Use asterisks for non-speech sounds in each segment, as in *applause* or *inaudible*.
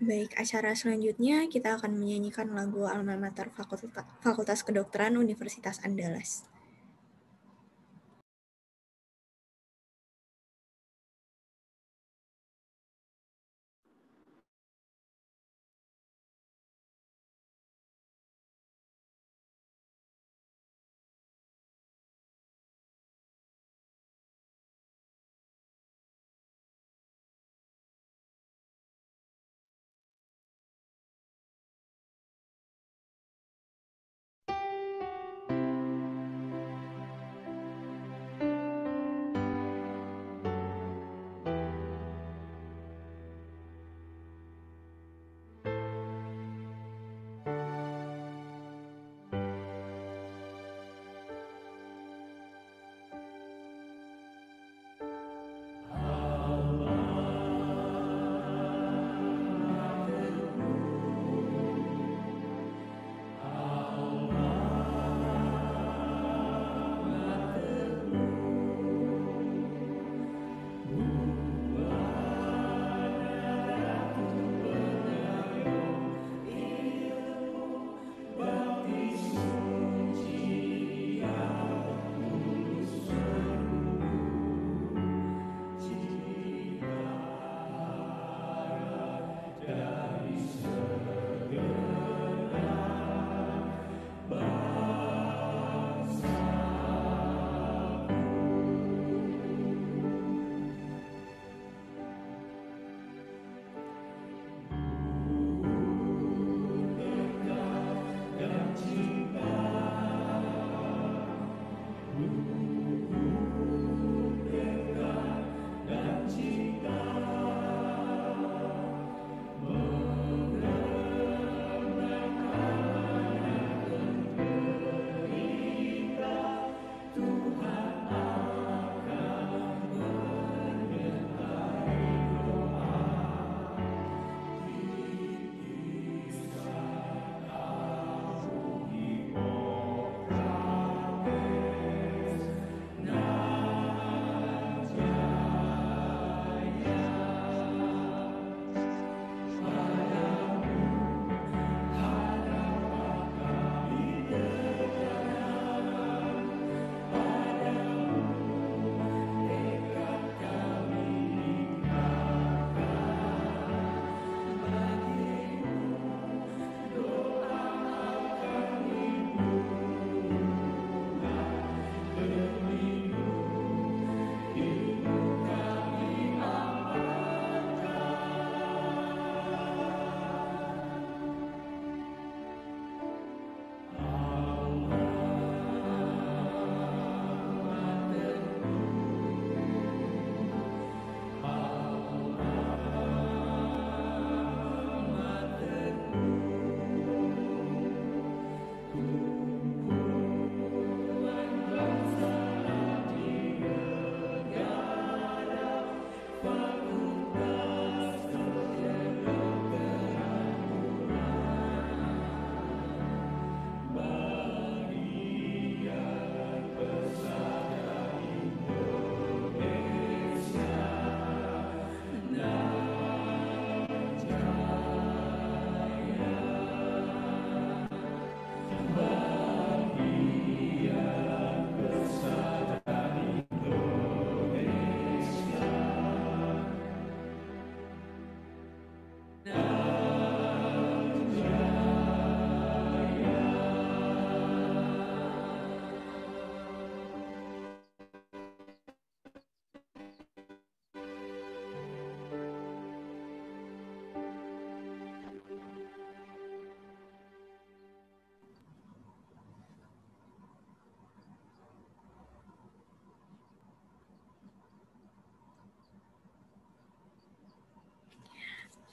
Baik, acara selanjutnya kita akan menyanyikan lagu alma mater Fakultas Kedokteran Universitas Andalas.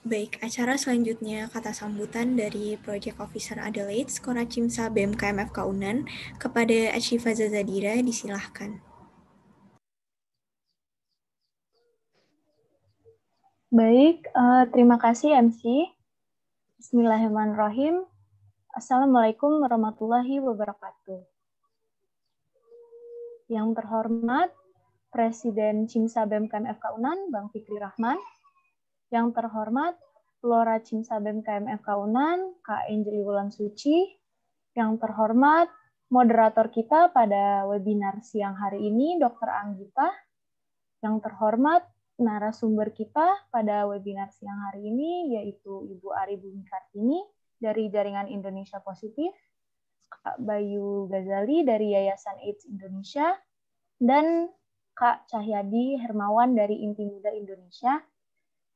Baik, acara selanjutnya kata sambutan dari Project Officer Adelaide Cimsa BMKM FK Unan kepada Ashifa Zazadira disilahkan. Baik, uh, terima kasih MC. Bismillahirrahmanirrahim. Assalamualaikum warahmatullahi wabarakatuh. Yang terhormat Presiden Cimsa BMKM FK Unan, Bang Fikri Rahman, yang terhormat Flora Cimsa KMF Kaunan, Unan, Kak Angeli Wulan Suci. Yang terhormat moderator kita pada webinar siang hari ini, Dr. Anggita. Yang terhormat narasumber kita pada webinar siang hari ini, yaitu Ibu Ari Bumi Kartini dari Jaringan Indonesia Positif, Kak Bayu Gazali dari Yayasan AIDS Indonesia, dan Kak Cahyadi Hermawan dari Inti Muda Indonesia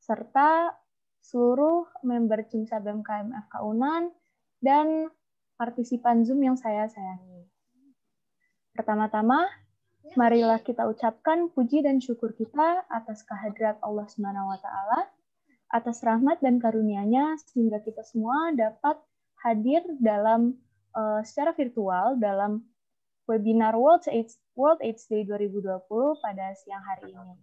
serta seluruh member Cimsa BMKM FK Unan dan partisipan Zoom yang saya sayangi. Pertama-tama, ya, marilah kita ucapkan puji dan syukur kita atas kehadirat Allah Subhanahu wa taala, atas rahmat dan karunia-Nya sehingga kita semua dapat hadir dalam uh, secara virtual dalam webinar World AIDS, World AIDS Day 2020 pada siang hari ini.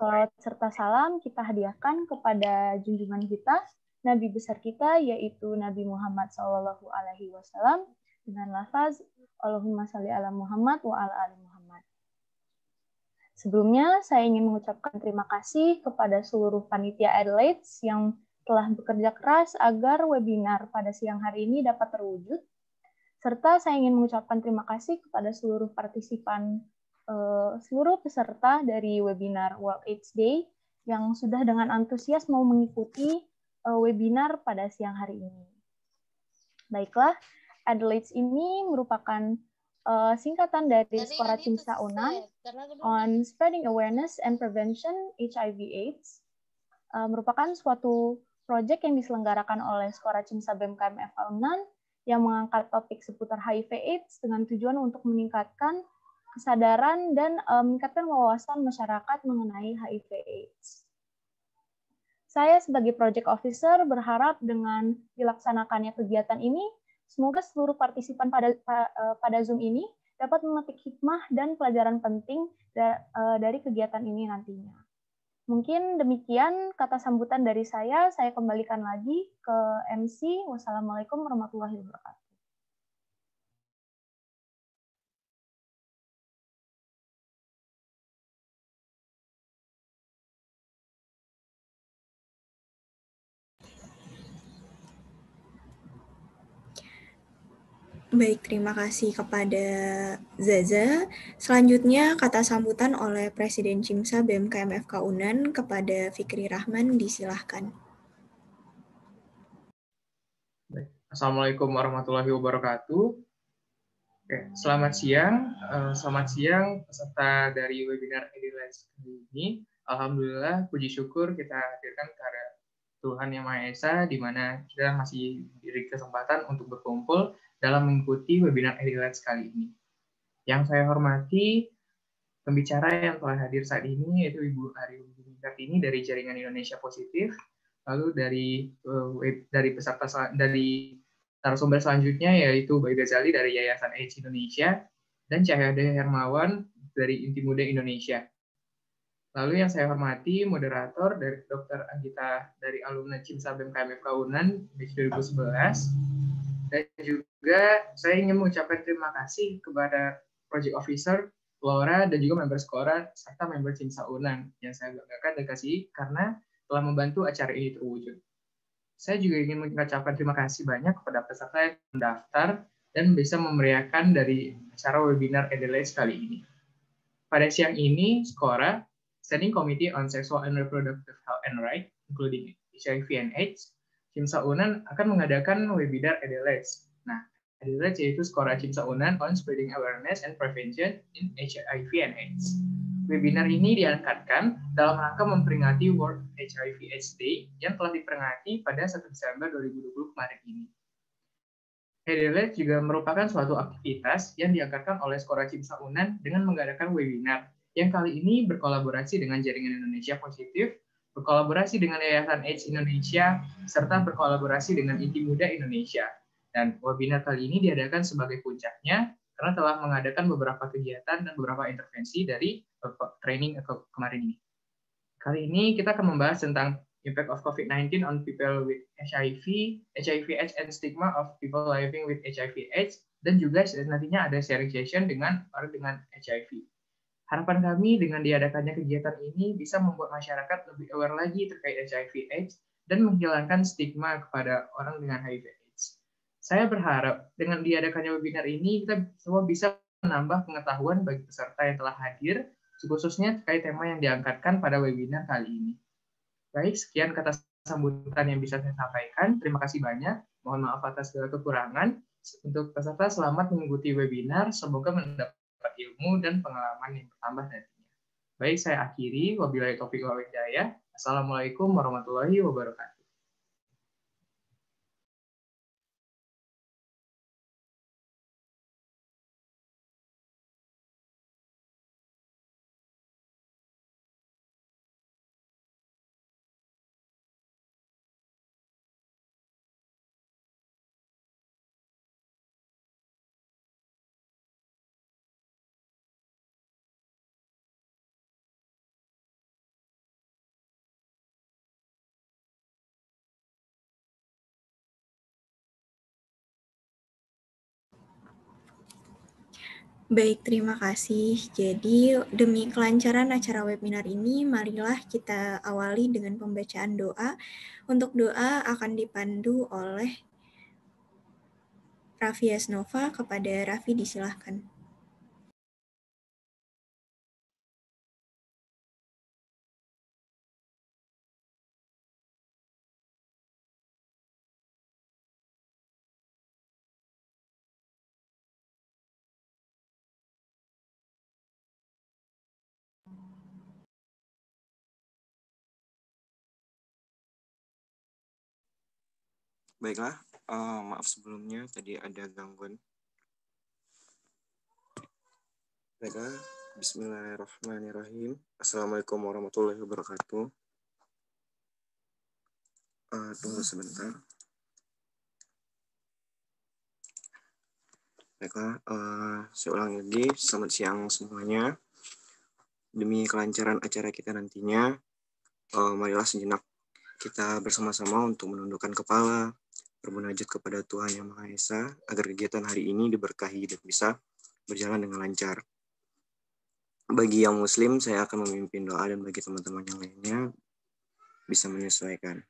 Salat serta salam kita hadiahkan kepada junjungan kita, Nabi besar kita, yaitu Nabi Muhammad Sallallahu Alaihi Wasallam dengan lafaz Allahumma salli ala Muhammad wa ala ali Muhammad. Sebelumnya, saya ingin mengucapkan terima kasih kepada seluruh panitia Adelaide yang telah bekerja keras agar webinar pada siang hari ini dapat terwujud serta saya ingin mengucapkan terima kasih kepada seluruh partisipan Eh, seluruh peserta dari webinar World AIDS Day yang sudah dengan antusias mau mengikuti uh, webinar pada siang hari ini. Baiklah, Adelaide ini merupakan uh, singkatan dari Skora Cimsa Onan on Spreading Awareness and Prevention HIV/AIDS uh, merupakan suatu proyek yang diselenggarakan oleh Skora Cimsa BMKM FA Onan yang mengangkat topik seputar HIV/AIDS dengan tujuan untuk meningkatkan kesadaran dan uh, meningkatkan wawasan masyarakat mengenai HIV/AIDS. Saya sebagai project officer berharap dengan dilaksanakannya kegiatan ini, semoga seluruh partisipan pada eh, pada Zoom ini dapat memetik hikmah dan pelajaran penting eh, dari kegiatan ini nantinya. Mungkin demikian kata sambutan dari saya. Saya kembalikan lagi ke MC. Wassalamualaikum warahmatullahi wabarakatuh. Baik, terima kasih kepada Zaza. Selanjutnya, kata sambutan oleh Presiden Cimsa BMKM FK Unan kepada Fikri Rahman disilahkan. Assalamualaikum warahmatullahi wabarakatuh. Oke, selamat siang. Eh, selamat siang peserta dari webinar edilasi kali ini. Alhamdulillah, puji syukur kita hadirkan karena Tuhan Yang Maha Esa, di mana kita masih diberi kesempatan untuk berkumpul dalam mengikuti webinar Edilabs kali ini. Yang saya hormati, pembicara yang telah hadir saat ini yaitu Ibu Ari Kartini dari Jaringan Indonesia Positif, lalu dari eh, dari peserta dari narasumber selanjutnya yaitu Bayu Gazali dari Yayasan age Indonesia dan Cahyade Hermawan dari Inti Muda Indonesia. Lalu yang saya hormati moderator dari Dr. Anggita dari alumna CIMSA BMKM kaunan 2011, dan juga saya ingin mengucapkan terima kasih kepada Project Officer, Laura, dan juga member Skora, serta member Cinsa Unang yang saya banggakan dan kasih karena telah membantu acara ini terwujud. Saya juga ingin mengucapkan terima kasih banyak kepada peserta yang mendaftar dan bisa memeriahkan dari acara webinar Adelaide kali ini. Pada siang ini, Skora, Standing Committee on Sexual and Reproductive Health and Rights, including HIV and AIDS, Cimsa Unan akan mengadakan webinar ADLS. Nah, ADLS yaitu Skora Cimsa Unan on Spreading Awareness and Prevention in HIV and AIDS. Webinar ini diangkatkan dalam rangka memperingati World HIV AIDS Day yang telah diperingati pada 1 Desember 2020 kemarin ini. Headless juga merupakan suatu aktivitas yang diangkatkan oleh Skora Cimsa Unan dengan mengadakan webinar yang kali ini berkolaborasi dengan Jaringan Indonesia Positif berkolaborasi dengan Yayasan AIDS Indonesia, serta berkolaborasi dengan Inti Muda Indonesia. Dan webinar kali ini diadakan sebagai puncaknya karena telah mengadakan beberapa kegiatan dan beberapa intervensi dari eh, training eh, kemarin ini. Kali ini kita akan membahas tentang impact of COVID-19 on people with HIV, HIV AIDS and stigma of people living with HIV AIDS, dan juga nantinya ada sharing session dengan orang dengan HIV. Harapan kami dengan diadakannya kegiatan ini bisa membuat masyarakat lebih aware lagi terkait HIV/AIDS dan menghilangkan stigma kepada orang dengan HIV/AIDS. Saya berharap dengan diadakannya webinar ini kita semua bisa menambah pengetahuan bagi peserta yang telah hadir, khususnya terkait tema yang diangkatkan pada webinar kali ini. Baik, sekian kata sambutan yang bisa saya sampaikan. Terima kasih banyak. Mohon maaf atas segala kekurangan. Untuk peserta, selamat mengikuti webinar. Semoga mendapat dapat ilmu dan pengalaman yang bertambah nantinya. Baik, saya akhiri. Wabillahi taufiq wa hidayah. Assalamualaikum warahmatullahi wabarakatuh. Baik, terima kasih. Jadi, demi kelancaran acara webinar ini, marilah kita awali dengan pembacaan doa. Untuk doa akan dipandu oleh Raffi Esnova kepada Raffi disilahkan. Baiklah, uh, maaf sebelumnya tadi ada gangguan. Baiklah, Bismillahirrahmanirrahim. Assalamualaikum warahmatullahi wabarakatuh. Uh, tunggu sebentar. Baiklah, uh, saya ulang lagi. Selamat siang semuanya. Demi kelancaran acara kita nantinya, uh, marilah sejenak kita bersama-sama untuk menundukkan kepala, bermunajat kepada Tuhan Yang Maha Esa agar kegiatan hari ini diberkahi dan bisa berjalan dengan lancar. Bagi yang muslim, saya akan memimpin doa dan bagi teman-teman yang lainnya bisa menyesuaikan.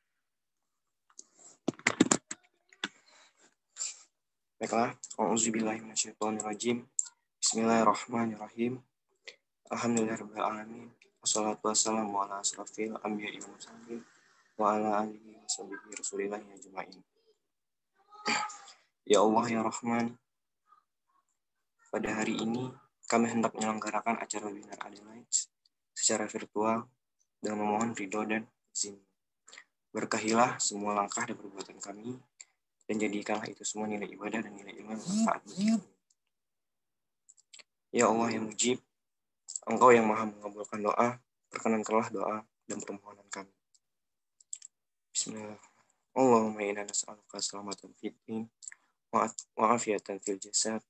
Baiklah, Bismillahirrahmanirrahim. Bismillahirrahmanirrahim. Alhamdulillahirrahmanirrahim. Wassalatu wassalamu ala asrafil anbiya'i wa ala alihi wa sahbihi rasulillah ya Ya Allah ya Rahman, pada hari ini kami hendak menyelenggarakan acara webinar Adelaide secara virtual dengan memohon ridho dan izin. Berkahilah semua langkah dan perbuatan kami dan jadikanlah itu semua nilai ibadah dan nilai iman. yang Ya Allah yang mujib, Engkau yang maha mengabulkan doa, perkenankanlah doa dan permohonan kami. Bismillah. Allahumma inna nas'aluka salamatan fid din wa afiatan fil jasad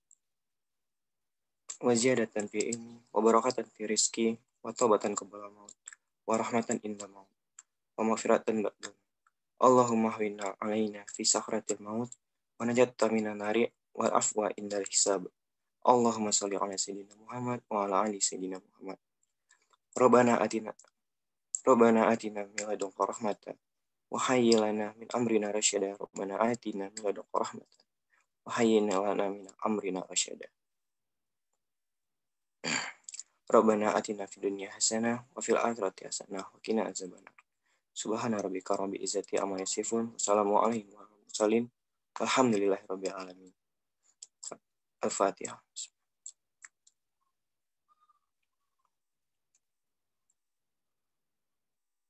wa ziyadatan fi ilmi wa barakatan fi rizki wa taubatan qabla maut wa rahmatan inda maut wa maghfiratan ba'da Allahumma hawinna alaina fi sakratil maut wa najatta minan nari wa afwa indal hisab Allahumma salli ala sayyidina Muhammad wa ala ali sayyidina Muhammad Rabbana atina Rabbana atina min ladunka rahmatan wahayilana min amrina rasyada rabbana atina miladuk ladunka rahmatan wahayyina lana min amrina rasyada rabbana atina fid dunia hasana wa fil akhirati hasanah wa qina azabannar subhana rabbika rabbil izzati amma yasifun wassalamu alaikum warahmatullahi wabarakatuh alhamdulillahi rabbil alamin al-fatihah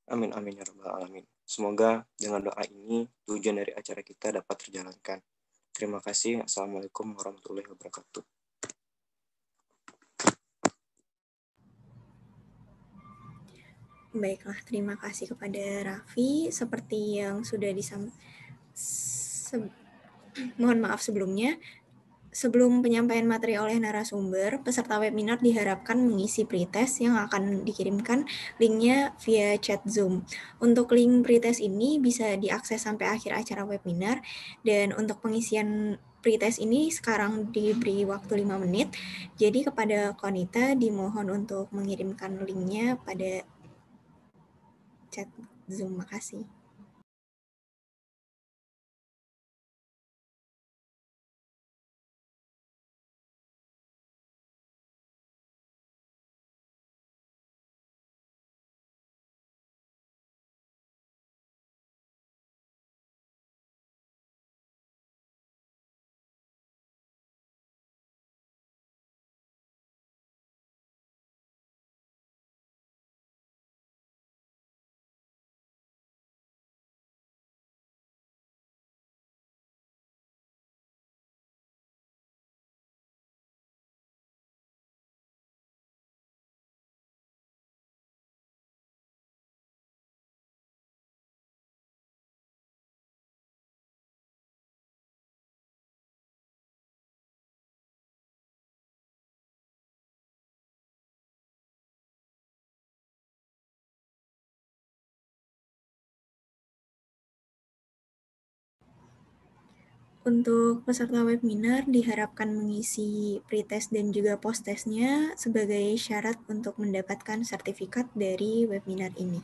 Amin amin ya rabbal alamin. Semoga dengan doa ini tujuan dari acara kita dapat terjalankan. Terima kasih. Assalamualaikum warahmatullahi wabarakatuh. Baiklah, terima kasih kepada Raffi. Seperti yang sudah disampaikan, mohon maaf sebelumnya, Sebelum penyampaian materi oleh narasumber, peserta webinar diharapkan mengisi pretest yang akan dikirimkan linknya via chat Zoom. Untuk link pretest ini bisa diakses sampai akhir acara webinar, dan untuk pengisian pretest ini sekarang diberi waktu 5 menit, jadi kepada Konita dimohon untuk mengirimkan linknya pada chat Zoom. Makasih. untuk peserta webinar diharapkan mengisi pretest dan juga posttestnya sebagai syarat untuk mendapatkan sertifikat dari webinar ini.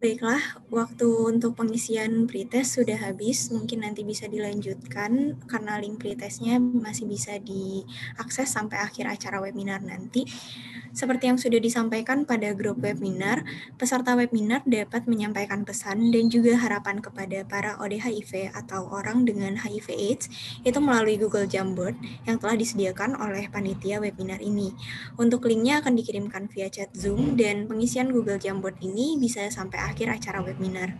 Baiklah, waktu untuk pengisian pretest sudah habis. Mungkin nanti bisa dilanjutkan karena link pretestnya masih bisa diakses sampai akhir acara webinar nanti. Seperti yang sudah disampaikan pada grup webinar, peserta webinar dapat menyampaikan pesan dan juga harapan kepada para ODHIV atau orang dengan HIV/AIDS itu melalui Google Jamboard yang telah disediakan oleh panitia webinar ini. Untuk linknya akan dikirimkan via chat Zoom dan pengisian Google Jamboard ini bisa sampai akhir acara webinar.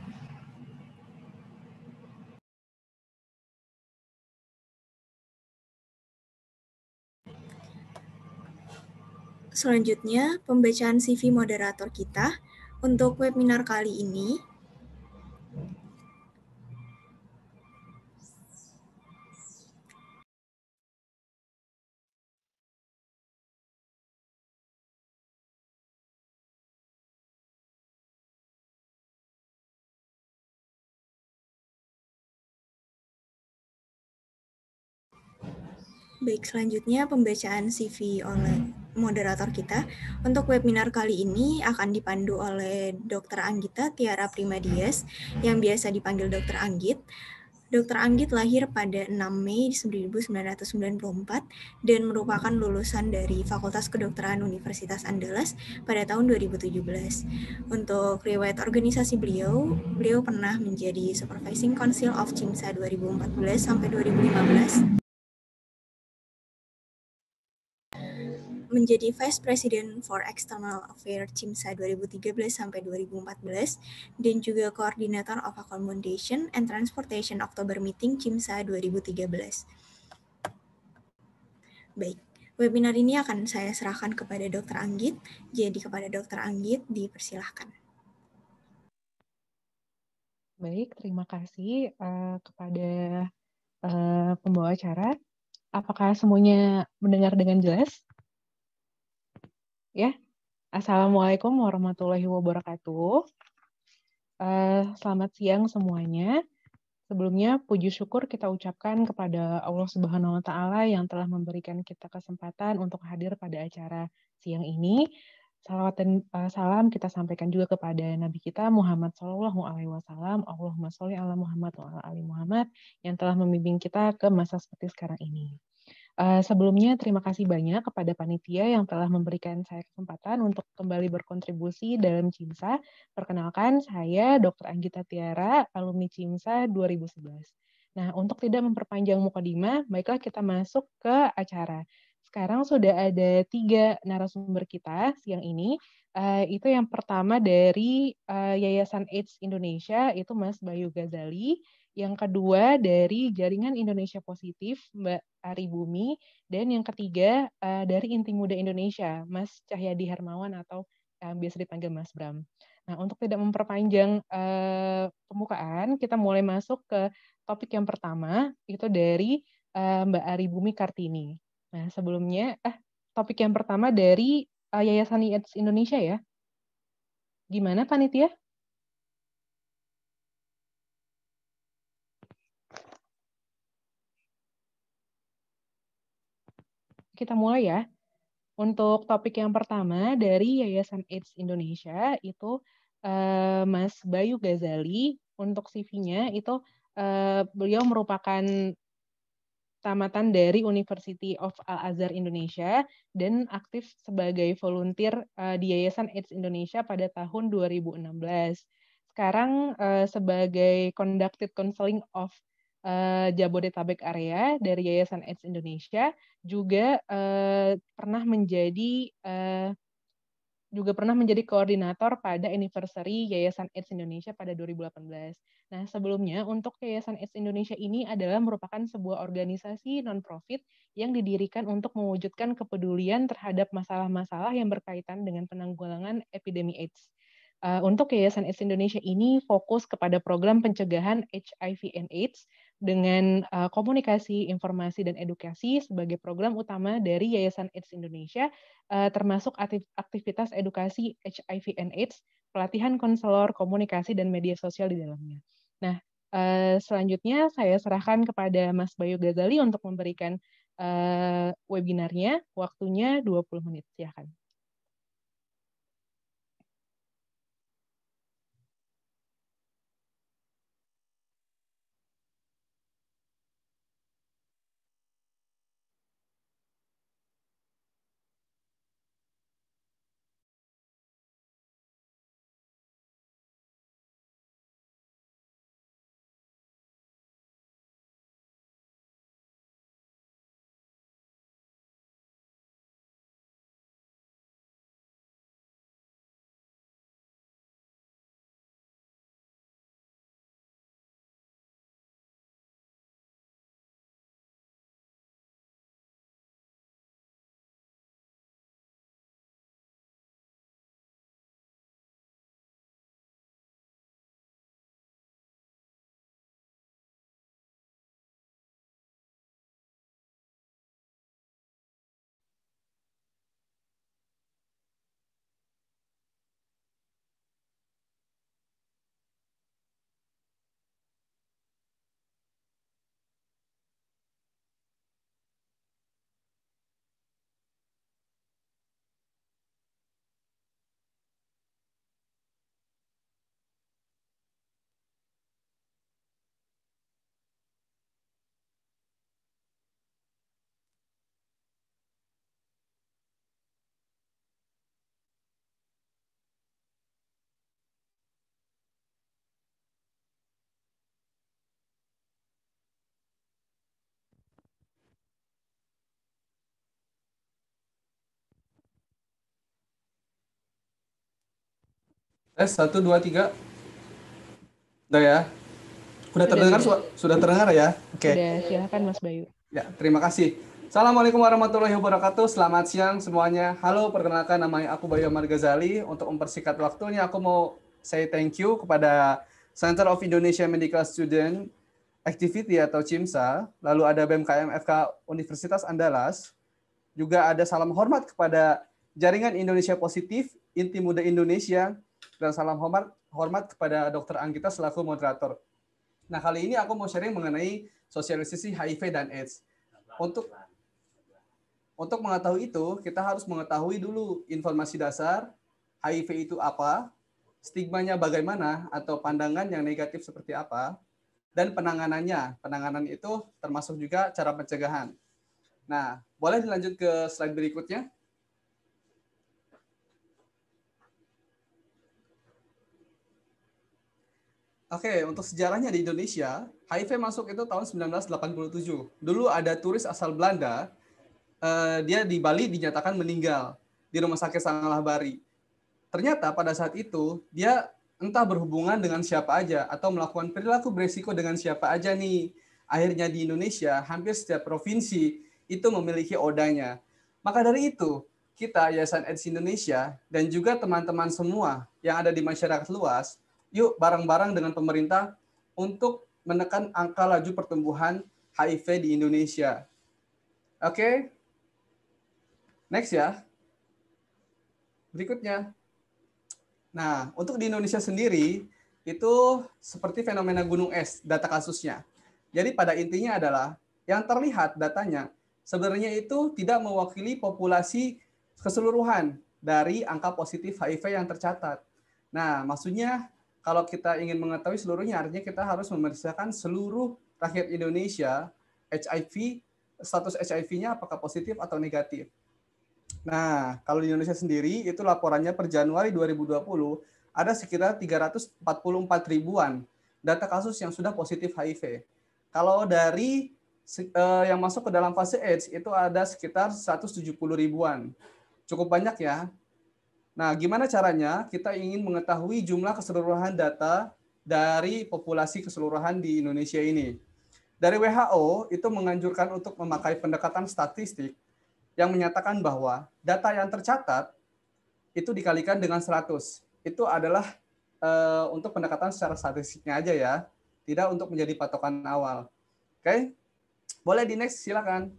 Selanjutnya, pembacaan CV moderator kita untuk webinar kali ini Baik, selanjutnya pembacaan CV oleh moderator kita. Untuk webinar kali ini akan dipandu oleh Dr. Anggita Tiara Primadias yang biasa dipanggil Dr. Anggit. Dr. Anggit lahir pada 6 Mei 1994 dan merupakan lulusan dari Fakultas Kedokteran Universitas Andalas pada tahun 2017. Untuk riwayat organisasi beliau, beliau pernah menjadi Supervising Council of CIMSA 2014 sampai 2015 menjadi Vice President for External Affairs CIMSA 2013 sampai 2014 dan juga Koordinator of Accommodation and Transportation Oktober Meeting CIMSA 2013. Baik, webinar ini akan saya serahkan kepada Dr. Anggit. Jadi kepada Dr. Anggit dipersilahkan. Baik, terima kasih uh, kepada uh, pembawa acara. Apakah semuanya mendengar dengan jelas? ya. Assalamualaikum warahmatullahi wabarakatuh. Uh, selamat siang semuanya. Sebelumnya puji syukur kita ucapkan kepada Allah Subhanahu wa taala yang telah memberikan kita kesempatan untuk hadir pada acara siang ini. Salawat dan uh, salam kita sampaikan juga kepada Nabi kita Muhammad Shallallahu Alaihi Wasallam. Allahumma sholli ala Muhammad wa ala ali Muhammad yang telah membimbing kita ke masa seperti sekarang ini. Eh, sebelumnya terima kasih banyak kepada panitia yang telah memberikan saya kesempatan untuk kembali berkontribusi dalam CIMSA. Perkenalkan saya Dr. Anggita Tiara, alumni CIMSA 2011. Nah, untuk tidak memperpanjang mukadimah, baiklah kita masuk ke acara. Sekarang sudah ada tiga narasumber kita siang ini. Uh, itu yang pertama dari uh, Yayasan AIDS Indonesia, itu Mas Bayu Gazali yang kedua dari Jaringan Indonesia Positif Mbak Ari Bumi, dan yang ketiga uh, dari Inti Muda Indonesia Mas Cahyadi Hermawan atau uh, biasa dipanggil Mas Bram. Nah, untuk tidak memperpanjang uh, pembukaan, kita mulai masuk ke topik yang pertama, itu dari uh, Mbak Ari Bumi Kartini. Nah, sebelumnya, eh, topik yang pertama dari uh, Yayasan IATS Indonesia ya. Gimana, Panitia? kita mulai ya. Untuk topik yang pertama dari Yayasan AIDS Indonesia itu uh, Mas Bayu Gazali untuk CV-nya itu uh, beliau merupakan tamatan dari University of Al Azhar Indonesia dan aktif sebagai volunteer uh, di Yayasan AIDS Indonesia pada tahun 2016. Sekarang uh, sebagai conducted counseling of Eh, Jabodetabek area dari Yayasan AIDS Indonesia juga eh, pernah menjadi eh, juga pernah menjadi koordinator pada anniversary Yayasan AIDS Indonesia pada 2018. Nah, sebelumnya untuk Yayasan AIDS Indonesia ini adalah merupakan sebuah organisasi non-profit yang didirikan untuk mewujudkan kepedulian terhadap masalah-masalah yang berkaitan dengan penanggulangan epidemi AIDS. Uh, untuk Yayasan AIDS Indonesia ini fokus kepada program pencegahan HIV and AIDS dengan uh, komunikasi, informasi, dan edukasi sebagai program utama dari Yayasan AIDS Indonesia, uh, termasuk aktivitas edukasi HIV and AIDS, pelatihan konselor, komunikasi, dan media sosial di dalamnya. Nah, uh, selanjutnya saya serahkan kepada Mas Bayu Gazali untuk memberikan uh, webinarnya, waktunya 20 menit, silakan. Tes satu dua tiga. Udah ya. Udah, sudah terdengar sudah. sudah terdengar ya. Oke. Okay. silakan Mas Bayu. Ya terima kasih. Assalamualaikum warahmatullahi wabarakatuh. Selamat siang semuanya. Halo, perkenalkan namanya aku Bayu Amar Ghazali. Untuk mempersingkat waktunya, aku mau say thank you kepada Center of Indonesia Medical Student Activity atau CIMSA, lalu ada BMKM FK Universitas Andalas, juga ada salam hormat kepada Jaringan Indonesia Positif, Inti Muda Indonesia, dan salam hormat hormat kepada Dr. Anggita selaku moderator. Nah, kali ini aku mau sharing mengenai sosialisasi HIV dan AIDS. Untuk untuk mengetahui itu, kita harus mengetahui dulu informasi dasar HIV itu apa, stigmanya bagaimana atau pandangan yang negatif seperti apa, dan penanganannya. Penanganan itu termasuk juga cara pencegahan. Nah, boleh dilanjut ke slide berikutnya. Oke, okay, untuk sejarahnya di Indonesia, HIV masuk itu tahun 1987. Dulu ada turis asal Belanda, eh, dia di Bali dinyatakan meninggal di rumah sakit Sangalah Bari. Ternyata pada saat itu dia entah berhubungan dengan siapa aja atau melakukan perilaku berisiko dengan siapa aja nih. Akhirnya di Indonesia hampir setiap provinsi itu memiliki odanya. Maka dari itu, kita Yayasan AIDS Indonesia dan juga teman-teman semua yang ada di masyarakat luas yuk bareng-bareng dengan pemerintah untuk menekan angka laju pertumbuhan HIV di Indonesia. Oke, okay? next ya. Berikutnya. Nah, untuk di Indonesia sendiri, itu seperti fenomena gunung es data kasusnya. Jadi pada intinya adalah yang terlihat datanya sebenarnya itu tidak mewakili populasi keseluruhan dari angka positif HIV yang tercatat. Nah, maksudnya kalau kita ingin mengetahui seluruhnya, artinya kita harus memeriksakan seluruh rakyat Indonesia HIV status HIV-nya apakah positif atau negatif. Nah, kalau di Indonesia sendiri itu laporannya per Januari 2020 ada sekitar 344 ribuan data kasus yang sudah positif HIV. Kalau dari eh, yang masuk ke dalam fase AIDS itu ada sekitar 170 ribuan. Cukup banyak ya. Nah, gimana caranya kita ingin mengetahui jumlah keseluruhan data dari populasi keseluruhan di Indonesia ini? Dari WHO itu menganjurkan untuk memakai pendekatan statistik yang menyatakan bahwa data yang tercatat itu dikalikan dengan 100. Itu adalah uh, untuk pendekatan secara statistiknya aja ya, tidak untuk menjadi patokan awal. Oke. Okay? Boleh di next silakan.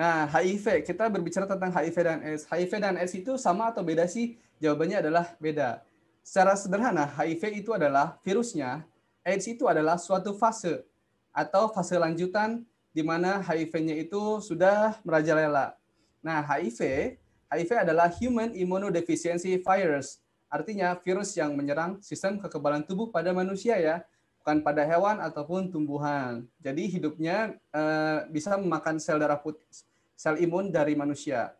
Nah, HIV, kita berbicara tentang HIV dan AIDS. HIV dan AIDS itu sama atau beda sih? Jawabannya adalah beda. Secara sederhana, HIV itu adalah virusnya, AIDS itu adalah suatu fase atau fase lanjutan di mana HIV-nya itu sudah merajalela. Nah, HIV, HIV adalah Human Immunodeficiency Virus. Artinya virus yang menyerang sistem kekebalan tubuh pada manusia ya, bukan pada hewan ataupun tumbuhan. Jadi hidupnya e, bisa memakan sel darah putih, sel imun dari manusia.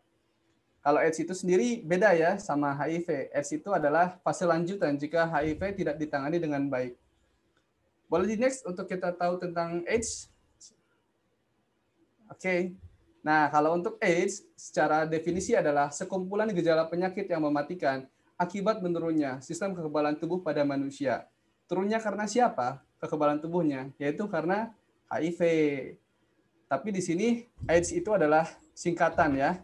Kalau AIDS itu sendiri beda ya sama HIV. AIDS itu adalah fase lanjutan jika HIV tidak ditangani dengan baik. Boleh di next untuk kita tahu tentang AIDS? Oke. Okay. Nah, kalau untuk AIDS secara definisi adalah sekumpulan gejala penyakit yang mematikan akibat menurunnya sistem kekebalan tubuh pada manusia. Turunnya karena siapa? Kekebalan tubuhnya, yaitu karena HIV. Tapi di sini AIDS itu adalah singkatan ya.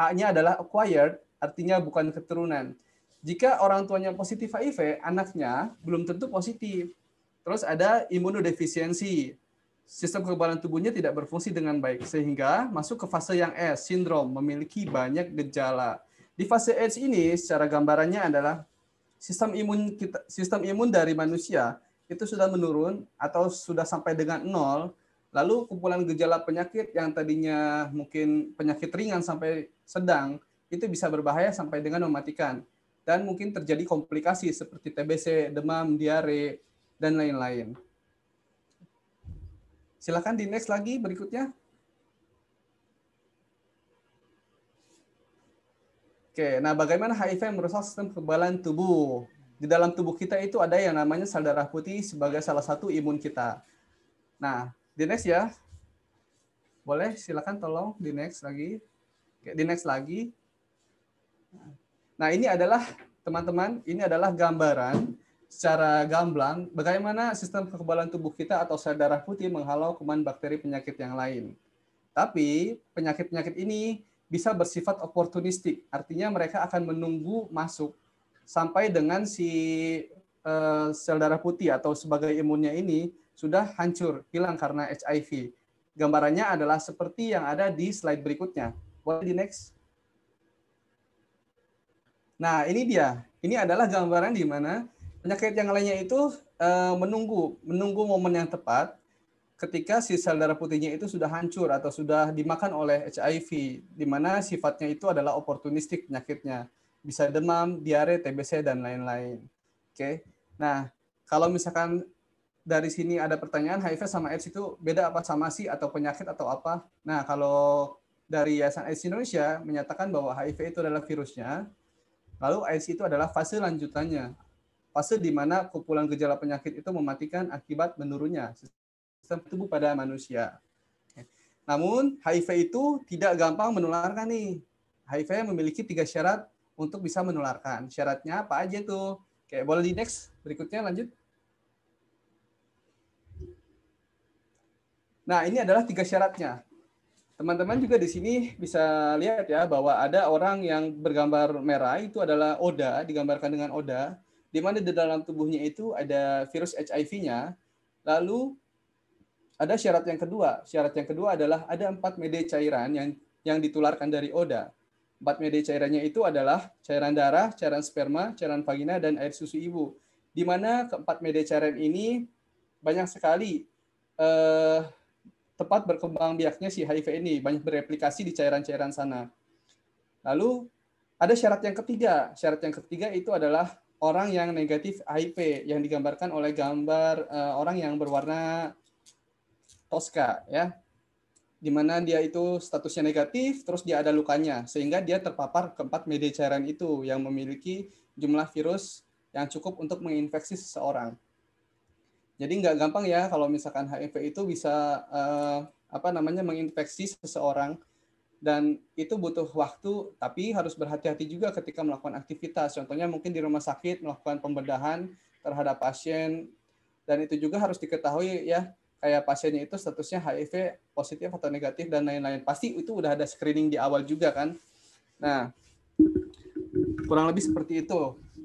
A-nya adalah acquired, artinya bukan keturunan. Jika orang tuanya positif HIV, anaknya belum tentu positif. Terus ada imunodefisiensi. Sistem kekebalan tubuhnya tidak berfungsi dengan baik sehingga masuk ke fase yang S, sindrom, memiliki banyak gejala. Di fase AIDS ini secara gambarannya adalah sistem imun kita, sistem imun dari manusia itu sudah menurun atau sudah sampai dengan nol Lalu kumpulan gejala penyakit yang tadinya mungkin penyakit ringan sampai sedang itu bisa berbahaya sampai dengan mematikan dan mungkin terjadi komplikasi seperti TBC, demam, diare dan lain-lain. Silakan di next lagi berikutnya. Oke, nah bagaimana HIV merusak sistem kekebalan tubuh? Di dalam tubuh kita itu ada yang namanya sel darah putih sebagai salah satu imun kita. Nah, di next ya. Boleh silakan tolong di next lagi. Oke, di next lagi. Nah, ini adalah teman-teman, ini adalah gambaran secara gamblang bagaimana sistem kekebalan tubuh kita atau sel darah putih menghalau kuman bakteri penyakit yang lain. Tapi penyakit-penyakit ini bisa bersifat oportunistik, artinya mereka akan menunggu masuk sampai dengan si eh, sel darah putih atau sebagai imunnya ini sudah hancur, hilang karena HIV. Gambarannya adalah seperti yang ada di slide berikutnya. What the next? Nah, ini dia. Ini adalah gambaran di mana penyakit yang lainnya itu eh, menunggu, menunggu momen yang tepat ketika si sel darah putihnya itu sudah hancur atau sudah dimakan oleh HIV, di mana sifatnya itu adalah oportunistik penyakitnya. Bisa demam, diare, TBC, dan lain-lain. Oke. Nah, kalau misalkan dari sini ada pertanyaan HIV sama AIDS itu beda apa sama sih atau penyakit atau apa? Nah, kalau dari Yayasan AIDS Indonesia menyatakan bahwa HIV itu adalah virusnya, lalu AIDS itu adalah fase lanjutannya. Fase di mana kumpulan gejala penyakit itu mematikan akibat menurunnya sistem tubuh pada manusia. Namun, HIV itu tidak gampang menularkan nih. HIV memiliki tiga syarat untuk bisa menularkan. Syaratnya apa aja tuh? Oke, boleh di next berikutnya lanjut. Nah, ini adalah tiga syaratnya. Teman-teman juga di sini bisa lihat ya bahwa ada orang yang bergambar merah itu adalah ODA, digambarkan dengan ODA, di mana di dalam tubuhnya itu ada virus HIV-nya. Lalu ada syarat yang kedua. Syarat yang kedua adalah ada empat media cairan yang yang ditularkan dari ODA. Empat media cairannya itu adalah cairan darah, cairan sperma, cairan vagina, dan air susu ibu. Di mana keempat media cairan ini banyak sekali eh, tepat berkembang biaknya si HIV ini, banyak bereplikasi di cairan-cairan sana. Lalu ada syarat yang ketiga. Syarat yang ketiga itu adalah orang yang negatif HIV yang digambarkan oleh gambar uh, orang yang berwarna toska ya. Di mana dia itu statusnya negatif terus dia ada lukanya sehingga dia terpapar keempat media cairan itu yang memiliki jumlah virus yang cukup untuk menginfeksi seseorang. Jadi nggak gampang ya kalau misalkan HIV itu bisa uh, apa namanya menginfeksi seseorang dan itu butuh waktu tapi harus berhati-hati juga ketika melakukan aktivitas. Contohnya mungkin di rumah sakit melakukan pembedahan terhadap pasien dan itu juga harus diketahui ya kayak pasiennya itu statusnya HIV positif atau negatif dan lain-lain. Pasti itu udah ada screening di awal juga kan. Nah, kurang lebih seperti itu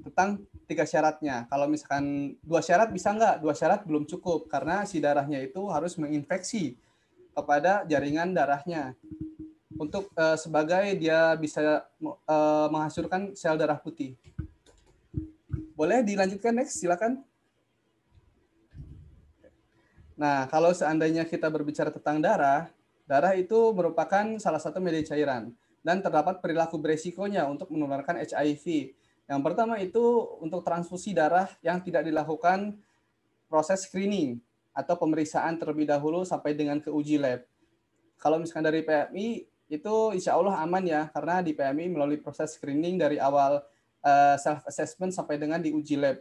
tentang tiga syaratnya. Kalau misalkan dua syarat bisa nggak? Dua syarat belum cukup karena si darahnya itu harus menginfeksi kepada jaringan darahnya. Untuk uh, sebagai dia bisa uh, eh, menghasilkan sel darah putih. Boleh dilanjutkan next, silakan. Nah, kalau seandainya kita berbicara tentang darah, darah itu merupakan salah satu media cairan dan terdapat perilaku beresikonya untuk menularkan HIV yang pertama itu untuk transfusi darah yang tidak dilakukan proses screening atau pemeriksaan terlebih dahulu sampai dengan ke uji lab. Kalau misalkan dari PMI itu insya Allah aman ya karena di PMI melalui proses screening dari awal eh, self assessment sampai dengan di uji lab.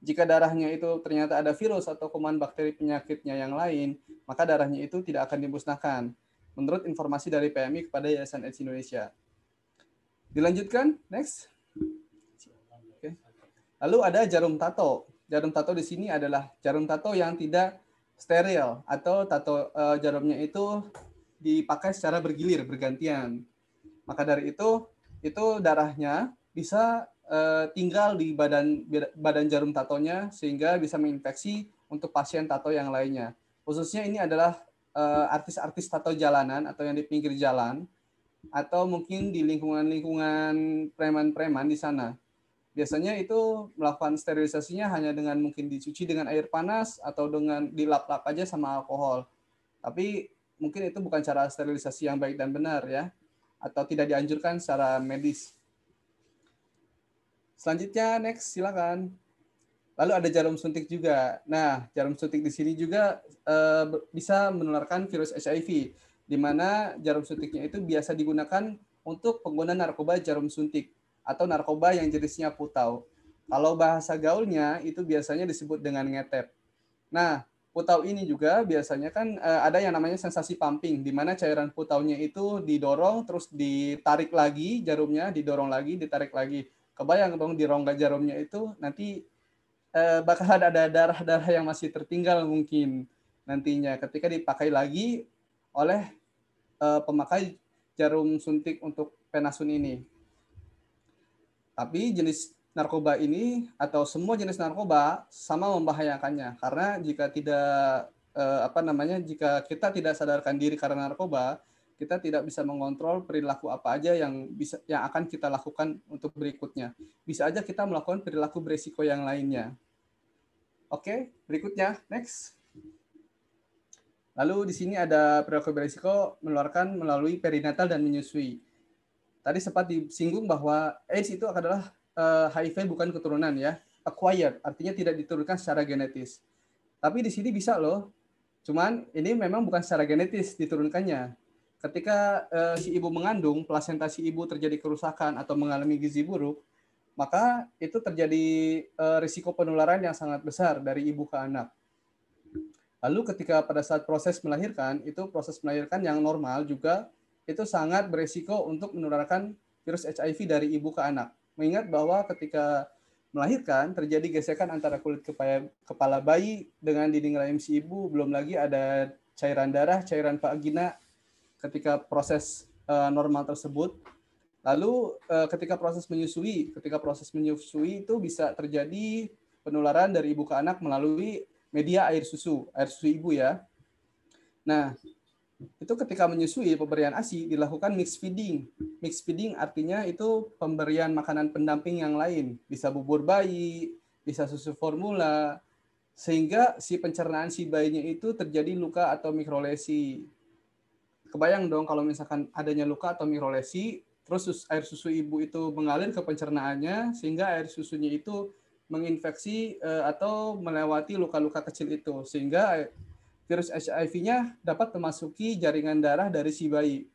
Jika darahnya itu ternyata ada virus atau kuman bakteri penyakitnya yang lain, maka darahnya itu tidak akan dimusnahkan. Menurut informasi dari PMI kepada Yayasan AIDS Indonesia. Dilanjutkan, next. Lalu ada jarum tato. Jarum tato di sini adalah jarum tato yang tidak steril atau tato uh, jarumnya itu dipakai secara bergilir bergantian. Maka dari itu itu darahnya bisa uh, tinggal di badan badan jarum tatonya sehingga bisa menginfeksi untuk pasien tato yang lainnya. Khususnya ini adalah eh, artis-artis uh, tato jalanan atau yang di pinggir jalan atau mungkin di lingkungan-lingkungan preman-preman di sana Biasanya itu melakukan sterilisasinya hanya dengan mungkin dicuci dengan air panas atau dengan dilap-lap aja sama alkohol. Tapi mungkin itu bukan cara sterilisasi yang baik dan benar ya, atau tidak dianjurkan secara medis. Selanjutnya next silakan. Lalu ada jarum suntik juga. Nah, jarum suntik di sini juga eh, bisa menularkan virus HIV, di mana jarum suntiknya itu biasa digunakan untuk pengguna narkoba jarum suntik atau narkoba yang jenisnya putau. Kalau bahasa gaulnya itu biasanya disebut dengan ngetep. Nah, putau ini juga biasanya kan eh, ada yang namanya sensasi pumping, di mana cairan putaunya itu didorong, terus ditarik lagi jarumnya, didorong lagi, ditarik lagi. Kebayang dong di rongga jarumnya itu nanti eh, bakal ada darah-darah yang masih tertinggal mungkin nantinya ketika dipakai lagi oleh eh, pemakai jarum suntik untuk penasun ini. Tapi jenis narkoba ini atau semua jenis narkoba sama membahayakannya karena jika tidak eh, apa namanya jika kita tidak sadarkan diri karena narkoba kita tidak bisa mengontrol perilaku apa aja yang bisa yang akan kita lakukan untuk berikutnya bisa aja kita melakukan perilaku berisiko yang lainnya oke berikutnya next lalu di sini ada perilaku berisiko meluarkan melalui perinatal dan menyusui Tadi sempat disinggung bahwa AIDS itu adalah eh, HIV bukan keturunan ya, acquired, artinya tidak diturunkan secara genetis. Tapi di sini bisa loh. Cuman ini memang bukan secara genetis diturunkannya. Ketika uh, si ibu mengandung, plasenta si ibu terjadi kerusakan atau mengalami gizi buruk, maka itu terjadi uh, risiko penularan yang sangat besar dari ibu ke anak. Lalu ketika pada saat proses melahirkan, itu proses melahirkan yang normal juga itu sangat beresiko untuk menularkan virus HIV dari ibu ke anak. Mengingat bahwa ketika melahirkan terjadi gesekan antara kulit kepala, bayi dengan dinding rahim si ibu, belum lagi ada cairan darah, cairan vagina ketika proses eh, normal tersebut. Lalu eh, ketika proses menyusui, ketika proses menyusui itu bisa terjadi penularan dari ibu ke anak melalui media air susu, air susu ibu ya. Nah, itu ketika menyusui pemberian ASI dilakukan mix feeding. Mix feeding artinya itu pemberian makanan pendamping yang lain, bisa bubur bayi, bisa susu formula, sehingga si pencernaan si bayinya itu terjadi luka atau mikrolesi. Kebayang dong kalau misalkan adanya luka atau mikrolesi, terus air susu ibu itu mengalir ke pencernaannya sehingga air susunya itu menginfeksi eh, atau melewati luka-luka kecil itu sehingga virus HIV-nya dapat memasuki jaringan darah dari si bayi.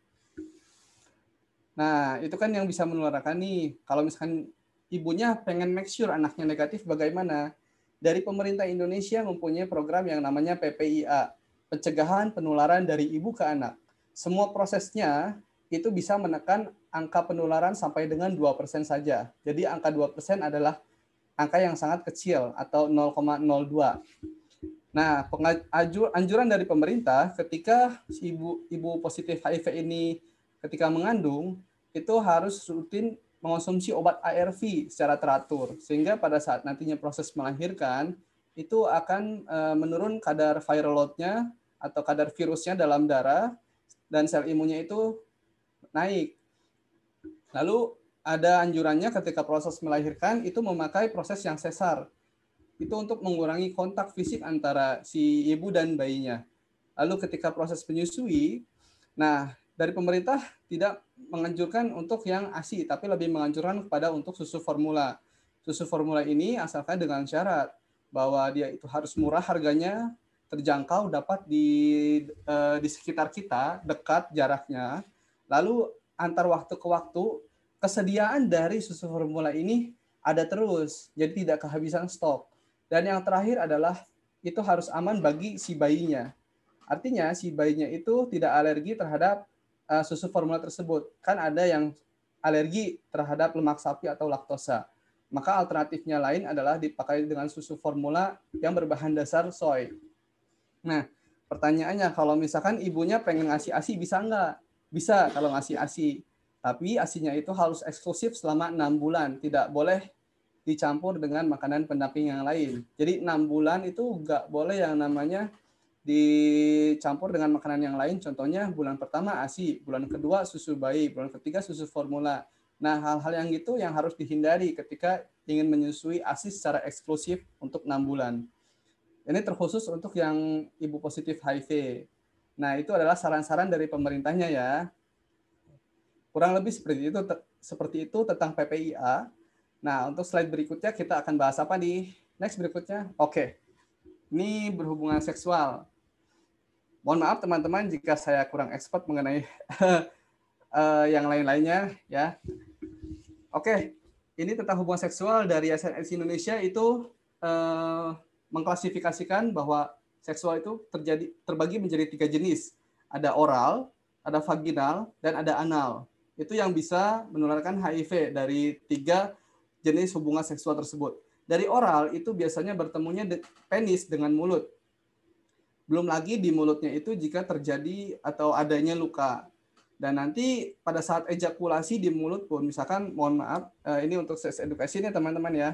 Nah, itu kan yang bisa menularkan nih. Kalau misalkan ibunya pengen make sure anaknya negatif bagaimana? Dari pemerintah Indonesia mempunyai program yang namanya PPIA, pencegahan penularan dari ibu ke anak. Semua prosesnya itu bisa menekan angka penularan sampai dengan 2% saja. Jadi angka 2% adalah angka yang sangat kecil atau 0,02 Nah, anjuran dari pemerintah ketika ibu ibu positif HIV ini ketika mengandung itu harus rutin mengonsumsi obat ARV secara teratur sehingga pada saat nantinya proses melahirkan itu akan eh, menurun kadar viral load-nya atau kadar virusnya dalam darah dan sel imunnya itu naik. Lalu ada anjurannya ketika proses melahirkan itu memakai proses yang sesar itu untuk mengurangi kontak fisik antara si ibu dan bayinya. Lalu ketika proses menyusui, nah dari pemerintah tidak menganjurkan untuk yang ASI, tapi lebih menganjurkan kepada untuk susu formula. Susu formula ini asalkan dengan syarat bahwa dia itu harus murah harganya, terjangkau dapat di eh, di sekitar kita, dekat jaraknya. Lalu antar waktu ke waktu kesediaan dari susu formula ini ada terus, jadi tidak kehabisan stok. Dan yang terakhir adalah itu harus aman bagi si bayinya. Artinya si bayinya itu tidak alergi terhadap uh, susu formula tersebut. Kan ada yang alergi terhadap lemak sapi atau laktosa. Maka alternatifnya lain adalah dipakai dengan susu formula yang berbahan dasar soy. Nah, pertanyaannya kalau misalkan ibunya pengen ngasih ASI bisa nggak? Bisa kalau ngasih ASI. Tapi ASINYA itu harus eksklusif selama enam bulan. Tidak boleh dicampur dengan makanan pendamping yang lain. Jadi enam bulan itu nggak boleh yang namanya dicampur dengan makanan yang lain. Contohnya bulan pertama ASI, bulan kedua susu bayi, bulan ketiga susu formula. Nah hal-hal yang itu yang harus dihindari ketika ingin menyusui ASI secara eksklusif untuk enam bulan. Ini terkhusus untuk yang ibu positif HIV. Nah itu adalah saran-saran dari pemerintahnya ya. Kurang lebih seperti itu seperti itu tentang PPIA Nah, untuk slide berikutnya kita akan bahas apa di next berikutnya? Oke. Okay. Ini berhubungan seksual. Mohon maaf teman-teman jika saya kurang expert mengenai *laughs* eh, yang lain-lainnya ya. Oke, okay. ini tentang hubungan seksual dari SNS Indonesia itu eh, mengklasifikasikan bahwa seksual itu terjadi terbagi menjadi tiga jenis. Ada oral, ada vaginal, dan ada anal. Itu yang bisa menularkan HIV dari tiga jenis hubungan seksual tersebut. Dari oral itu biasanya bertemunya penis dengan mulut. Belum lagi di mulutnya itu jika terjadi atau adanya luka. Dan nanti pada saat ejakulasi di mulut pun, misalkan mohon maaf, eh, ini untuk sex education ya teman-teman ya.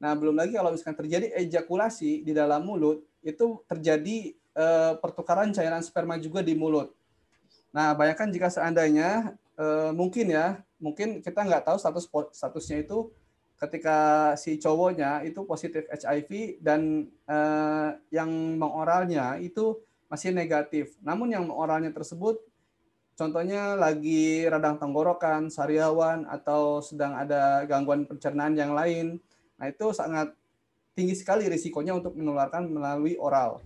Nah, belum lagi kalau misalkan terjadi ejakulasi di dalam mulut, itu terjadi eh, pertukaran cairan sperma juga di mulut. Nah, bayangkan jika seandainya eh, mungkin ya, mungkin kita nggak tahu status statusnya itu ketika si cowoknya itu positif HIV dan eh, yang mengoralnya itu masih negatif. Namun yang mengoralnya tersebut contohnya lagi radang tenggorokan, sariawan atau sedang ada gangguan pencernaan yang lain. Nah, itu sangat tinggi sekali risikonya untuk menularkan melalui oral.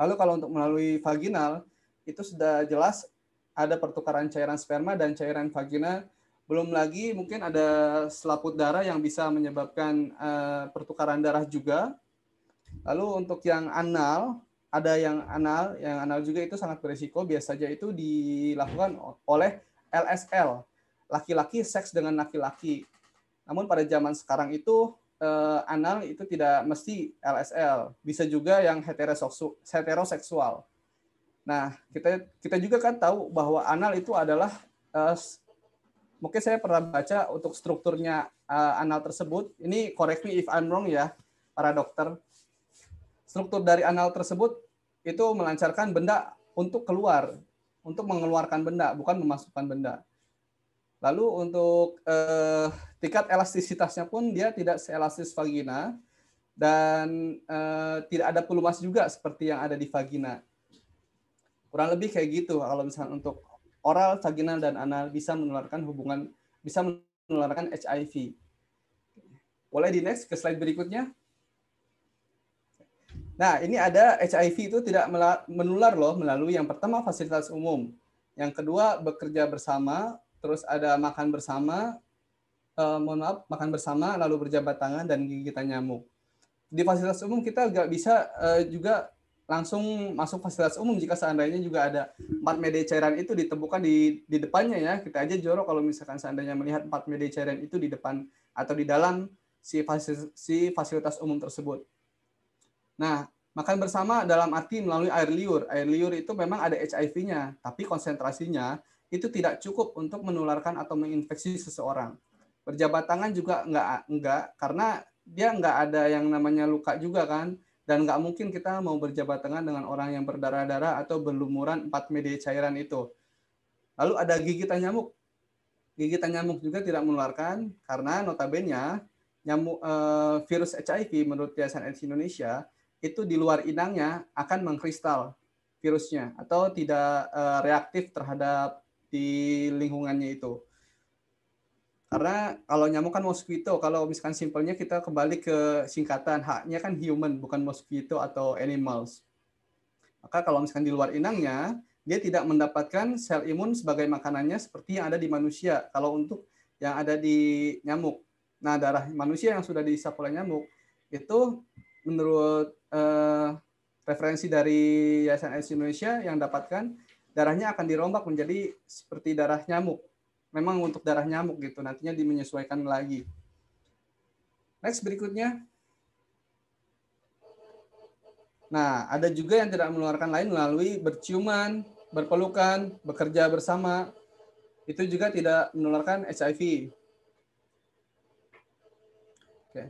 Lalu kalau untuk melalui vaginal itu sudah jelas ada pertukaran cairan sperma dan cairan vagina belum lagi mungkin ada selaput darah yang bisa menyebabkan uh, pertukaran darah juga. Lalu untuk yang anal, ada yang anal, yang anal juga itu sangat berisiko. Biasanya itu dilakukan oleh LSL, laki-laki seks dengan laki-laki. Namun pada zaman sekarang itu uh, anal itu tidak mesti LSL, bisa juga yang heteroseksual. Nah, kita kita juga kan tahu bahwa anal itu adalah eh, mungkin saya pernah baca untuk strukturnya uh, anal tersebut. Ini correct me if I'm wrong ya, para dokter. Struktur dari anal tersebut itu melancarkan benda untuk keluar, untuk mengeluarkan benda, bukan memasukkan benda. Lalu untuk eh, tingkat elastisitasnya pun dia tidak seelastis vagina dan eh, tidak ada pelumas juga seperti yang ada di vagina. Kurang lebih kayak gitu kalau misalnya untuk oral, vaginal, dan anal bisa menularkan hubungan bisa menularkan HIV. Boleh di next ke slide berikutnya. Nah, ini ada HIV itu tidak menular loh melalui yang pertama fasilitas umum, yang kedua bekerja bersama, terus ada makan bersama, eh, mohon maaf makan bersama lalu berjabat tangan dan gigitan nyamuk. Di fasilitas umum kita nggak bisa eh, juga langsung masuk fasilitas umum jika seandainya juga ada empat media cairan itu ditemukan di di depannya ya kita aja jorok kalau misalkan seandainya melihat empat media cairan itu di depan atau di dalam si fasilitas, si fasilitas umum tersebut. Nah, makan bersama dalam arti melalui air liur. Air liur itu memang ada HIV-nya, tapi konsentrasinya itu tidak cukup untuk menularkan atau menginfeksi seseorang. Berjabat tangan juga enggak enggak karena dia enggak ada yang namanya luka juga kan dan nggak mungkin kita mau berjabat tangan dengan orang yang berdarah-darah atau berlumuran empat media cairan itu. Lalu ada gigitan nyamuk. Gigitan nyamuk juga tidak menularkan karena notabene nyamuk eh, virus HIV menurut Yayasan AIDS Indonesia itu di luar inangnya akan mengkristal virusnya atau tidak eh, reaktif terhadap di lingkungannya itu. Karena kalau nyamuk kan mosquito, kalau misalkan simpelnya kita kembali ke singkatan haknya kan human, bukan mosquito atau animals. Maka kalau misalkan di luar inangnya, dia tidak mendapatkan sel imun sebagai makanannya seperti yang ada di manusia. Kalau untuk yang ada di nyamuk. Nah, darah manusia yang sudah diisap oleh nyamuk itu menurut eh, referensi dari Yayasan AIDS Indonesia yang dapatkan darahnya akan dirombak menjadi seperti darah nyamuk memang untuk darah nyamuk gitu nantinya dimenyesuaikan lagi next berikutnya nah ada juga yang tidak menularkan lain melalui berciuman berpelukan bekerja bersama itu juga tidak menularkan HIV oke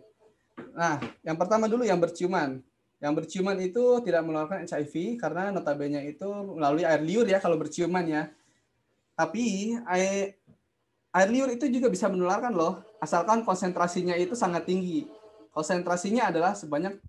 nah yang pertama dulu yang berciuman yang berciuman itu tidak menularkan HIV karena notabene itu melalui air liur ya kalau berciuman ya. Tapi air, air liur itu juga bisa menularkan loh, asalkan konsentrasinya itu sangat tinggi. Konsentrasinya adalah sebanyak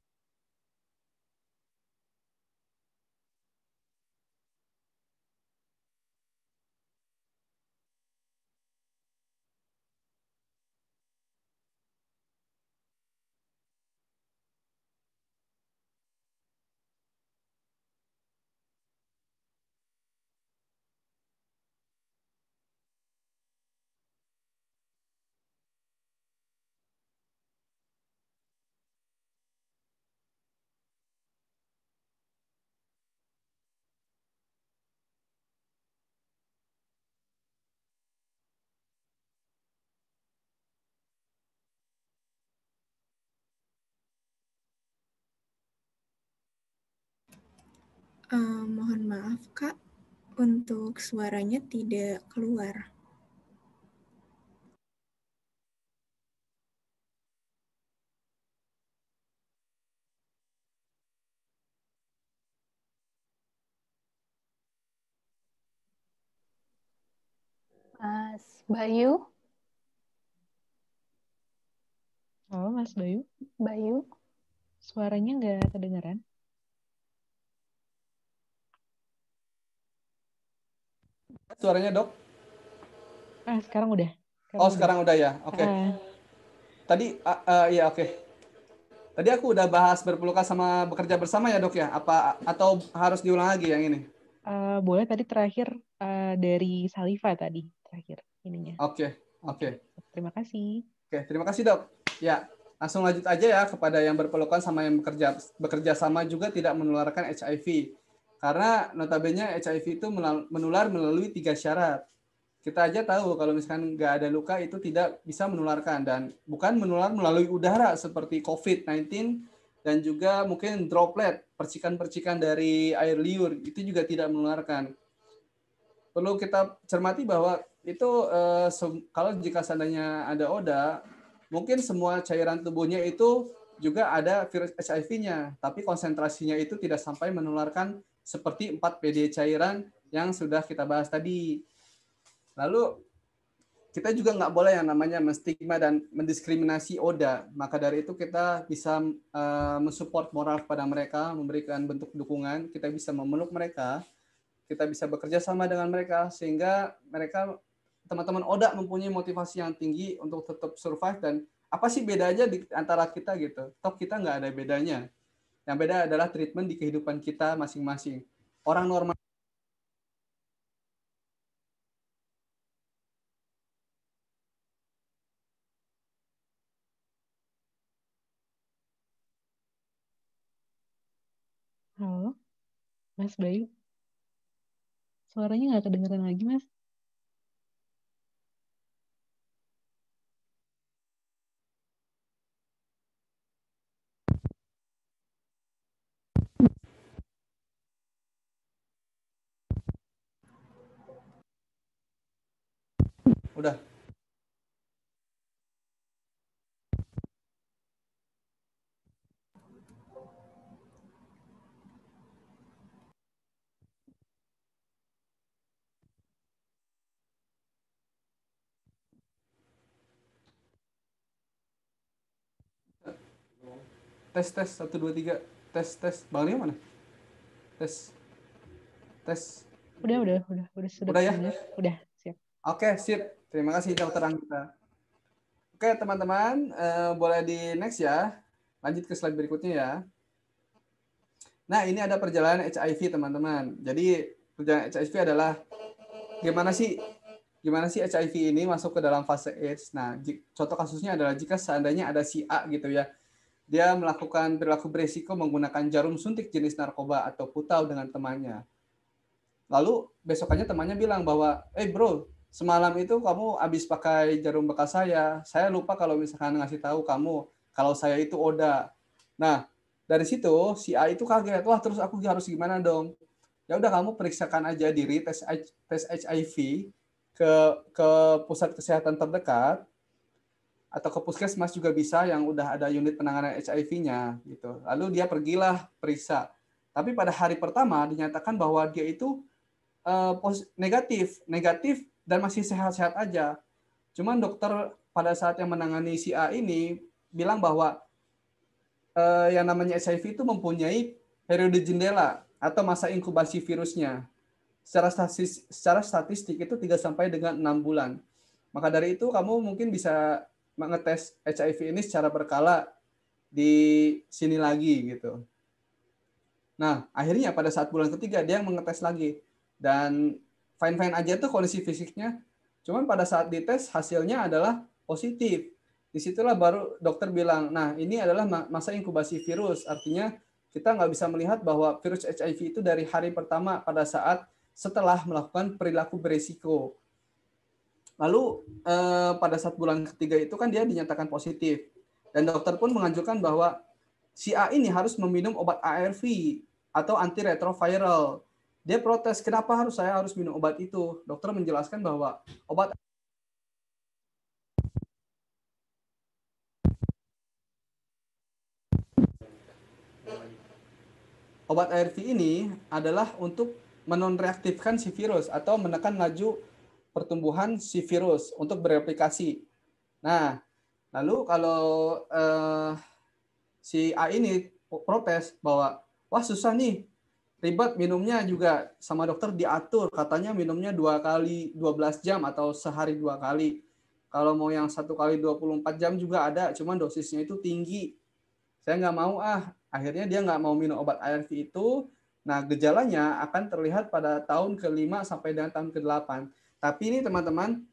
Uh, mohon maaf, Kak, untuk suaranya tidak keluar. Mas Bayu. Halo Mas Bayu. Bayu. Suaranya nggak kedengaran? suaranya dok? Ah sekarang udah. Sekarang oh udah. sekarang udah ya, oke. Okay. Uh. Tadi uh, uh, ya oke. Okay. Tadi aku udah bahas berpelukan sama bekerja bersama ya dok ya, apa atau harus diulang lagi yang ini? Uh, boleh tadi terakhir uh, dari Saliva tadi terakhir ininya. Oke okay. oke. Okay. Terima kasih. Oke okay, terima kasih dok. Ya langsung lanjut aja ya kepada yang berpelukan sama yang bekerja bekerja sama juga tidak menularkan HIV karena notabene HIV itu menular melalui tiga syarat. Kita aja tahu kalau misalkan nggak ada luka itu tidak bisa menularkan dan bukan menular melalui udara seperti COVID-19 dan juga mungkin droplet, percikan-percikan dari air liur itu juga tidak menularkan. Perlu kita cermati bahwa itu eh, kalau jika seandainya ada ODA, mungkin semua cairan tubuhnya itu juga ada virus HIV-nya, tapi konsentrasinya itu tidak sampai menularkan seperti 4 PD cairan yang sudah kita bahas tadi. Lalu kita juga nggak boleh yang namanya menstigma dan mendiskriminasi ODA. Maka dari itu kita bisa uh, mensupport moral pada mereka, memberikan bentuk dukungan, kita bisa memeluk mereka, kita bisa bekerja sama dengan mereka sehingga mereka teman-teman ODA mempunyai motivasi yang tinggi untuk tetap survive dan apa sih bedanya di antara kita gitu? Top kita nggak ada bedanya. Yang beda adalah treatment di kehidupan kita masing-masing. Orang normal Halo, Mas Bayu. Suaranya nggak kedengeran lagi, Mas. udah tes tes satu dua tiga tes tes bang Rio mana tes tes udah udah udah udah sudah udah ya udah siap oke okay, siap Terima kasih dokter Anggita. Oke teman-teman, uh, boleh di next ya. Lanjut ke slide berikutnya ya. Nah ini ada perjalanan HIV teman-teman. Jadi perjalanan HIV adalah gimana sih gimana sih HIV ini masuk ke dalam fase AIDS. Nah, contoh kasusnya adalah jika seandainya ada si A gitu ya, dia melakukan perilaku berisiko menggunakan jarum suntik jenis narkoba atau putau dengan temannya. Lalu besokannya temannya bilang bahwa, eh bro, semalam itu kamu habis pakai jarum bekas saya. Saya lupa kalau misalkan ngasih tahu kamu kalau saya itu Oda. Nah, dari situ si A itu kaget, wah terus aku harus gimana dong? Ya udah kamu periksakan aja diri tes tes HIV ke ke pusat kesehatan terdekat atau ke puskesmas juga bisa yang udah ada unit penanganan HIV-nya gitu. Lalu dia pergilah periksa. Tapi pada hari pertama dinyatakan bahwa dia itu uh, negatif. Negatif dan masih sehat-sehat aja. Cuman dokter pada saat yang menangani si A ini bilang bahwa eh, yang namanya HIV itu mempunyai periode jendela atau masa inkubasi virusnya. Secara statistik, secara statistik itu 3 sampai dengan 6 bulan. Maka dari itu kamu mungkin bisa mengetes HIV ini secara berkala di sini lagi gitu. Nah, akhirnya pada saat bulan ketiga dia mengetes lagi dan fine fine aja tuh kondisi fisiknya cuman pada saat dites hasilnya adalah positif disitulah baru dokter bilang nah ini adalah masa inkubasi virus artinya kita nggak bisa melihat bahwa virus HIV itu dari hari pertama pada saat setelah melakukan perilaku beresiko lalu eh, pada saat bulan ketiga itu kan dia dinyatakan positif dan dokter pun menganjurkan bahwa si A ini harus meminum obat ARV atau antiretroviral dia protes, kenapa harus saya harus minum obat itu? Dokter menjelaskan bahwa obat obat ARV ini adalah untuk menonreaktifkan si virus atau menekan laju pertumbuhan si virus untuk bereplikasi. Nah, lalu kalau eh, si A ini protes bahwa wah susah nih ribet minumnya juga sama dokter diatur katanya minumnya dua kali 12 jam atau sehari dua kali kalau mau yang satu kali 24 jam juga ada cuman dosisnya itu tinggi saya nggak mau ah akhirnya dia nggak mau minum obat ARV itu nah gejalanya akan terlihat pada tahun kelima sampai dengan tahun ke-8 tapi ini teman-teman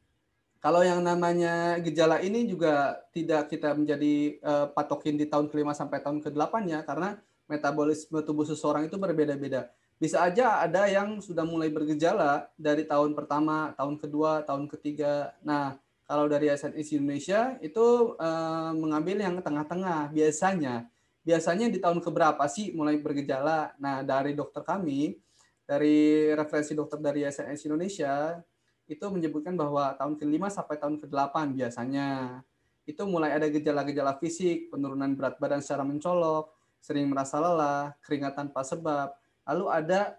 kalau yang namanya gejala ini juga tidak kita menjadi uh, patokin di tahun kelima sampai tahun ke-8 ya karena metabolisme tubuh seseorang itu berbeda-beda. Bisa aja ada yang sudah mulai bergejala dari tahun pertama, tahun kedua, tahun ketiga. Nah, kalau dari SNS Indonesia itu eh, mengambil yang tengah-tengah biasanya. Biasanya di tahun keberapa sih mulai bergejala? Nah, dari dokter kami, dari referensi dokter dari SNS Indonesia, itu menyebutkan bahwa tahun ke-5 sampai tahun ke-8 biasanya. Itu mulai ada gejala-gejala fisik, penurunan berat badan secara mencolok, sering merasa lelah, keringatan tanpa sebab. Lalu ada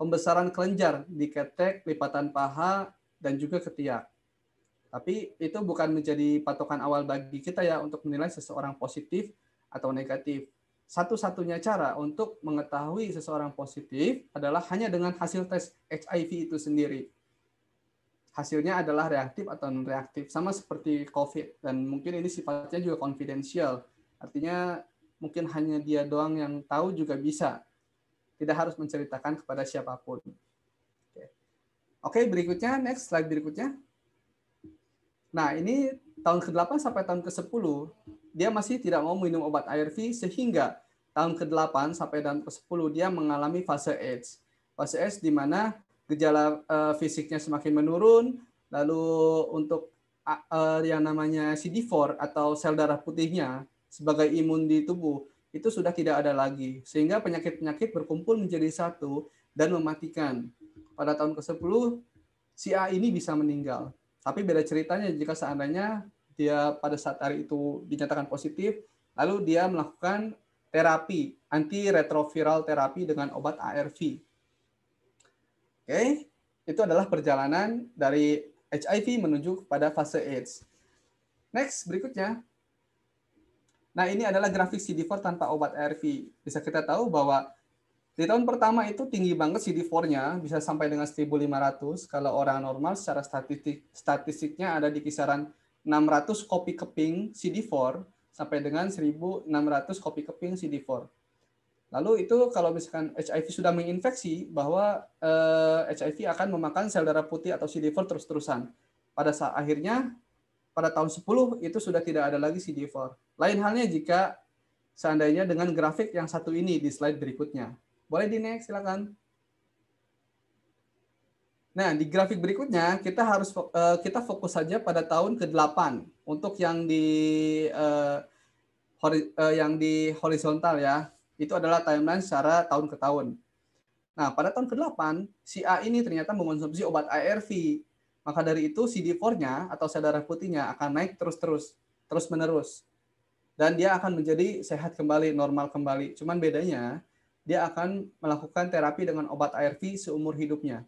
pembesaran kelenjar di ketek, lipatan paha, dan juga ketiak. Tapi itu bukan menjadi patokan awal bagi kita ya untuk menilai seseorang positif atau negatif. Satu-satunya cara untuk mengetahui seseorang positif adalah hanya dengan hasil tes HIV itu sendiri. Hasilnya adalah reaktif atau non-reaktif, sama seperti COVID. Dan mungkin ini sifatnya juga konfidensial. Artinya mungkin hanya dia doang yang tahu juga bisa. Tidak harus menceritakan kepada siapapun. Oke, Oke berikutnya, next slide berikutnya. Nah, ini tahun ke-8 sampai tahun ke-10, dia masih tidak mau minum obat ARV sehingga tahun ke-8 sampai tahun ke-10 dia mengalami fase AIDS. Fase AIDS di mana gejala eh, fisiknya semakin menurun, lalu untuk eh, yang namanya CD4 atau sel darah putihnya sebagai imun di tubuh itu sudah tidak ada lagi sehingga penyakit-penyakit berkumpul menjadi satu dan mematikan. Pada tahun ke-10 si A ini bisa meninggal. Tapi beda ceritanya jika seandainya dia pada saat hari itu dinyatakan positif lalu dia melakukan terapi antiretroviral terapi dengan obat ARV. Oke, itu adalah perjalanan dari HIV menuju kepada fase AIDS. Next, berikutnya Nah, ini adalah grafik CD4 tanpa obat ARV. Bisa kita tahu bahwa di tahun pertama itu tinggi banget CD4-nya, bisa sampai dengan 1.500. Kalau orang normal secara statistik, statistiknya ada di kisaran 600 kopi keping CD4 sampai dengan 1.600 kopi keping CD4. Lalu itu kalau misalkan HIV sudah menginfeksi bahwa eh, HIV akan memakan sel darah putih atau CD4 terus-terusan. Pada saat akhirnya pada tahun 10 itu sudah tidak ada lagi CD4. Lain halnya jika seandainya dengan grafik yang satu ini di slide berikutnya. Boleh di next silakan. Nah, di grafik berikutnya kita harus eh, kita fokus saja pada tahun ke-8 untuk yang di eh, eh, yang di horizontal ya. Itu adalah timeline secara tahun ke tahun. Nah, pada tahun ke-8 si A ini ternyata mengonsumsi obat ARV maka dari itu CD4-nya atau sel darah putihnya akan naik terus-terus, terus-menerus. Dan dia akan menjadi sehat kembali, normal kembali. Cuman bedanya, dia akan melakukan terapi dengan obat ARV seumur hidupnya.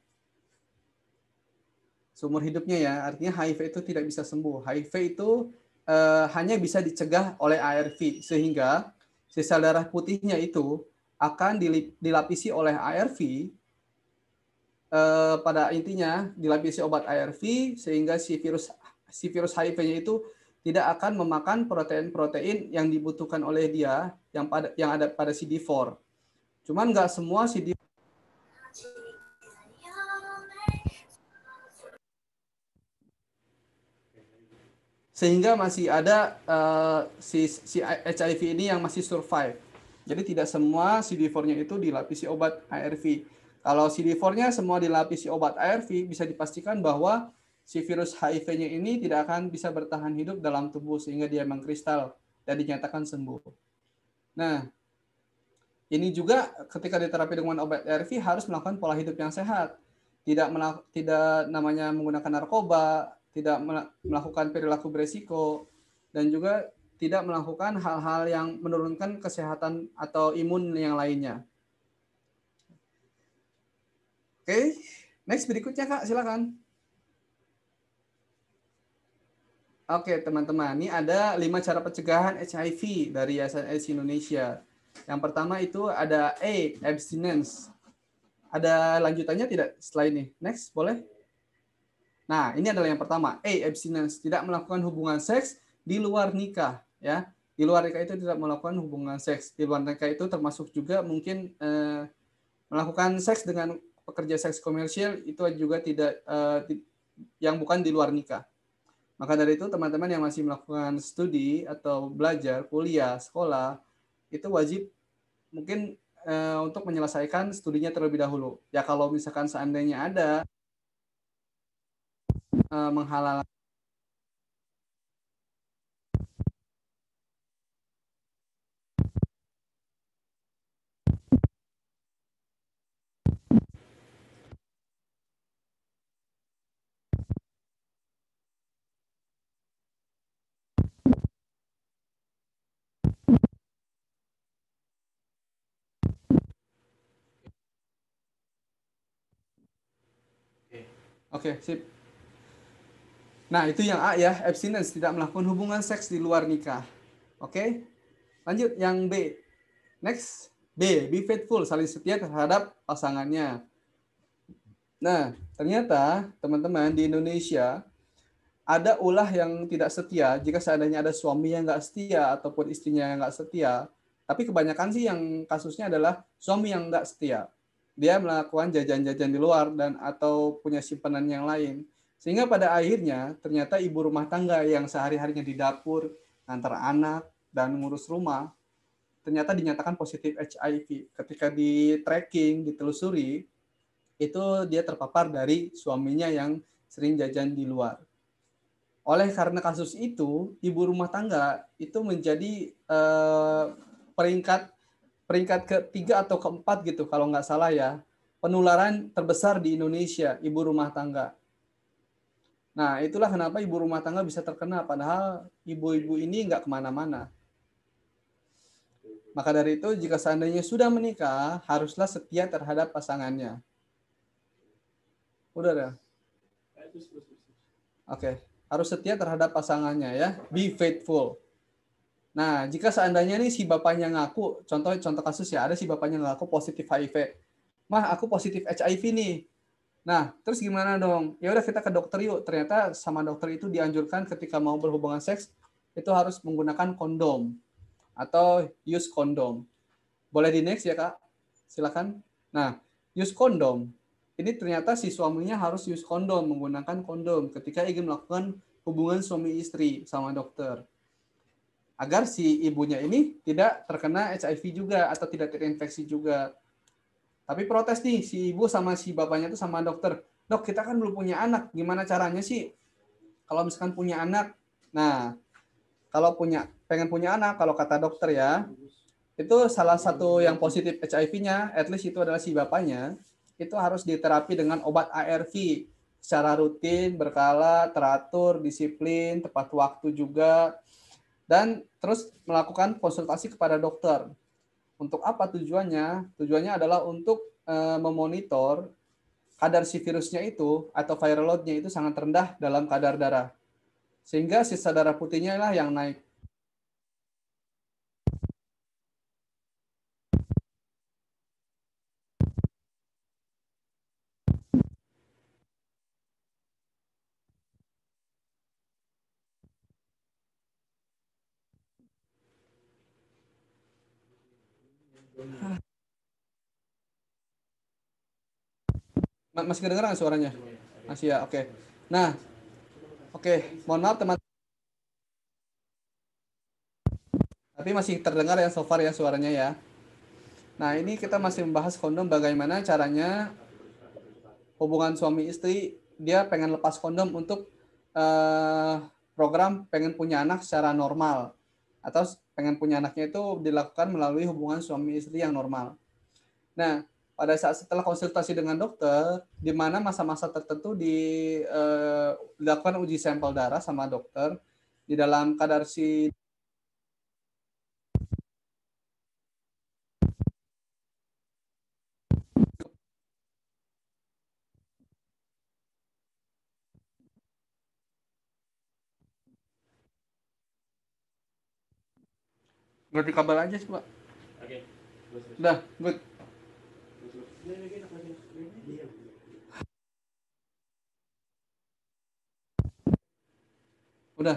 Seumur hidupnya ya, artinya HIV itu tidak bisa sembuh. HIV itu eh, hanya bisa dicegah oleh ARV, sehingga sisa darah putihnya itu akan dilapisi oleh ARV eh, pada intinya dilapisi obat ARV sehingga si virus si virus HIV-nya itu tidak akan memakan protein-protein yang dibutuhkan oleh dia yang pada yang ada pada CD4. Cuman nggak semua CD sehingga masih ada uh, si, si HIV ini yang masih survive. Jadi tidak semua CD4-nya itu dilapisi obat ARV. Kalau CD4-nya semua dilapisi obat ARV, bisa dipastikan bahwa si virus HIV-nya ini tidak akan bisa bertahan hidup dalam tubuh sehingga dia mengkristal dan dinyatakan sembuh. Nah, ini juga ketika diterapi dengan obat ARV harus melakukan pola hidup yang sehat. Tidak tidak namanya menggunakan narkoba, tidak melakukan perilaku beresiko, dan juga tidak melakukan hal-hal yang menurunkan kesehatan atau imun yang lainnya. Oke, next berikutnya Kak, silakan. Oke, teman-teman. Ini ada lima cara pencegahan HIV dari Yayasan AIDS Indonesia. Yang pertama itu ada A, abstinence. Ada lanjutannya tidak Selain ini? Next, boleh? Nah, ini adalah yang pertama, A, abstinence. Tidak melakukan hubungan seks di luar nikah. ya. Di luar nikah itu tidak melakukan hubungan seks. Di luar nikah itu termasuk juga mungkin eh, melakukan seks dengan pekerja seks komersial itu juga tidak uh, yang bukan di luar nikah. Maka dari itu teman-teman yang masih melakukan studi atau belajar, kuliah, sekolah itu wajib mungkin uh, untuk menyelesaikan studinya terlebih dahulu. Ya kalau misalkan seandainya ada uh, menghalalkan Oke, okay, sip. Nah, itu yang A ya, abstinence tidak melakukan hubungan seks di luar nikah. Oke. Okay? Lanjut yang B. Next, B, be faithful, saling setia terhadap pasangannya. Nah, ternyata teman-teman di Indonesia ada ulah yang tidak setia jika seandainya ada suami yang nggak setia ataupun istrinya yang nggak setia. Tapi kebanyakan sih yang kasusnya adalah suami yang nggak setia dia melakukan jajan-jajan di luar dan atau punya simpanan yang lain. Sehingga pada akhirnya ternyata ibu rumah tangga yang sehari-harinya di dapur, antar anak, dan ngurus rumah, ternyata dinyatakan positif HIV. Ketika di tracking, ditelusuri, itu dia terpapar dari suaminya yang sering jajan di luar. Oleh karena kasus itu, ibu rumah tangga itu menjadi eh, peringkat peringkat ketiga atau keempat gitu kalau nggak salah ya penularan terbesar di Indonesia ibu rumah tangga. Nah itulah kenapa ibu rumah tangga bisa terkena padahal ibu-ibu ini nggak kemana-mana. Maka dari itu jika seandainya sudah menikah haruslah setia terhadap pasangannya. Udah ya. Oke, okay. harus setia terhadap pasangannya ya. Be faithful. Nah, jika seandainya nih si bapaknya ngaku, contoh contoh kasus ya, ada si bapaknya ngaku positif HIV. Mah, aku positif HIV nih. Nah, terus gimana dong? Ya udah kita ke dokter yuk. Ternyata sama dokter itu dianjurkan ketika mau berhubungan seks itu harus menggunakan kondom atau use kondom. Boleh di next ya, Kak? Silakan. Nah, use kondom. Ini ternyata si suaminya harus use kondom, menggunakan kondom ketika ingin melakukan hubungan suami istri sama dokter agar si ibunya ini tidak terkena HIV juga atau tidak terinfeksi juga. Tapi protes nih si ibu sama si bapaknya itu sama dokter. Dok, kita kan belum punya anak. Gimana caranya sih kalau misalkan punya anak? Nah, kalau punya pengen punya anak kalau kata dokter ya, itu salah satu yang positif HIV-nya, at least itu adalah si bapaknya, itu harus diterapi dengan obat ARV secara rutin, berkala, teratur, disiplin, tepat waktu juga. Dan Terus melakukan konsultasi kepada dokter. Untuk apa tujuannya? Tujuannya adalah untuk eh, memonitor kadar si virusnya itu atau viral loadnya itu sangat rendah dalam kadar darah. Sehingga sisa darah putihnya lah yang naik. Masih kedengeran suaranya? Masih ya, oke. Okay. Nah, oke, okay. mohon maaf teman. Tapi masih terdengar ya so far ya suaranya ya. Nah, ini kita masih membahas kondom bagaimana caranya hubungan suami istri dia pengen lepas kondom untuk eh, program pengen punya anak secara normal atau pengen punya anaknya itu dilakukan melalui hubungan suami istri yang normal. Nah, pada saat setelah konsultasi dengan dokter, di mana masa-masa tertentu di, eh, dilakukan uji sampel darah sama dokter di dalam kadar si di kabel aja sih, Pak. Oke. Okay. Udah, good. Udah.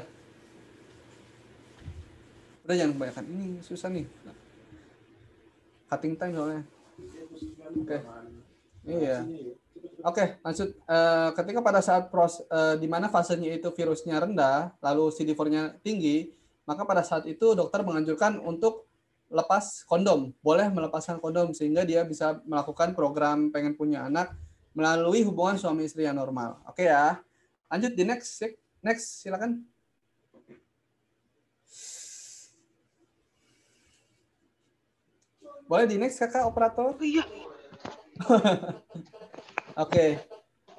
Udah jangan kebanyakan. Ini susah nih. Cutting time soalnya. Oke. Okay. Iya. Oke, okay, lanjut. Uh, ketika pada saat pros, uh, eh, di mana fasenya itu virusnya rendah, lalu CD4-nya tinggi, maka pada saat itu dokter menganjurkan untuk lepas kondom, boleh melepaskan kondom sehingga dia bisa melakukan program pengen punya anak melalui hubungan suami istri yang normal. Oke ya. Lanjut di next, next silakan. Boleh di next kakak operator? Oh, iya. *laughs* Oke.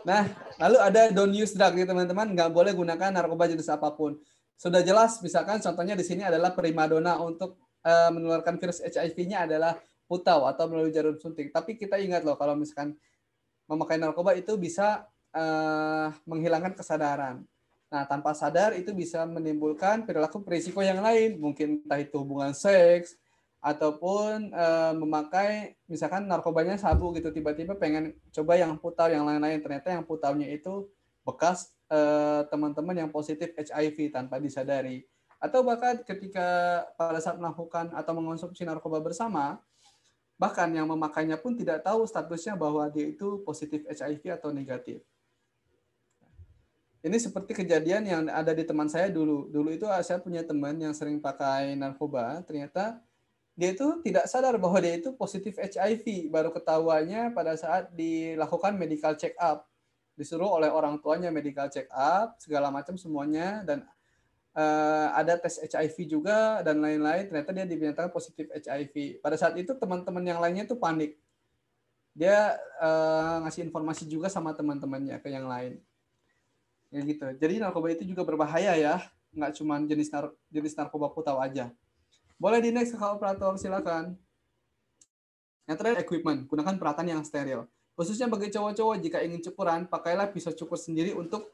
Nah, lalu ada don't use drug nih teman-teman, nggak boleh gunakan narkoba jenis apapun. Sudah jelas, misalkan contohnya di sini adalah primadona untuk uh, menularkan virus HIV-nya adalah putau atau melalui jarum suntik. Tapi kita ingat loh kalau misalkan memakai narkoba itu bisa uh, menghilangkan kesadaran. Nah, tanpa sadar itu bisa menimbulkan perilaku berisiko yang lain, mungkin entah itu hubungan seks ataupun uh, memakai misalkan narkobanya sabu gitu tiba-tiba pengen coba yang putau yang lain-lain ternyata yang putaunya itu bekas teman-teman yang positif HIV tanpa disadari atau bahkan ketika pada saat melakukan atau mengonsumsi narkoba bersama, bahkan yang memakainya pun tidak tahu statusnya bahwa dia itu positif HIV atau negatif. Ini seperti kejadian yang ada di teman saya dulu. Dulu itu ah, saya punya teman yang sering pakai narkoba, ternyata dia itu tidak sadar bahwa dia itu positif HIV, baru ketahuannya pada saat dilakukan medical check up. Disuruh oleh orang tuanya medical check up, segala macam semuanya dan uh, ada tes HIV juga dan lain-lain ternyata dia dinyatakan positif HIV pada saat itu teman-teman yang lainnya itu panik dia uh, ngasih informasi juga sama teman-temannya ke yang lain ya gitu jadi narkoba itu juga berbahaya ya nggak cuma jenis nar jenis narkoba putau aja boleh di next ke operator silakan yang terakhir equipment gunakan peralatan yang steril khususnya bagi cowok-cowok jika ingin cukuran pakailah pisau cukur sendiri untuk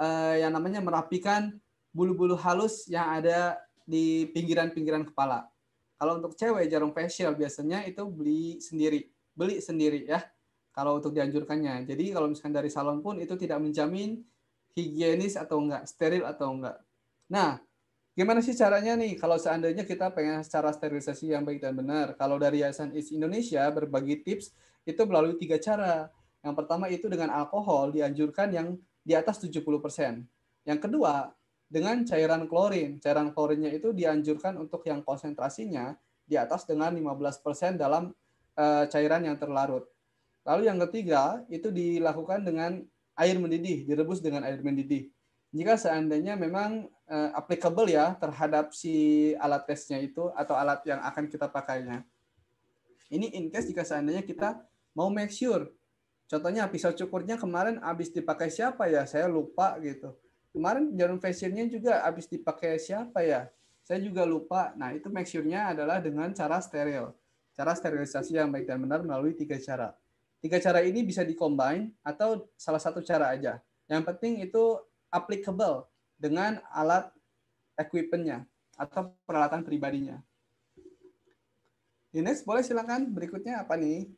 uh, yang namanya merapikan bulu-bulu halus yang ada di pinggiran-pinggiran kepala. Kalau untuk cewek jarum facial biasanya itu beli sendiri, beli sendiri ya. Kalau untuk dianjurkannya. Jadi kalau misalkan dari salon pun itu tidak menjamin higienis atau enggak, steril atau enggak. Nah, gimana sih caranya nih kalau seandainya kita pengen secara sterilisasi yang baik dan benar? Kalau dari Yayasan Is Indonesia berbagi tips itu melalui tiga cara. Yang pertama itu dengan alkohol dianjurkan yang di atas 70%. Yang kedua, dengan cairan klorin. Cairan klorinnya itu dianjurkan untuk yang konsentrasinya di atas dengan 15% dalam eh, cairan yang terlarut. Lalu yang ketiga, itu dilakukan dengan air mendidih, direbus dengan air mendidih. Jika seandainya memang eh, applicable ya terhadap si alat tesnya itu atau alat yang akan kita pakainya. Ini in case jika seandainya kita mau make sure Contohnya pisau cukurnya kemarin habis dipakai siapa ya? Saya lupa gitu. Kemarin jarum fashionnya juga habis dipakai siapa ya? Saya juga lupa. Nah, itu make sure-nya adalah dengan cara steril. Cara sterilisasi yang baik dan benar melalui tiga cara. Tiga cara ini bisa dikombin atau salah satu cara aja. Yang penting itu applicable dengan alat equipment-nya atau peralatan pribadinya. Ines, boleh silakan berikutnya apa nih?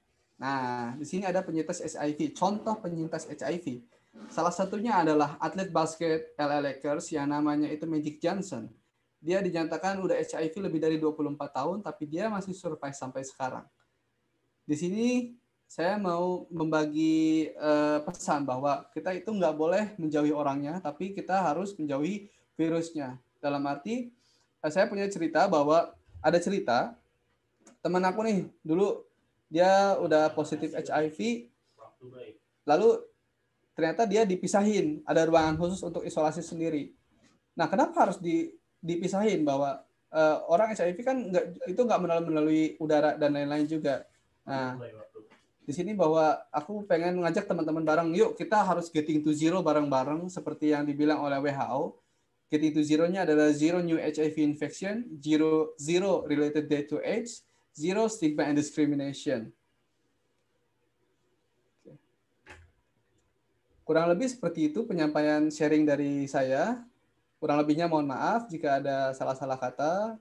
Nah, di sini ada penyintas HIV. Contoh penyintas HIV. Salah satunya adalah atlet basket LA Lakers yang namanya itu Magic Johnson. Dia dinyatakan udah HIV lebih dari 24 tahun, tapi dia masih survive sampai sekarang. Di sini saya mau membagi eh, pesan bahwa kita itu nggak boleh menjauhi orangnya, tapi kita harus menjauhi virusnya. Dalam arti, eh, saya punya cerita bahwa ada cerita teman aku nih dulu dia udah positif HIV, lalu ternyata dia dipisahin, ada ruangan khusus untuk isolasi sendiri. Nah, kenapa harus dipisahin bahwa uh, orang HIV kan nggak itu nggak melalui, melalui udara dan lain-lain juga. Nah, di sini bahwa aku pengen ngajak teman-teman bareng, yuk kita harus getting to zero bareng-bareng seperti yang dibilang oleh WHO. Getting to zero-nya adalah zero new HIV infection, zero zero related death to AIDS, zero stigma and discrimination. Kurang lebih seperti itu penyampaian sharing dari saya. Kurang lebihnya mohon maaf jika ada salah-salah kata.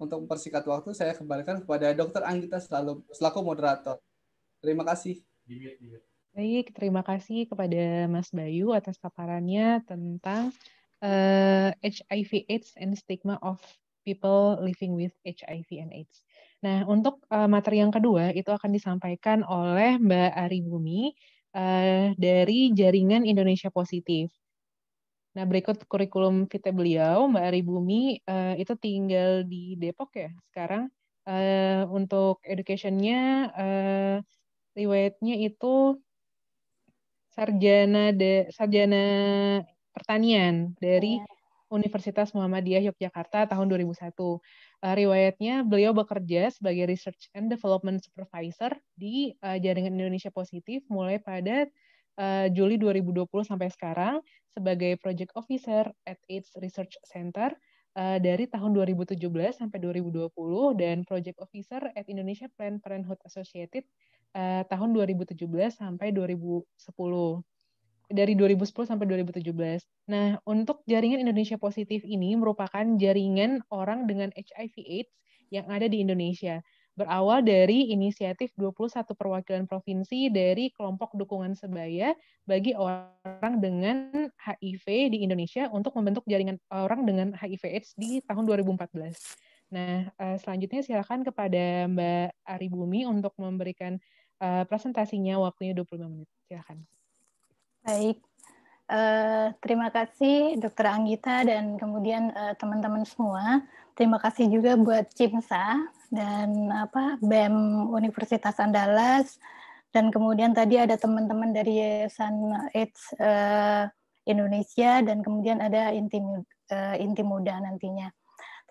Untuk mempersingkat waktu, saya kembalikan kepada Dr. Anggita selalu, selaku moderator. Terima kasih. Baik, terima kasih kepada Mas Bayu atas paparannya tentang uh, eh, HIV AIDS and stigma of people living with HIV and AIDS. Nah, untuk uh, materi yang kedua itu akan disampaikan oleh Mbak Ari Bumi uh, dari jaringan Indonesia Positif. Nah, berikut kurikulum vitae beliau, Mbak Ari Bumi, uh, eh, itu tinggal di Depok ya sekarang. Uh, untuk education-nya, uh, riwayatnya itu sarjana de, sarjana pertanian dari oh. Universitas Muhammadiyah Yogyakarta tahun 2001. Uh, eh, riwayatnya beliau bekerja sebagai Research and Development Supervisor di uh, Jaringan Indonesia Positif mulai pada uh, Juli 2020 sampai sekarang sebagai Project Officer at AIDS Research Center uh, dari tahun 2017 sampai 2020 dan Project Officer at Indonesia Planned Parenthood Associated uh, tahun 2017 sampai 2010 dari 2010 sampai 2017. Nah, untuk jaringan Indonesia Positif ini merupakan jaringan orang dengan HIV/AIDS yang ada di Indonesia. Berawal dari inisiatif 21 perwakilan provinsi dari kelompok dukungan sebaya bagi orang dengan HIV di Indonesia untuk membentuk jaringan orang dengan HIV/AIDS di tahun 2014. Nah, eh, selanjutnya silakan kepada Mbak Ari Bumi untuk memberikan eh, presentasinya waktunya 25 menit. Silakan. Baik, Uh, terima kasih Dokter Anggita dan kemudian eh, teman-teman uh, semua. Terima kasih juga buat CIMSA dan apa BEM Universitas Andalas dan kemudian tadi ada teman-teman dari Yayasan AIDS uh, Indonesia dan kemudian ada inti uh, inti muda nantinya.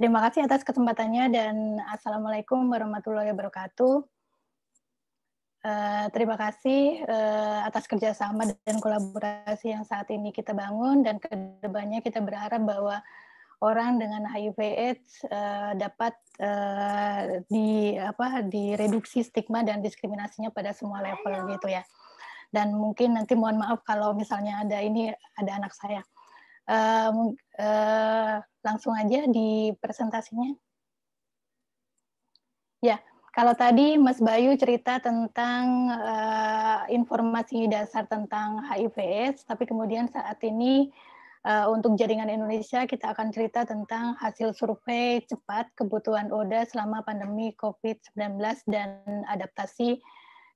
Terima kasih atas kesempatannya dan assalamualaikum warahmatullahi wabarakatuh. Eh, terima kasih uh, atas kerjasama dan kolaborasi yang saat ini kita bangun dan kedepannya kita berharap bahwa orang dengan HIV/AIDS uh, eh, dapat uh, di apa direduksi stigma dan diskriminasinya pada semua level gitu ya. Dan mungkin nanti mohon maaf kalau misalnya ada ini ada anak saya. Uh, uh, langsung aja di presentasinya. Ya. Yeah kalau tadi Mas Bayu cerita tentang uh, informasi dasar tentang HIV/AIDS, tapi kemudian saat ini uh, untuk jaringan Indonesia kita akan cerita tentang hasil survei cepat kebutuhan ODA selama pandemi COVID-19 dan adaptasi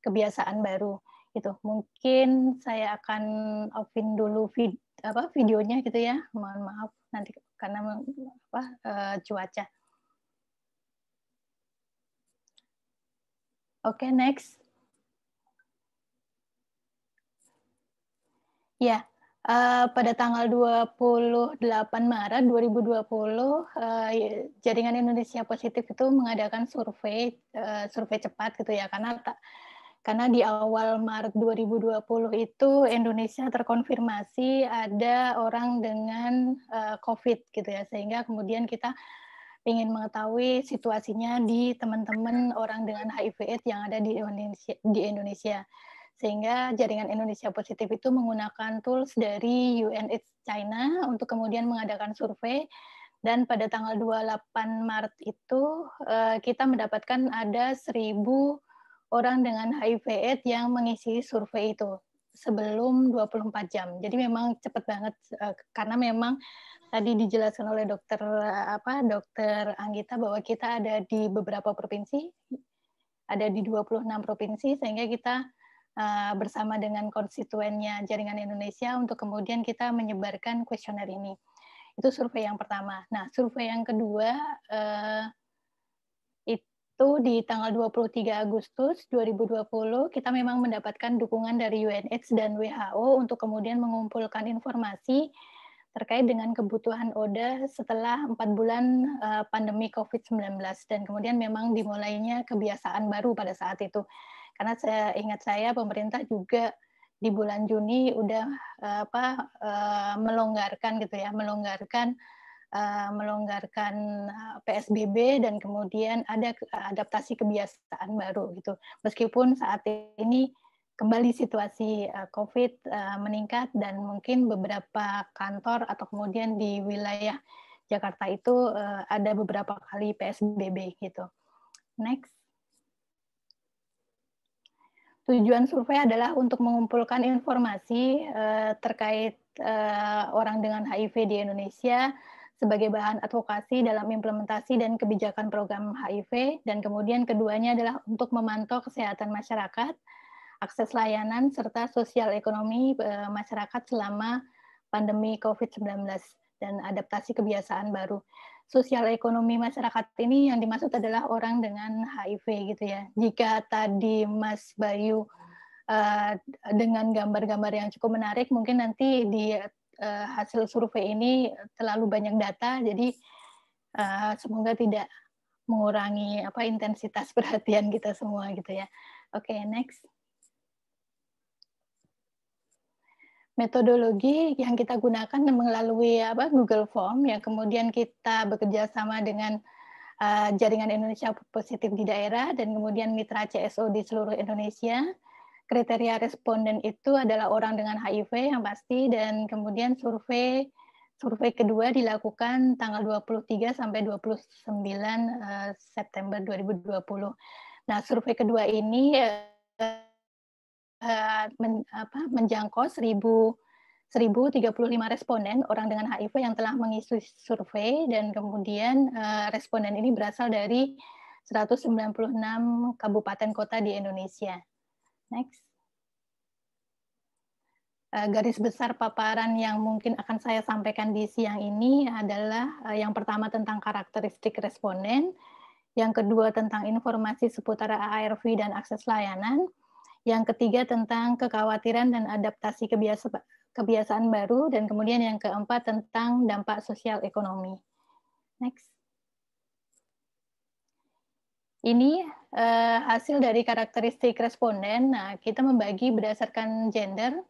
kebiasaan baru. Itu mungkin saya akan offin dulu vid apa videonya gitu ya. Mohon maaf nanti karena apa uh, cuaca. Oke, okay, next. Ya, yeah. uh, pada tanggal 28 Maret 2020, uh, eh, ya, Jaringan Indonesia Positif itu mengadakan survei uh, survei cepat gitu ya, karena tak karena di awal Maret 2020 itu Indonesia terkonfirmasi ada orang dengan uh, COVID gitu ya, sehingga kemudian kita ingin mengetahui situasinya di teman-teman orang dengan HIV/AIDS yang ada di Indonesia, di Indonesia. Sehingga jaringan Indonesia Positif itu menggunakan tools dari UNAIDS China untuk kemudian mengadakan survei dan pada tanggal 28 Maret itu eh, kita mendapatkan ada 1000 orang dengan HIV/AIDS yang mengisi survei itu sebelum 24 jam. Jadi memang cepat banget eh, karena memang tadi dijelaskan oleh dokter eh, apa dokter Anggita bahwa kita ada di beberapa provinsi, ada di 26 provinsi sehingga kita eh, bersama dengan konstituennya Jaringan Indonesia untuk kemudian kita menyebarkan kuesioner ini. Itu survei yang pertama. Nah, survei yang kedua uh, itu di tanggal 23 Agustus 2020 kita memang mendapatkan dukungan dari UNH dan WHO untuk kemudian mengumpulkan informasi terkait dengan kebutuhan ODA setelah empat bulan eh, pandemi COVID-19 dan kemudian memang dimulainya kebiasaan baru pada saat itu. Karena saya ingat saya pemerintah juga di bulan Juni udah eh, apa eh, melonggarkan gitu ya, melonggarkan Eh, melonggarkan eh, PSBB dan kemudian ada adaptasi kebiasaan baru gitu. Meskipun saat ini kembali situasi eh, COVID meningkat dan mungkin beberapa kantor atau kemudian di wilayah Jakarta itu ada beberapa kali PSBB gitu. Next. Tujuan survei adalah untuk mengumpulkan informasi terkait orang dengan HIV di Indonesia sebagai bahan advokasi dalam implementasi dan kebijakan program HIV, dan kemudian keduanya adalah untuk memantau kesehatan masyarakat, akses layanan, serta sosial ekonomi eh, masyarakat selama pandemi COVID-19 dan adaptasi kebiasaan baru. Sosial ekonomi masyarakat ini yang dimaksud adalah orang dengan HIV gitu ya. Jika tadi Mas Bayu Uh, dengan gambar-gambar yang cukup menarik mungkin nanti di uh, hasil survei ini terlalu banyak data, jadi uh, semoga tidak mengurangi apa intensitas *laughs* perhatian kita semua gitu ya. Oke, okay, next. Metodologi yang kita gunakan melalui apa Google Form yang kemudian kita bekerja sama dengan uh, jaringan Indonesia positif di daerah dan kemudian mitra CSO di seluruh Indonesia kriteria responden itu adalah orang dengan HIV yang pasti dan kemudian survei survei kedua dilakukan tanggal 23 sampai 29 eh, September 2020. Nah, survei kedua ini eh, eh, men, apa, menjangkau 1000 1035 responden orang dengan HIV yang telah mengisi survei dan kemudian responden ini berasal dari 196 kabupaten kota di Indonesia. Next. Eh, garis besar paparan yang mungkin akan saya sampaikan di siang ini adalah eh, yang pertama tentang karakteristik responden, yang kedua tentang informasi seputar ARV dan akses layanan, yang ketiga tentang kekhawatiran dan adaptasi kebiasaan baru, dan kemudian yang keempat tentang dampak sosial ekonomi. Next. Ini uh, hasil dari karakteristik responden. Nah, kita membagi berdasarkan gender.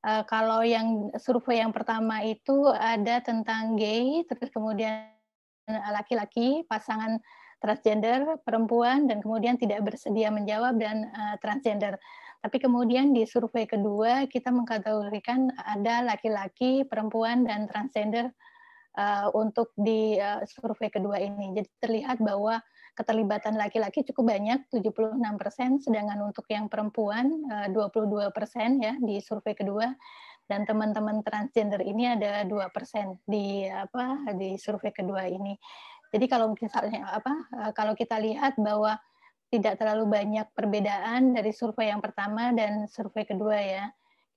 Uh, kalau yang survei yang pertama itu ada tentang gay, terus kemudian eh, laki-laki, pasangan transgender, perempuan, dan kemudian tidak bersedia menjawab dan uh, transgender. Tapi kemudian di survei kedua kita mengkategorikan ada laki-laki, perempuan, dan transgender uh, untuk di uh, survei kedua ini. Jadi terlihat bahwa keterlibatan laki-laki cukup banyak 76 persen, sedangkan untuk yang perempuan 22 eh, persen ya di survei kedua dan teman-teman transgender ini ada dua persen di apa di survei kedua ini. Jadi kalau misalnya apa eh, kalau kita lihat bahwa tidak terlalu banyak perbedaan dari survei yang pertama dan survei kedua ya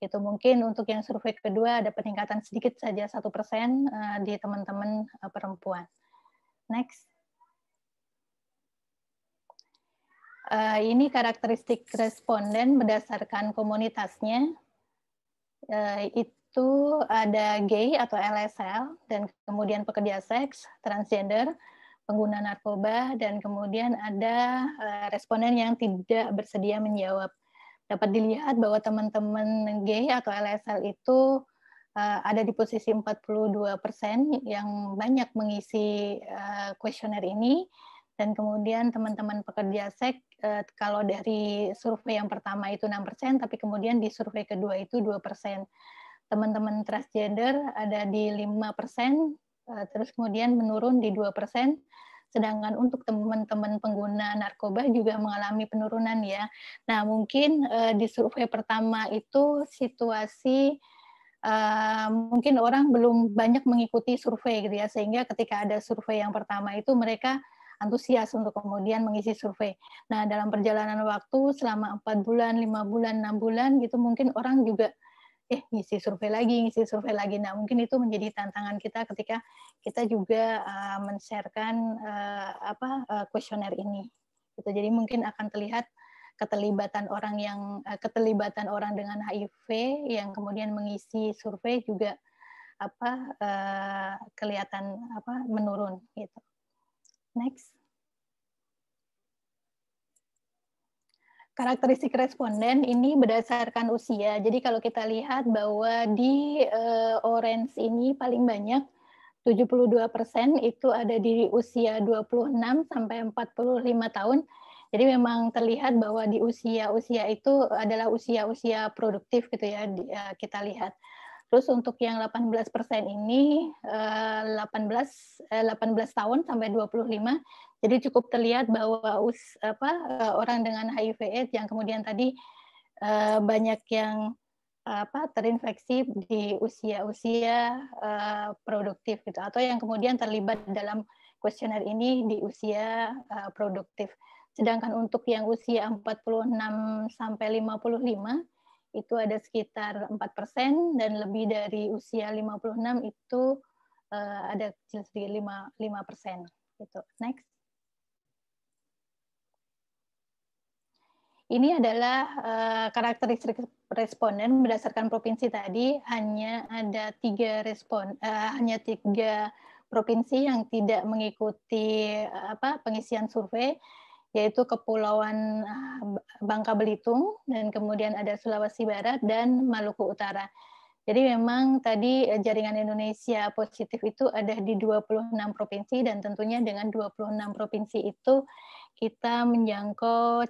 Itu mungkin untuk yang survei kedua ada peningkatan sedikit saja satu persen eh, di teman-teman perempuan next Uh, ini karakteristik responden berdasarkan komunitasnya. Uh, itu ada gay atau LSL, dan kemudian pekerja seks, transgender, pengguna narkoba, dan kemudian ada uh, responden yang tidak bersedia menjawab. Dapat dilihat bahwa teman-teman gay atau LSL itu uh, ada di posisi 42 persen yang banyak mengisi kuesioner uh, ini, dan kemudian teman-teman pekerja seks uh, kalau dari survei yang pertama itu 6%, tapi kemudian di survei kedua itu 2%. Teman-teman transgender ada di 5%, uh, eh, terus kemudian menurun di 2%, sedangkan untuk teman-teman pengguna narkoba juga mengalami penurunan ya. Nah, mungkin uh, di survei pertama itu situasi Uh, mungkin orang belum banyak mengikuti survei gitu ya sehingga ketika ada survei yang pertama itu mereka antusias untuk kemudian mengisi survei. Nah, dalam perjalanan waktu selama 4 bulan, 5 bulan, 6 bulan gitu mungkin orang juga eh ngisi survei lagi, ngisi survei lagi. Nah, mungkin itu menjadi tantangan kita ketika kita juga uh, men-sharekan uh, apa eh, kuesioner uh, ini. Gitu. Jadi mungkin akan terlihat keterlibatan orang yang uh, keterlibatan orang dengan HIV yang kemudian mengisi survei juga apa uh, kelihatan apa menurun gitu. Next. karakteristik responden ini berdasarkan usia. Jadi kalau kita lihat bahwa di uh, orange ini paling banyak 72% itu ada di usia 26 sampai 45 tahun. Jadi memang terlihat bahwa di usia-usia itu adalah usia-usia produktif gitu ya eh, kita lihat. Terus untuk yang 18% ini 18 eh, 18 eh, tahun sampai 25. Jadi cukup terlihat bahwa us, apa eh, orang dengan HIV AIDS yang kemudian tadi banyak yang apa terinfeksi di usia-usia produktif gitu atau yang kemudian terlibat dalam kuesioner ini di usia produktif. Sedangkan untuk yang usia 46 sampai 55 itu ada sekitar 4% dan lebih dari usia 56 itu uh, ada kecil sedikit 5 5%. Gitu. Next. Ini adalah uh, karakteristik responden berdasarkan provinsi tadi hanya ada tiga respon uh, hanya tiga provinsi yang tidak mengikuti apa pengisian survei yaitu Kepulauan eh, Bangka Belitung dan kemudian ada Sulawesi Barat dan Maluku Utara. Jadi memang tadi eh, jaringan Indonesia positif itu ada di 26 provinsi dan tentunya dengan 26 provinsi itu kita menjangkau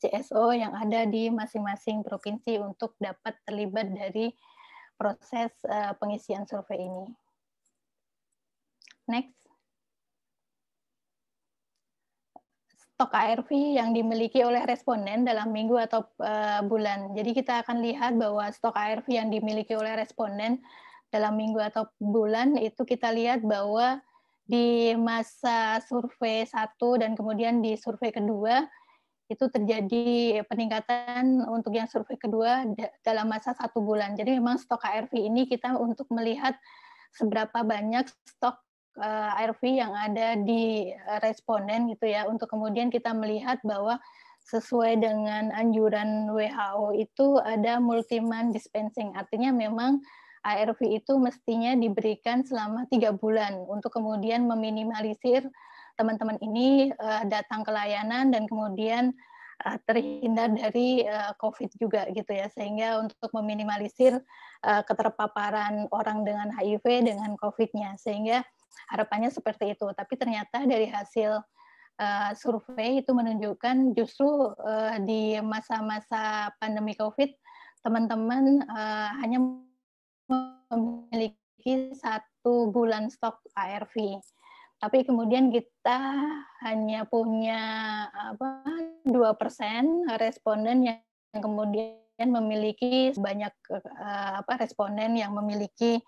CSO yang ada di masing-masing provinsi untuk dapat terlibat dari proses eh, pengisian survei ini. Next. stok ARV yang dimiliki oleh responden dalam minggu atau uh, bulan. Jadi kita akan lihat bahwa stok ARV yang dimiliki oleh responden dalam minggu atau bulan itu kita lihat bahwa di masa survei satu dan kemudian di survei kedua itu terjadi peningkatan untuk yang survei kedua dalam masa satu bulan. Jadi memang stok ARV ini kita untuk melihat seberapa banyak stok uh, eh, ARV yang ada di eh, responden gitu ya untuk kemudian kita melihat bahwa sesuai dengan anjuran WHO itu ada multiman dispensing artinya memang ARV itu mestinya diberikan selama tiga bulan untuk kemudian meminimalisir teman-teman ini uh, datang ke layanan dan kemudian uh, terhindar dari uh, COVID juga gitu ya sehingga untuk meminimalisir uh, keterpaparan orang dengan HIV dengan COVID-nya sehingga harapannya seperti itu tapi ternyata dari hasil uh, survei itu menunjukkan justru uh, di masa-masa pandemi COVID teman-teman uh, hanya memiliki satu bulan stok ARV tapi kemudian kita hanya punya apa dua persen responden yang kemudian memiliki banyak uh, apa responden yang memiliki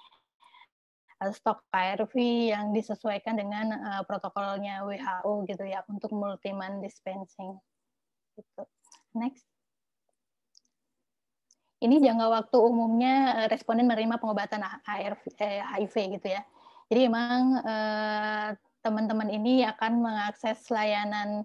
Eh, stok ARV yang disesuaikan dengan uh, protokolnya WHO gitu ya untuk multi man dispensing. Gitu. Next. Ini jangka waktu umumnya eh, responden menerima pengobatan ARV, eh, HIV gitu ya. Jadi memang teman-teman eh, ini akan mengakses layanan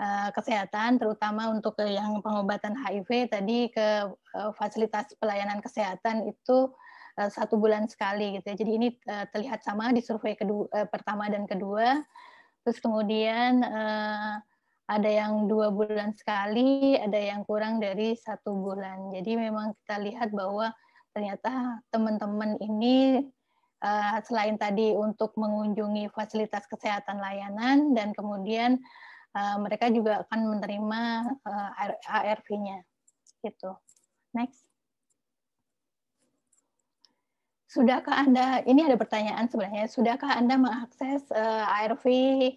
eh, kesehatan terutama untuk yang pengobatan HIV tadi ke fasilitas pelayanan kesehatan itu Eh, satu bulan sekali gitu ya. Jadi ini eh, terlihat sama di survei kedua, eh, pertama dan kedua. Terus kemudian ada yang dua bulan sekali, ada yang kurang dari satu bulan. Jadi memang kita lihat bahwa ternyata teman-teman ini selain tadi untuk mengunjungi fasilitas kesehatan layanan dan kemudian mereka juga akan menerima ARV-nya. Gitu. Next. Sudahkah Anda, ini ada pertanyaan sebenarnya, sudahkah Anda mengakses uh, eh, ARV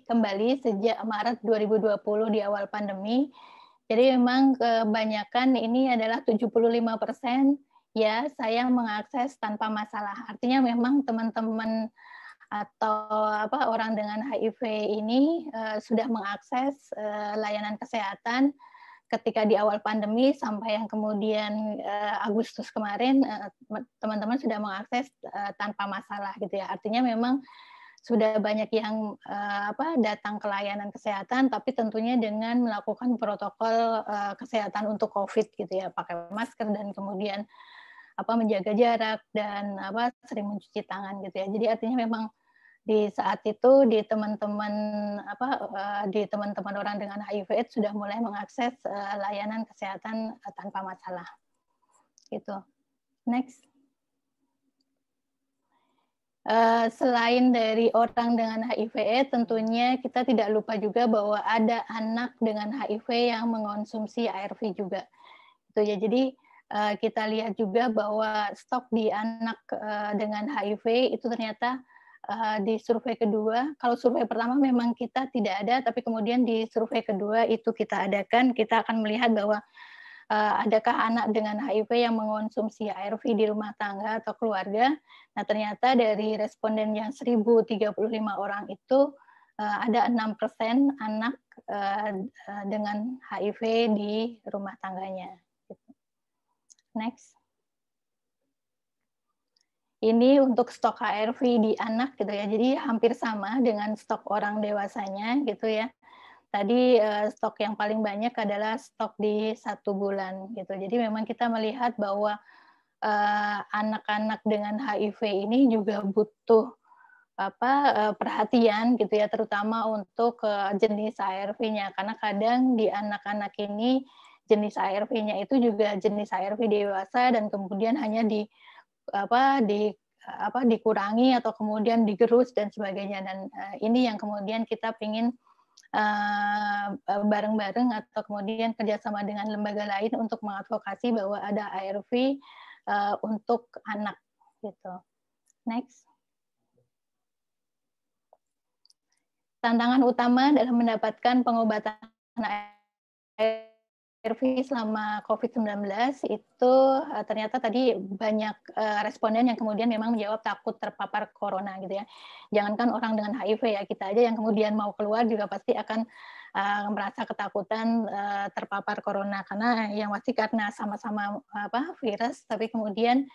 kembali sejak Maret 2020 di awal pandemi? Jadi memang kebanyakan ini adalah 75 persen ya saya mengakses tanpa masalah. Artinya memang teman-teman atau apa orang dengan HIV ini uh, sudah mengakses uh, layanan kesehatan ketika di awal pandemi sampai yang kemudian uh, Agustus kemarin eh, teman-teman uh, sudah mengakses uh, tanpa masalah gitu ya. Artinya memang sudah banyak yang uh, apa datang ke layanan kesehatan tapi tentunya dengan melakukan protokol uh, kesehatan untuk Covid gitu ya, pakai masker dan kemudian apa menjaga jarak dan apa sering mencuci tangan gitu ya. Jadi artinya memang di saat itu di teman-teman apa eh, di teman-teman orang dengan HIV AIDS sudah mulai mengakses eh, layanan kesehatan eh, tanpa masalah. Gitu. Next. selain dari orang dengan HIV AIDS tentunya kita tidak lupa juga bahwa ada anak dengan HIV yang mengonsumsi ARV juga. itu ya. Jadi kita lihat juga bahwa stok di anak dengan HIV itu ternyata Eh, di survei kedua. Kalau survei pertama memang kita tidak ada, tapi kemudian di survei kedua itu kita adakan, kita akan melihat bahwa eh, adakah anak dengan HIV yang mengonsumsi ARV di rumah tangga atau keluarga. Nah, ternyata dari responden yang 1035 orang itu eh, ada enam persen anak dengan HIV di rumah tangganya. Gitu. Next ini untuk stok HRV di anak gitu ya. Jadi hampir sama dengan stok orang dewasanya gitu ya. Tadi eh, stok yang paling banyak adalah stok di satu bulan gitu. Jadi memang kita melihat bahwa eh, anak-anak dengan HIV ini juga butuh apa eh, perhatian gitu ya terutama untuk uh, jenis ARV-nya karena kadang di anak-anak ini jenis ARV-nya itu juga jenis ARV dewasa dan kemudian hanya di apa di apa dikurangi atau kemudian digerus dan sebagainya dan uh, ini yang kemudian kita ingin bareng eh, bareng-bareng atau kemudian kerjasama dengan lembaga lain untuk mengadvokasi bahwa ada ARV uh, eh, untuk anak gitu next tantangan utama dalam mendapatkan pengobatan ARV survei selama COVID-19 itu uh, ternyata tadi banyak uh, responden yang kemudian memang menjawab takut terpapar corona gitu ya. Jangankan orang dengan HIV ya, kita aja yang kemudian mau keluar juga pasti akan uh, merasa ketakutan uh, terpapar corona karena yang pasti karena sama-sama apa virus tapi kemudian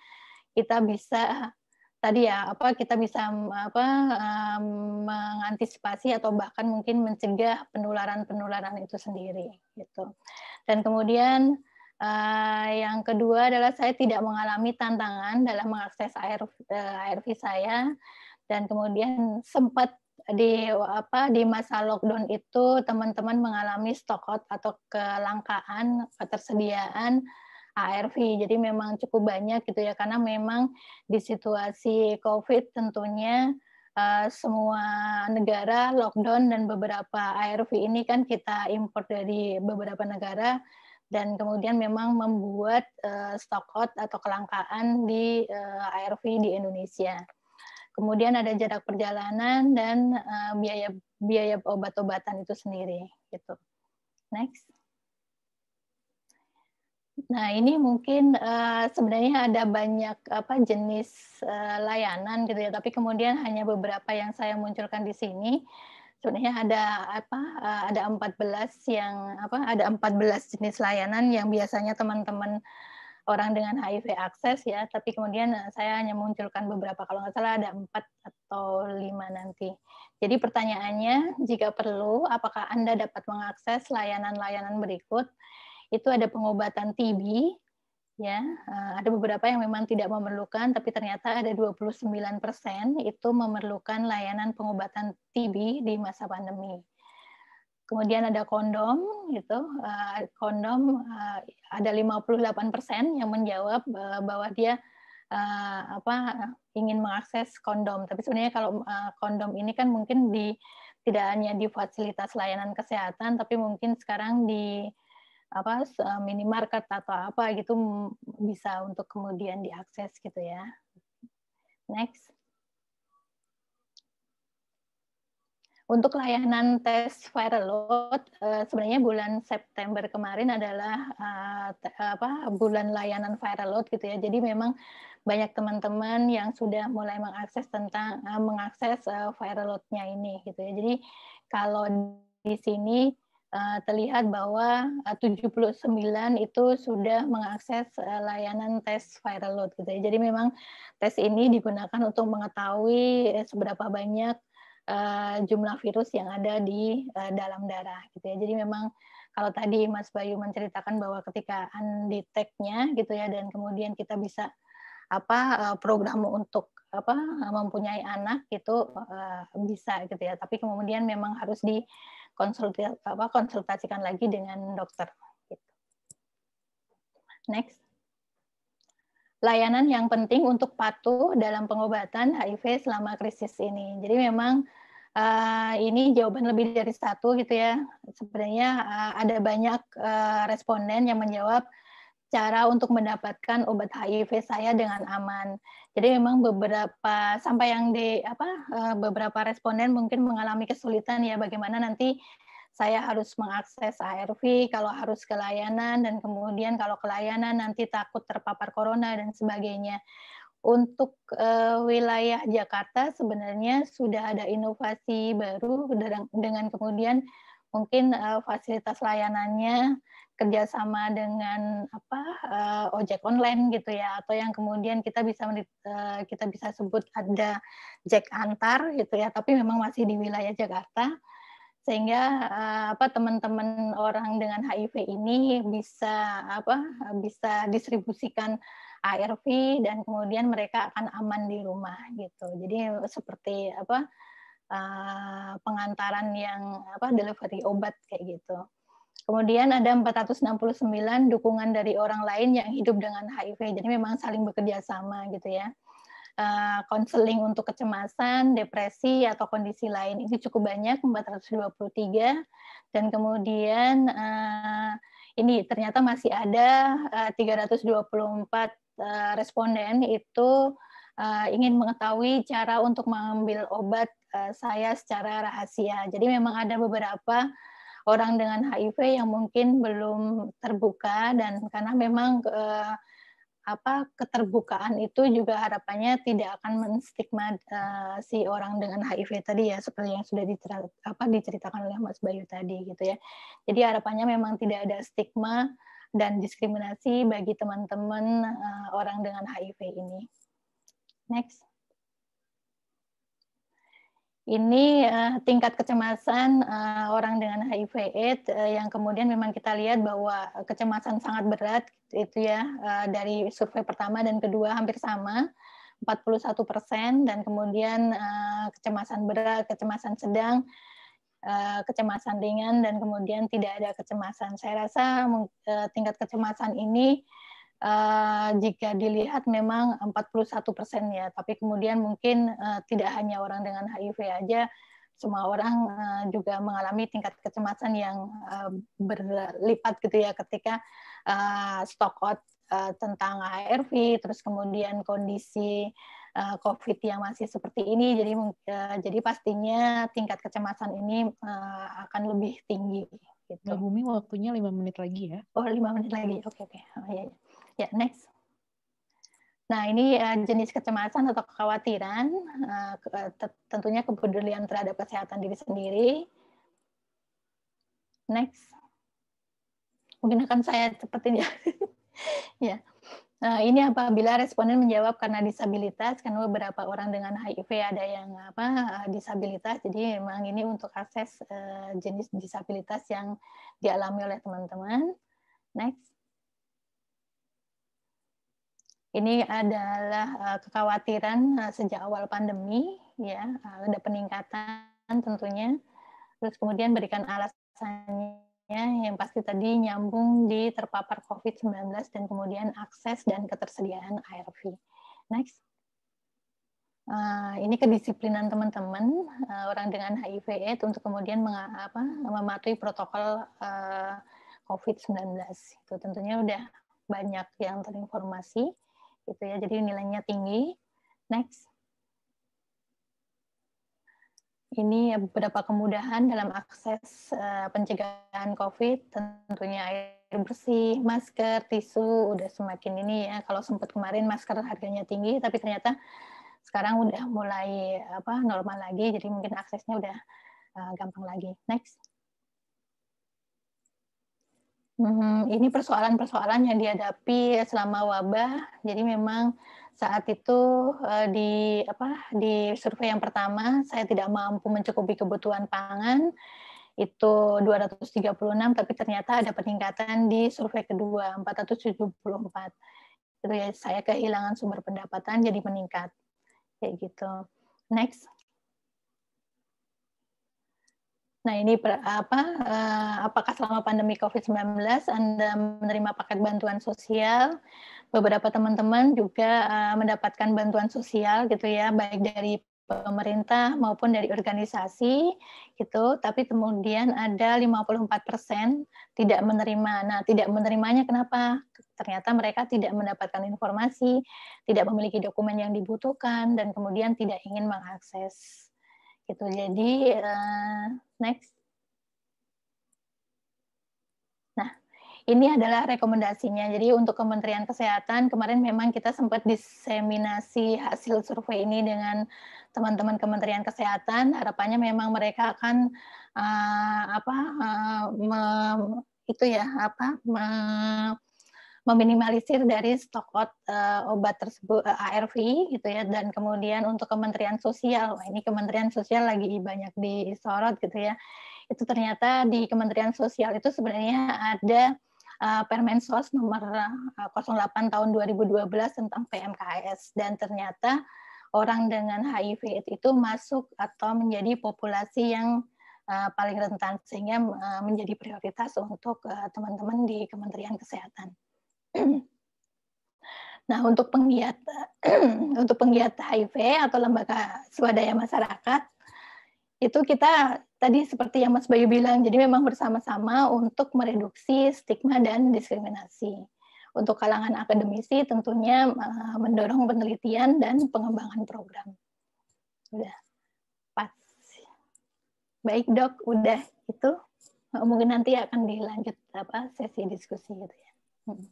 kita bisa tadi ya apa kita bisa apa mengantisipasi atau bahkan mungkin mencegah penularan-penularan itu sendiri gitu. Dan kemudian eh, yang kedua adalah saya tidak mengalami tantangan dalam mengakses air eh, ARV saya dan kemudian sempat di apa di masa lockdown itu teman-teman mengalami stokot atau kelangkaan ketersediaan ARV. Jadi memang cukup banyak gitu ya karena memang di situasi COVID tentunya eh, semua negara lockdown dan beberapa ARV ini kan kita import dari beberapa negara dan kemudian memang membuat uh, stock out atau kelangkaan di uh, eh, ARV di Indonesia. Kemudian ada jarak perjalanan dan biaya biaya obat-obatan itu sendiri gitu. Next. Nah, ini mungkin uh, sebenarnya ada banyak apa jenis uh, layanan gitu ya, tapi kemudian hanya beberapa yang saya munculkan di sini. Sebenarnya ada apa? Uh, ada 14 yang apa? Ada 14 jenis layanan yang biasanya teman-teman orang dengan HIV akses ya, tapi kemudian saya hanya munculkan beberapa kalau nggak salah ada 4 atau 5 nanti. Jadi pertanyaannya, jika perlu, apakah Anda dapat mengakses layanan-layanan berikut? itu ada pengobatan TB ya eh, ada beberapa yang memang tidak memerlukan tapi ternyata ada 29% itu memerlukan layanan pengobatan TB di masa pandemi. Kemudian ada kondom itu eh, Kondom eh, ada 58% yang menjawab bahwa dia apa ingin mengakses kondom. Tapi sebenarnya kalau kondom ini kan mungkin di tidak hanya di fasilitas layanan kesehatan tapi mungkin sekarang di apa eh, minimarket atau apa gitu bisa untuk kemudian diakses gitu ya. Next. Untuk layanan tes viral load, eh, sebenarnya bulan September kemarin adalah eh, apa bulan layanan viral load gitu ya. Jadi memang banyak teman-teman yang sudah mulai mengakses tentang mengakses viral load-nya ini gitu ya. Jadi kalau di sini Eh, terlihat bahwa 79 eh, itu sudah mengakses eh, layanan tes viral load gitu ya. Jadi memang tes ini digunakan untuk mengetahui seberapa banyak jumlah virus yang ada di dalam darah gitu ya. Jadi memang kalau tadi Mas Bayu menceritakan bahwa ketika undetect-nya gitu ya dan kemudian kita bisa apa program untuk apa mempunyai anak itu uh, bisa gitu ya tapi kemudian memang harus di konsultasi apa konsultasikan lagi dengan dokter. Gitu. Next. Layanan yang penting untuk patuh dalam pengobatan HIV selama krisis ini. Jadi memang eh, ini jawaban lebih dari satu gitu ya. Sebenarnya eh, ada banyak eh, responden yang menjawab cara untuk mendapatkan obat HIV saya dengan aman. Jadi memang beberapa sampai yang di apa eh, beberapa responden mungkin mengalami kesulitan ya bagaimana nanti saya harus mengakses ARV kalau harus ke layanan dan kemudian kalau ke layanan nanti takut terpapar corona dan sebagainya. Untuk uh, wilayah Jakarta sebenarnya sudah ada inovasi baru dengan kemudian mungkin uh, fasilitas layanannya kerjasama dengan apa uh, ojek online gitu ya atau yang kemudian kita bisa uh, kita bisa sebut ada Jack antar gitu ya tapi memang masih di wilayah Jakarta sehingga uh, apa teman-teman orang dengan HIV ini bisa apa bisa distribusikan ARV dan kemudian mereka akan aman di rumah gitu jadi seperti apa uh, pengantaran yang apa delivery obat kayak gitu. Kemudian ada 469 dukungan dari orang lain yang hidup dengan HIV. Jadi memang saling bekerja sama gitu ya. Eh, konseling uh, untuk kecemasan, depresi atau kondisi lain itu cukup banyak 423 dan kemudian uh, ini ternyata masih ada uh, 324 responden itu uh, ingin mengetahui cara untuk mengambil obat uh, saya secara rahasia. Jadi memang ada beberapa orang dengan HIV yang mungkin belum terbuka dan karena memang uh, apa keterbukaan itu juga harapannya tidak akan menstigma uh, si orang dengan HIV tadi ya seperti yang sudah apa, diceritakan oleh Mas Bayu tadi gitu ya. Jadi harapannya memang tidak ada stigma dan diskriminasi bagi teman-teman orang dengan HIV ini. Next. Ini uh, tingkat kecemasan uh, orang dengan HIV/AIDS uh, eh, yang kemudian memang kita lihat bahwa kecemasan sangat berat itu ya uh, dari survei pertama dan kedua hampir sama 41 persen dan kemudian uh, kecemasan berat, kecemasan sedang kecemasan ringan dan kemudian tidak ada kecemasan. Saya rasa tingkat kecemasan ini Eh, jika dilihat memang 41 persen ya, tapi kemudian mungkin uh, tidak hanya orang dengan HIV aja, semua orang uh, juga mengalami tingkat kecemasan yang uh, berlipat gitu ya ketika uh, stock out uh, tentang ARV, terus kemudian kondisi uh, COVID yang masih seperti ini, jadi uh, jadi pastinya tingkat kecemasan ini akan lebih tinggi. Gitu. Nah, Bumi waktunya lima menit lagi ya. Oh lima menit lagi, oke okay, oke. Okay. Oh, ya, ya. Ya, next. Nah, ini eh, jenis kecemasan atau kekhawatiran, eh, eh, tentunya kepedulian terhadap kesehatan diri sendiri. Next. Mungkin akan saya cepetin ya. *laughs* ya. Nah, ini apabila responden menjawab karena disabilitas, karena beberapa orang dengan HIV ada yang apa disabilitas, jadi memang ini untuk akses jenis disabilitas yang dialami oleh teman-teman. Next ini adalah eh, kekhawatiran eh, sejak awal pandemi ya uh, ada peningkatan tentunya terus kemudian berikan alasannya yang pasti tadi nyambung di terpapar COVID-19 dan kemudian akses dan ketersediaan ARV. Next. Uh, ini kedisiplinan teman-teman uh, orang dengan HIV/AIDS untuk kemudian apa, mematuhi protokol uh, COVID-19. Itu tentunya udah banyak yang terinformasi gitu ya. Jadi nilainya tinggi. Next. Ini beberapa kemudahan dalam akses eh, pencegahan COVID, tentunya air bersih, masker, tisu, udah semakin ini ya. Kalau sempat kemarin masker harganya tinggi, tapi ternyata sekarang udah mulai apa normal lagi, jadi mungkin aksesnya udah eh, gampang lagi. Next. Hmm, ini persoalan-persoalan yang dihadapi selama wabah. Jadi memang saat itu eh, di apa di survei yang pertama saya tidak mampu mencukupi kebutuhan pangan itu 236 tapi ternyata ada peningkatan di survei kedua 474. Itu ya saya kehilangan sumber pendapatan jadi meningkat. Kayak gitu. Next. Nah, ini apa eh, apakah selama pandemi COVID-19 Anda menerima paket bantuan sosial? Beberapa teman-teman juga eh, mendapatkan bantuan sosial gitu ya, baik dari pemerintah maupun dari organisasi gitu, tapi kemudian ada 54% tidak menerima. Nah, tidak menerimanya kenapa? Ternyata mereka tidak mendapatkan informasi, tidak memiliki dokumen yang dibutuhkan dan kemudian tidak ingin mengakses. Gitu. Jadi eh, Next. Nah, ini adalah rekomendasinya. Jadi untuk Kementerian Kesehatan, kemarin memang kita sempat diseminasi hasil survei ini dengan teman-teman Kementerian Kesehatan. Harapannya memang mereka akan uh, apa uh, me, itu ya apa me, meminimalisir dari stok uh, obat tersebut uh, eh, ARV gitu ya dan kemudian untuk Kementerian Sosial ini Kementerian Sosial lagi banyak disorot gitu ya itu ternyata di Kementerian Sosial itu sebenarnya ada uh, Permensos nomor 08 tahun 2012 tentang PMKS dan ternyata orang dengan HIV itu masuk atau menjadi populasi yang uh, paling rentan sehingga uh, menjadi prioritas untuk teman-teman uh, teman -teman di Kementerian Kesehatan. *clears throat* Nah, untuk penggiat *clears throat* untuk penggiat HIV atau lembaga swadaya masyarakat itu kita tadi seperti yang Mas Bayu bilang, jadi memang bersama-sama untuk mereduksi stigma dan diskriminasi. Untuk kalangan akademisi tentunya eh, mendorong penelitian dan pengembangan program. Udah. Pas. Baik, Dok, udah itu. Mungkin nanti akan dilanjut apa sesi diskusi gitu ya. Hmm.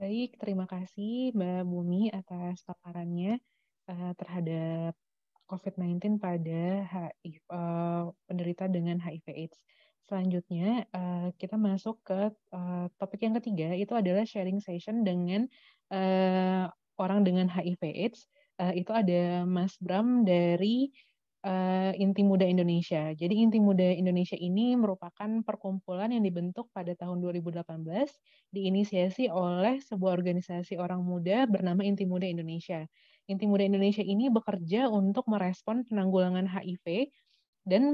Baik, terima kasih Mbak Bumi atas paparannya uh, terhadap COVID-19 pada HIV, uh, eh, penderita dengan HIV/AIDS. Selanjutnya, uh, kita masuk ke uh, topik yang ketiga, itu adalah sharing session dengan uh, orang dengan HIV/AIDS. Uh, itu ada Mas Bram dari uh, Inti Muda Indonesia. Jadi Inti Muda Indonesia ini merupakan perkumpulan yang dibentuk pada tahun 2018 diinisiasi oleh sebuah organisasi orang muda bernama Inti Muda Indonesia. Inti Muda Indonesia ini bekerja untuk merespon penanggulangan HIV dan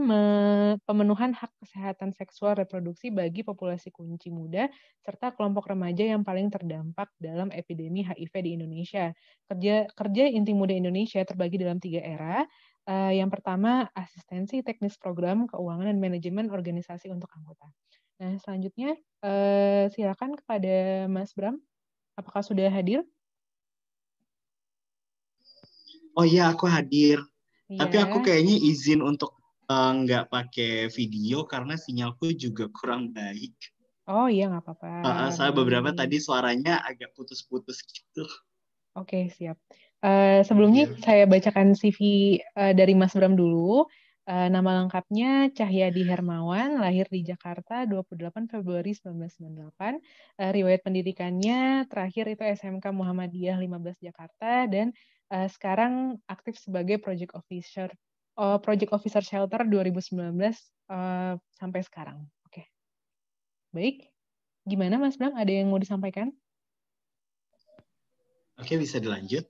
pemenuhan hak kesehatan seksual reproduksi bagi populasi kunci muda serta kelompok remaja yang paling terdampak dalam epidemi HIV di Indonesia. Kerja kerja inti muda Indonesia terbagi dalam tiga era. Uh, yang pertama, asistensi teknis program keuangan dan manajemen organisasi untuk anggota. Nah, selanjutnya uh, silakan kepada Mas Bram, apakah sudah hadir? Oh iya, aku hadir. Yeah. Tapi aku kayaknya izin untuk uh, nggak pakai video karena sinyalku juga kurang baik. Oh iya, nggak apa-apa. Uh, saya beberapa tadi suaranya agak putus-putus gitu. Oke, okay, siap. Eh, sebelumnya yeah. saya bacakan CV uh, eh, dari Mas Bram dulu. Uh, nama lengkapnya Cahyadi Hermawan, lahir di Jakarta 28 Februari 1998. Uh, riwayat pendidikannya terakhir itu SMK Muhammadiyah 15 Jakarta dan uh, sekarang aktif sebagai project officer uh, project officer shelter 2019 uh, sampai sekarang. Oke. Okay. Baik. Gimana Mas Bram, ada yang mau disampaikan? Oke, bisa dilanjut.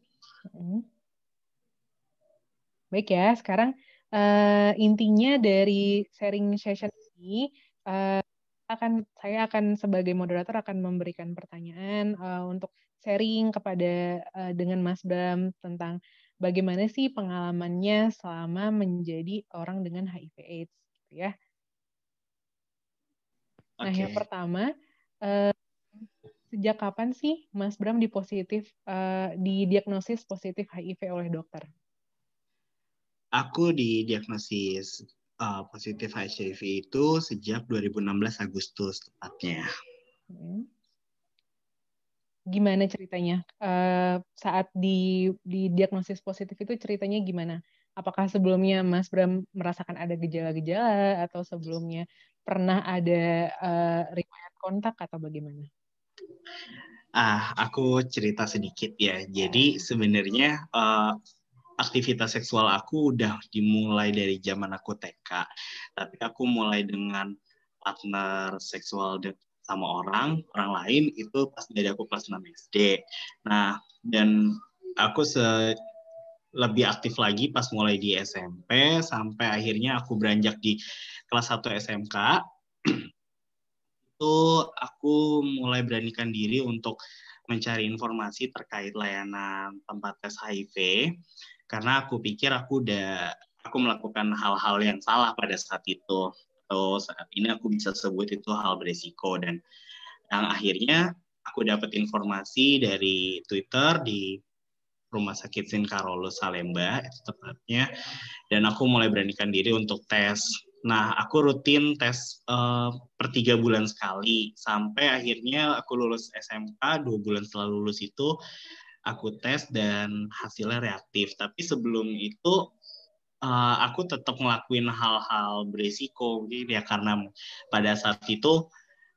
Baik ya, sekarang uh, intinya dari sharing session ini uh, akan saya akan sebagai moderator akan memberikan pertanyaan uh, untuk sharing kepada uh, dengan Mas Bram tentang bagaimana sih pengalamannya selama menjadi orang dengan HIV/AIDS, gitu ya. Okay. Nah yang pertama uh, sejak kapan sih Mas Bram di positif uh, didiagnosis positif HIV oleh dokter? Aku didiagnosis uh, positif HIV itu sejak 2016 Agustus tepatnya. Hmm. Gimana ceritanya? Uh, saat di didiagnosis positif itu ceritanya gimana? Apakah sebelumnya Mas Bram merasakan ada gejala-gejala atau sebelumnya pernah ada uh, riwayat kontak atau bagaimana? Ah, aku cerita sedikit ya. Jadi sebenarnya uh, aktivitas seksual aku udah dimulai dari zaman aku TK. Tapi aku mulai dengan partner seksual sama orang, orang lain itu pas dari aku kelas 6 SD. Nah, dan aku se lebih aktif lagi pas mulai di SMP sampai akhirnya aku beranjak di kelas 1 SMK *clears throat* itu aku mulai beranikan diri untuk mencari informasi terkait layanan tempat tes HIV karena aku pikir aku udah aku melakukan hal-hal yang salah pada saat itu atau saat ini aku bisa sebut itu hal beresiko dan yang akhirnya aku dapat informasi dari Twitter di Rumah Sakit Sin Carolus Salemba itu tepatnya dan aku mulai beranikan diri untuk tes Nah, aku rutin tes uh, per tiga bulan sekali sampai akhirnya aku lulus SMK dua bulan setelah lulus itu aku tes dan hasilnya reaktif. Tapi sebelum itu uh, aku tetap ngelakuin hal-hal berisiko gitu ya karena pada saat itu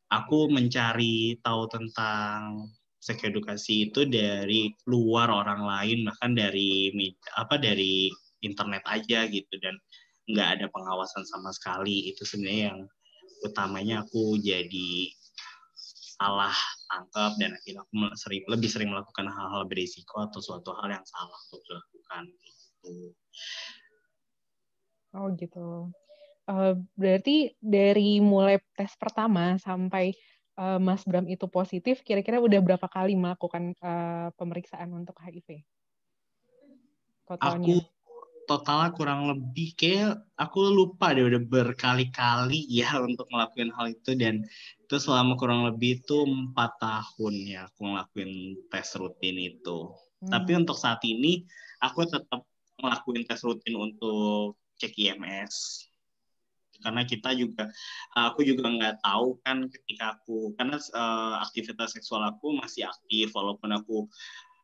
aku mencari tahu tentang seks edukasi itu dari luar orang lain, bahkan dari apa dari internet aja gitu dan nggak ada pengawasan sama sekali itu sebenarnya yang utamanya aku jadi salah tangkap dan akhirnya aku sering, lebih sering melakukan hal-hal berisiko atau suatu hal yang salah untuk dilakukan itu Oh gitu. Uh, berarti dari mulai tes pertama sampai uh, Mas Bram itu positif, kira-kira udah berapa kali melakukan uh, pemeriksaan untuk HIV? Totalnya. Aku totalnya kurang lebih kayak aku lupa deh udah berkali-kali ya *laughs* untuk ngelakuin hal itu dan itu selama kurang lebih itu empat tahun ya aku ngelakuin tes rutin itu. Hmm. Tapi untuk saat ini aku tetap ngelakuin tes rutin untuk cek IMS karena kita juga aku juga nggak tahu kan ketika aku karena uh, aktivitas seksual aku masih aktif walaupun aku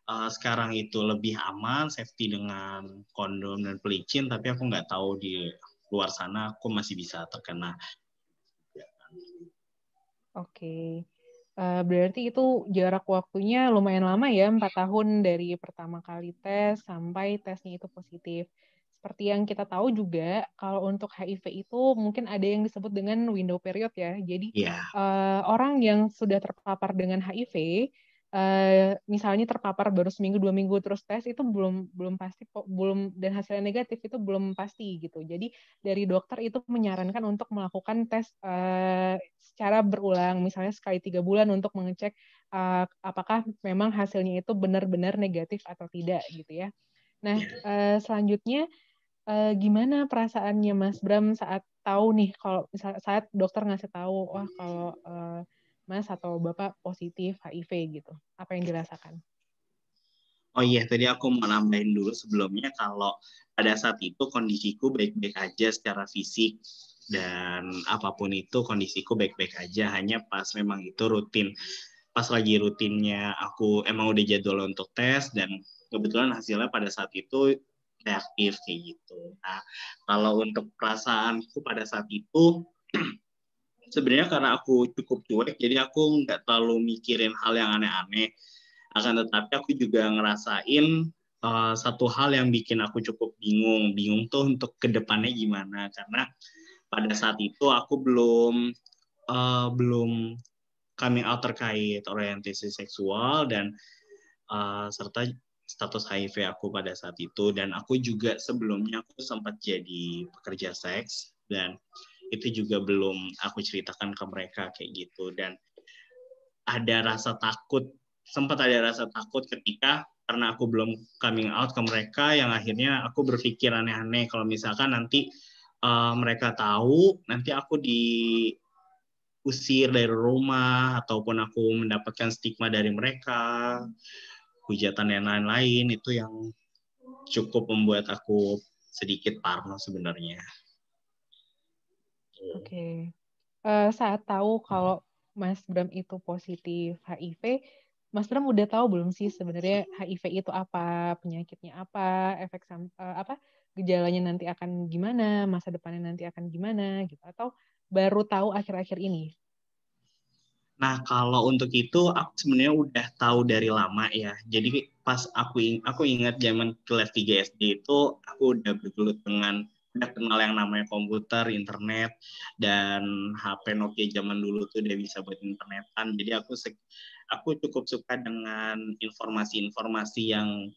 uh, sekarang itu lebih aman safety dengan kondom dan pelicin tapi aku nggak tahu di luar sana aku masih bisa terkena oke okay. uh, eh, berarti itu jarak waktunya lumayan lama ya empat tahun dari pertama kali tes sampai tesnya itu positif seperti yang kita tahu juga kalau untuk HIV itu mungkin ada yang disebut dengan window period ya jadi yeah. Iya. uh, orang yang sudah terpapar dengan HIV Eh, misalnya terpapar baru seminggu dua minggu terus tes itu belum belum pasti belum dan hasilnya negatif itu belum pasti gitu. Jadi dari dokter itu menyarankan untuk melakukan tes uh, secara berulang, misalnya sekali tiga bulan untuk mengecek uh, apakah memang hasilnya itu benar-benar negatif atau tidak gitu ya. Nah uh, selanjutnya uh, gimana perasaannya Mas Bram saat tahu nih kalau saat dokter ngasih tahu wah kalau uh, Mas atau Bapak positif HIV gitu? Apa yang dirasakan? Oh iya, tadi aku mau nambahin dulu sebelumnya kalau pada saat itu kondisiku baik-baik aja secara fisik dan apapun itu kondisiku baik-baik aja hanya pas memang itu rutin pas lagi rutinnya aku emang udah jadwal untuk tes dan kebetulan hasilnya pada saat itu reaktif kayak gitu. Nah, kalau untuk perasaanku pada saat itu *clears throat* sebenarnya karena aku cukup cuek jadi aku nggak terlalu mikirin hal yang aneh-aneh akan tetapi aku juga ngerasain uh, satu hal yang bikin aku cukup bingung bingung tuh untuk kedepannya gimana karena pada saat itu aku belum uh, belum coming out terkait orientasi seksual dan uh, serta status HIV aku pada saat itu dan aku juga sebelumnya aku sempat jadi pekerja seks dan itu juga belum aku ceritakan ke mereka kayak gitu dan ada rasa takut sempat ada rasa takut ketika karena aku belum coming out ke mereka yang akhirnya aku berpikir aneh-aneh kalau misalkan nanti uh, mereka tahu nanti aku diusir dari rumah ataupun aku mendapatkan stigma dari mereka hujatan yang lain-lain itu yang cukup membuat aku sedikit parno sebenarnya. Oke. Okay. Uh, eh, saat tahu kalau Mas Bram itu positif HIV, Mas Bram udah tahu belum sih sebenarnya HIV itu apa, penyakitnya apa, efek uh, apa gejalanya nanti akan gimana, masa depannya nanti akan gimana gitu atau baru tahu akhir-akhir ini? Nah, kalau untuk itu aku sebenarnya udah tahu dari lama ya. Jadi pas aku ing aku ingat zaman kelas 3 SD itu aku udah bergelut dengan udah kenal yang namanya komputer, internet, dan HP Nokia zaman dulu tuh udah bisa buat internetan. Jadi aku aku cukup suka dengan informasi-informasi yang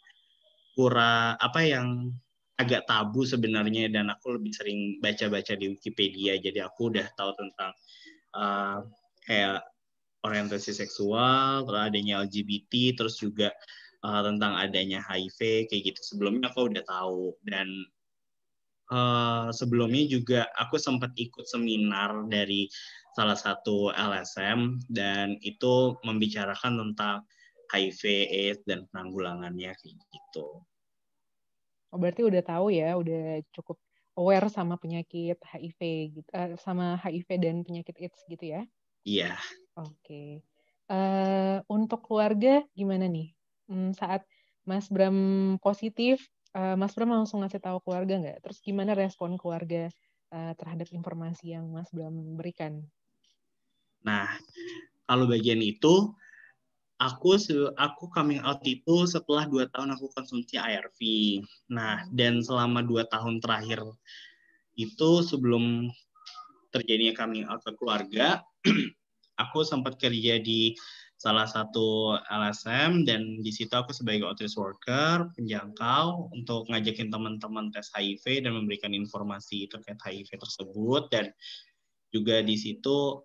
pura apa yang agak tabu sebenarnya dan aku lebih sering baca-baca di Wikipedia. Jadi aku udah tahu tentang uh, kayak orientasi seksual, terus adanya LGBT, terus juga uh, tentang adanya HIV kayak gitu. Sebelumnya aku udah tahu dan uh, sebelumnya juga aku sempat ikut seminar dari salah satu LSM dan itu membicarakan tentang HIV AIDS dan penanggulangannya kayak gitu. Oh, berarti udah tahu ya, udah cukup aware sama penyakit HIV gitu, uh, eh, sama HIV dan penyakit AIDS gitu ya? Iya. Yeah. Oke. Okay. Uh, eh, untuk keluarga gimana nih? Hmm, saat Mas Bram positif, Eh, Mas Bram langsung ngasih tahu keluarga nggak? Terus gimana respon keluarga uh, terhadap informasi yang Mas Bram berikan? Nah, kalau bagian itu aku aku coming out itu setelah dua tahun aku konsumsi ARV. Nah, dan selama dua tahun terakhir itu sebelum terjadinya coming out ke keluarga, *clears throat* aku sempat kerja di salah satu LSM dan di situ aku sebagai outreach worker penjangkau untuk ngajakin teman-teman tes HIV dan memberikan informasi terkait HIV tersebut dan juga di situ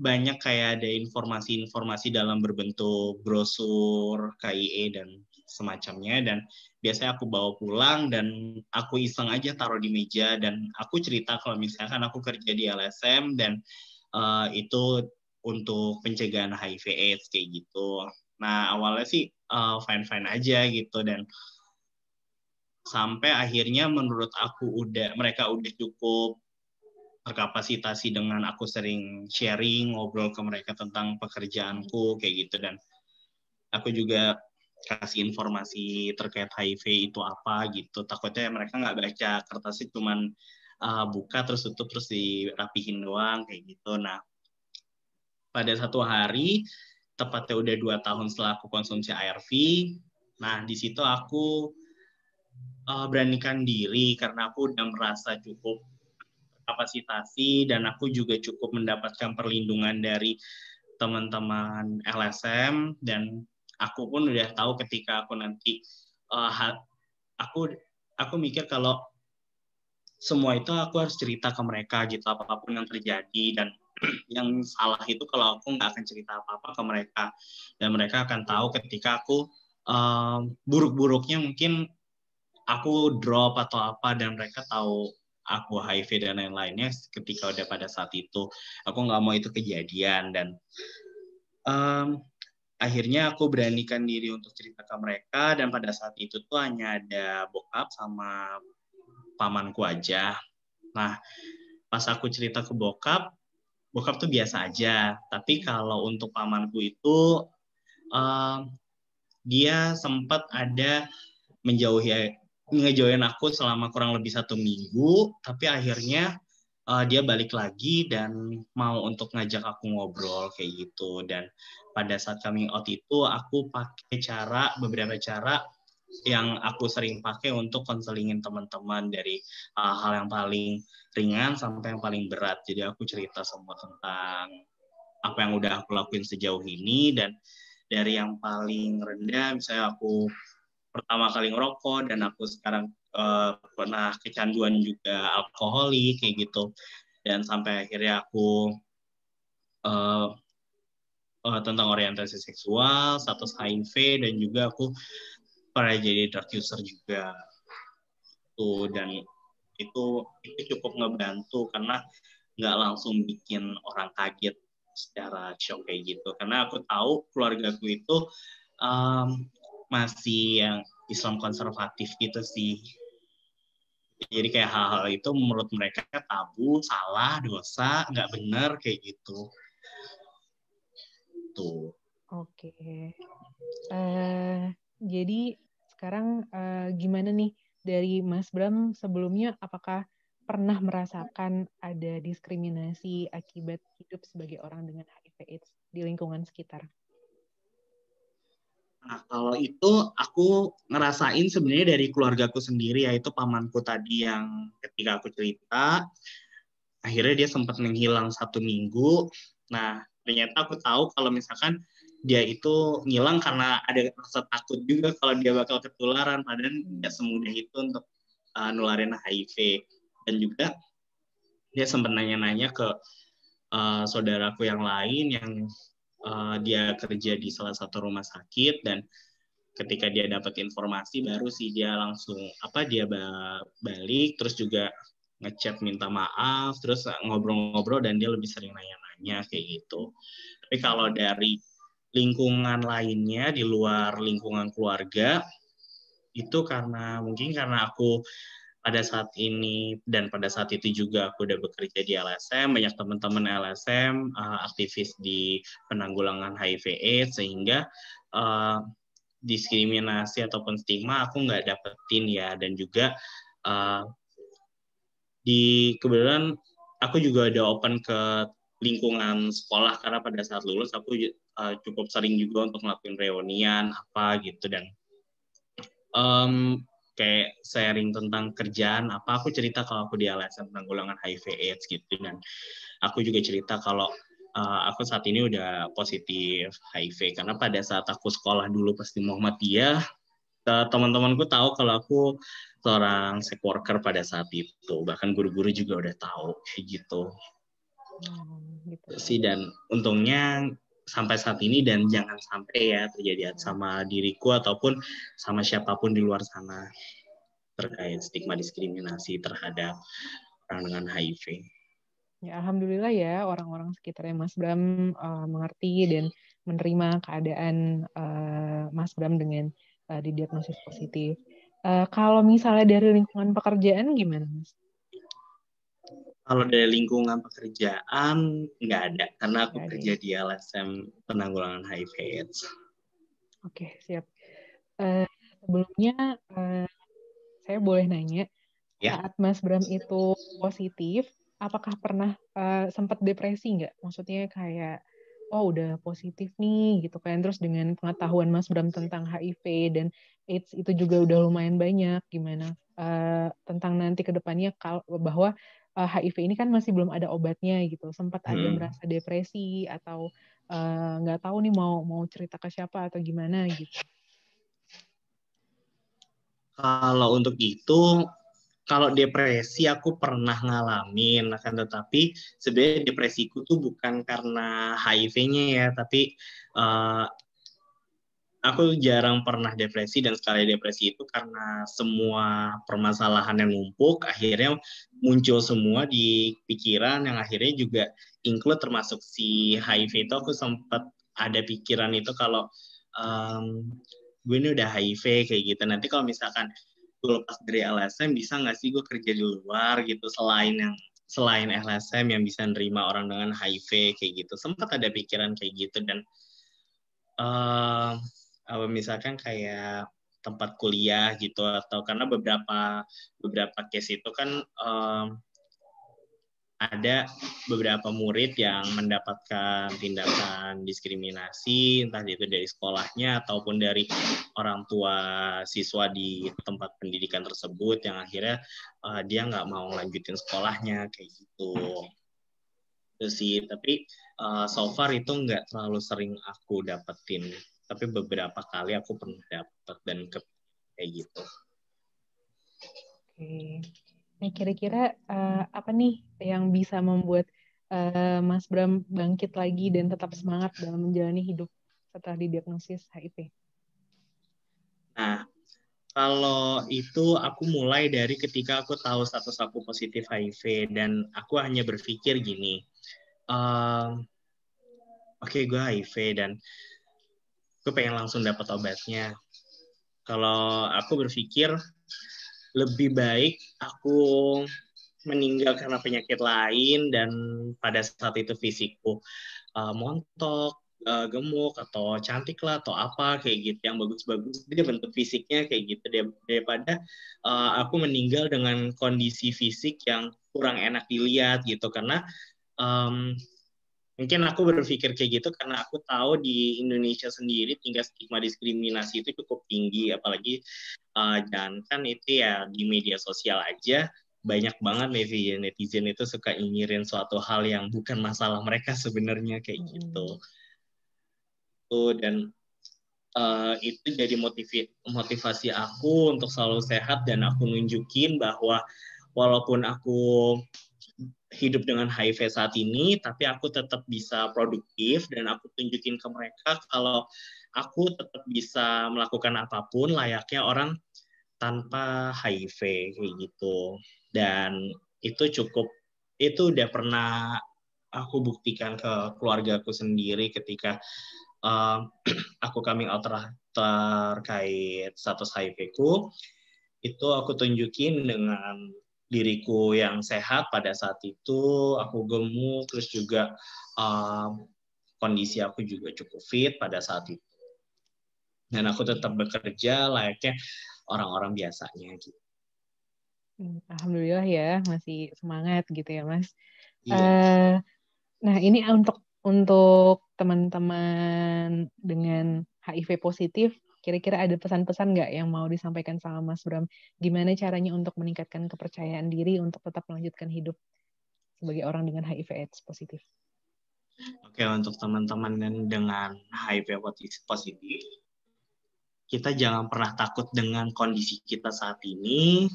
banyak kayak ada informasi-informasi dalam berbentuk brosur, KIE dan semacamnya dan biasanya aku bawa pulang dan aku iseng aja taruh di meja dan aku cerita kalau misalkan aku kerja di LSM dan uh, itu untuk pencegahan HIV AIDS kayak gitu. Nah awalnya sih uh, eh, fine fine aja gitu dan sampai akhirnya menurut aku udah mereka udah cukup terkapasitasi dengan aku sering sharing ngobrol ke mereka tentang pekerjaanku kayak gitu dan aku juga kasih informasi terkait HIV itu apa gitu takutnya mereka nggak baca kertasnya cuman uh, buka terus tutup terus dirapihin doang kayak gitu nah pada satu hari tepatnya udah dua tahun setelah aku konsumsi ARV. Nah, di situ aku uh, beranikan diri karena aku udah merasa cukup kapasitasi dan aku juga cukup mendapatkan perlindungan dari teman-teman LSM dan aku pun udah tahu ketika aku nanti uh, aku aku mikir kalau semua itu aku harus cerita ke mereka gitu apapun yang terjadi dan yang salah itu kalau aku nggak akan cerita apa-apa ke mereka dan mereka akan tahu ketika aku um, buruk-buruknya mungkin aku drop atau apa dan mereka tahu aku HIV dan lain-lainnya ketika udah pada saat itu aku nggak mau itu kejadian dan um, akhirnya aku beranikan diri untuk cerita ke mereka dan pada saat itu tuh hanya ada bokap sama pamanku aja nah pas aku cerita ke bokap bokap tuh biasa aja. Tapi hmm. kalau untuk pamanku itu uh, dia sempat ada menjauhi ngejauhin aku selama kurang lebih satu minggu, tapi akhirnya uh, dia balik lagi dan mau untuk ngajak aku ngobrol kayak gitu. Dan pada saat coming out itu aku pakai cara beberapa cara yang aku sering pakai untuk konselingin teman-teman dari uh, hal yang paling ringan sampai yang paling berat. Jadi aku cerita semua tentang apa yang udah aku lakuin sejauh ini dan dari yang paling rendah misalnya aku pertama kali ngerokok dan aku sekarang uh, pernah kecanduan juga alkoholi kayak gitu dan sampai akhirnya aku uh, uh, tentang orientasi seksual, status HIV, dan juga aku pernah jadi dark user juga tuh dan itu itu cukup ngebantu karena nggak langsung bikin orang kaget secara shock kayak gitu karena aku tahu keluargaku itu um, masih yang Islam konservatif gitu sih jadi kayak hal-hal itu menurut mereka tabu salah dosa nggak benar kayak gitu tuh oke okay. uh, eh, jadi sekarang uh, gimana nih dari Mas Bram sebelumnya apakah pernah merasakan ada diskriminasi akibat hidup sebagai orang dengan HIV/AIDS di lingkungan sekitar? Nah, kalau itu aku ngerasain sebenarnya dari keluargaku sendiri yaitu pamanku tadi yang ketika aku cerita akhirnya dia sempat menghilang satu minggu. Nah, ternyata aku tahu kalau misalkan dia itu ngilang karena ada rasa takut juga kalau dia bakal ketularan padahal tidak semudah itu untuk uh, nularin HIV dan juga dia sempat nanya-nanya ke uh, saudaraku yang lain yang uh, dia kerja di salah satu rumah sakit dan ketika dia dapat informasi baru sih dia langsung apa dia balik terus juga ngechat minta maaf terus ngobrol-ngobrol dan dia lebih sering nanya-nanya kayak gitu tapi kalau dari lingkungan lainnya di luar lingkungan keluarga itu karena mungkin karena aku pada saat ini dan pada saat itu juga aku udah bekerja di LSM banyak teman-teman LSM uh, eh, aktivis di penanggulangan HIV/AIDS sehingga uh, diskriminasi ataupun stigma aku nggak dapetin ya dan juga uh, di kebetulan aku juga ada open ke lingkungan sekolah karena pada saat lulus aku uh, cukup sering juga untuk ngelakuin reunian apa gitu dan um, kayak sharing tentang kerjaan apa aku cerita kalau aku di tentang golongan HIV AIDS gitu dan aku juga cerita kalau uh, aku saat ini udah positif HIV karena pada saat aku sekolah dulu pasti Muhammad Muhammadiyah eh, teman-temanku tahu kalau aku seorang sex worker pada saat itu bahkan guru-guru juga udah tahu kayak gitu Hmm, gitu. Sih dan untungnya sampai saat ini dan jangan sampai ya terjadi sama diriku ataupun sama siapapun di luar sana terkait stigma diskriminasi terhadap orang dengan HIV. Ya, alhamdulillah ya orang-orang sekitarnya Mas Bram uh, mengerti dan menerima keadaan uh, Mas Bram dengan uh, didiagnosis positif. Uh, kalau misalnya dari lingkungan pekerjaan gimana, Mas? Kalau dari lingkungan pekerjaan nggak ada karena aku kerja ya? di LSM penanggulangan HIV AIDS. Oke siap. Uh, sebelumnya uh, saya boleh nanya ya. saat Mas Bram itu positif, apakah pernah uh, eh, sempat depresi nggak? Maksudnya kayak oh udah positif nih gitu kan terus dengan pengetahuan Mas Bram tentang HIV dan AIDS itu juga udah lumayan banyak gimana uh, tentang nanti kedepannya kalau bahwa uh, eh, HIV ini kan masih belum ada obatnya gitu. Sempat ada hmm. merasa depresi atau eh, nggak uh, tahu nih mau mau cerita ke siapa atau gimana gitu. Kalau untuk itu, kalau depresi aku pernah ngalamin, akan tetapi sebenarnya depresiku tuh bukan karena HIV-nya ya, tapi uh, aku jarang pernah depresi dan sekali depresi itu karena semua permasalahan yang numpuk akhirnya muncul semua di pikiran yang akhirnya juga include termasuk si HIV itu aku sempat ada pikiran itu kalau um, mmm, gue ini udah HIV kayak gitu nanti kalau misalkan gue lepas dari LSM bisa nggak sih gue kerja di luar gitu selain yang selain LSM yang bisa nerima orang dengan HIV kayak gitu sempat ada pikiran kayak gitu dan mmm, apa misalkan kayak tempat kuliah gitu atau karena beberapa beberapa case itu kan um, ada beberapa murid yang mendapatkan tindakan diskriminasi entah itu dari sekolahnya ataupun dari orang tua siswa di tempat pendidikan tersebut yang akhirnya uh, dia nggak mau lanjutin sekolahnya kayak gitu itu sih tapi uh, so far itu nggak terlalu sering aku dapetin tapi beberapa kali aku pernah dapat dan ke, kayak gitu. Oke. Nah, kira-kira uh, apa nih yang bisa membuat uh, Mas Bram bangkit lagi dan tetap semangat dalam menjalani hidup setelah didiagnosis HIV? Nah, kalau itu aku mulai dari ketika aku tahu status aku positif HIV dan aku hanya berpikir gini, uh, oke okay, gue HIV dan gue pengen langsung dapat obatnya kalau aku berpikir lebih baik aku meninggal karena penyakit lain dan pada saat itu fisikku uh, montok uh, gemuk atau cantik lah atau apa kayak gitu yang bagus-bagus dia bentuk fisiknya kayak gitu daripada uh, aku meninggal dengan kondisi fisik yang kurang enak dilihat gitu karena um, Mungkin aku berpikir kayak gitu karena aku tahu di Indonesia sendiri tingkat stigma diskriminasi itu cukup tinggi, apalagi uh, eh, jangan kan itu ya di media sosial aja banyak banget netizen netizen itu suka ingirin suatu hal yang bukan masalah mereka sebenarnya kayak gitu. hmm. gitu tuh dan uh, itu jadi motivi motivasi aku untuk selalu sehat dan aku nunjukin bahwa walaupun aku hidup dengan HIV saat ini, tapi aku tetap bisa produktif dan aku tunjukin ke mereka kalau aku tetap bisa melakukan apapun layaknya orang tanpa HIV kayak gitu. Dan itu cukup itu udah pernah aku buktikan ke keluarga aku sendiri ketika uh, *clears throat* aku coming out ter terkait status HIV ku itu aku tunjukin dengan diriku yang sehat pada saat itu, aku gemuk, terus juga um, kondisi aku juga cukup fit pada saat itu. Dan aku tetap bekerja layaknya orang-orang biasanya gitu. Hmm, alhamdulillah ya, masih semangat gitu ya mas. Iya. Uh, nah ini untuk untuk teman-teman dengan HIV positif Kira-kira ada pesan-pesan nggak yang mau disampaikan sama Mas Bram? Gimana caranya untuk meningkatkan kepercayaan diri untuk tetap melanjutkan hidup sebagai orang dengan HIV/AIDS positif? Oke, untuk teman-teman yang dengan HIV aids positif, kita jangan pernah takut dengan kondisi kita saat ini.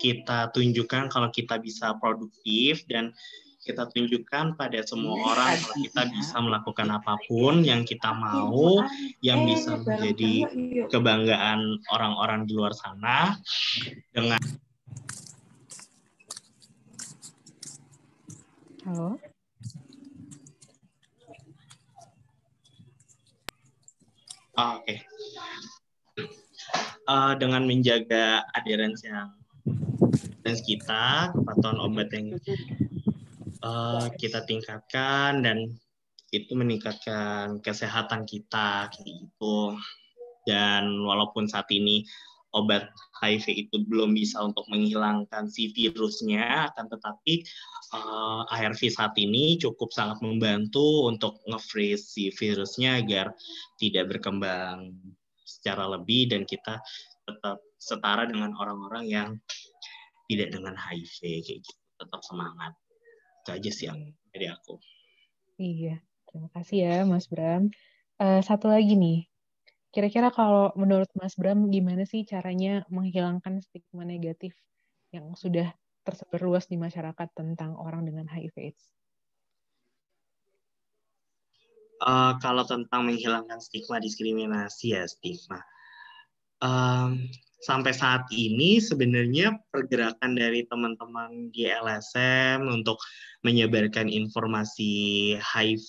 Kita tunjukkan kalau kita bisa produktif dan kita tunjukkan pada semua hmm, orang kalau kita bisa melakukan apapun yang kita mau, yang eh, bisa menjadi kebanggaan orang-orang di luar sana dengan Halo. Oh, Oke. Okay. Uh, dengan menjaga adherence yang dan kita, kepatuhan obat yang uh, kita tingkatkan dan itu meningkatkan kesehatan kita kayak gitu. Dan walaupun saat ini obat HIV itu belum bisa untuk menghilangkan si virusnya, akan tetapi uh, eh, ARV saat ini cukup sangat membantu untuk nge-freeze si virusnya agar tidak berkembang secara lebih dan kita tetap setara dengan orang-orang yang tidak dengan HIV kayak gitu, tetap semangat. Itu aja sih yang dari aku. Iya, terima kasih ya Mas Bram. Uh, satu lagi nih, kira-kira kalau menurut Mas Bram gimana sih caranya menghilangkan stigma negatif yang sudah tersebar luas di masyarakat tentang orang dengan HIV/AIDS? Uh, eh, kalau tentang menghilangkan stigma diskriminasi ya stigma. Um, sampai saat ini sebenarnya pergerakan dari teman-teman di LSM untuk menyebarkan informasi HIV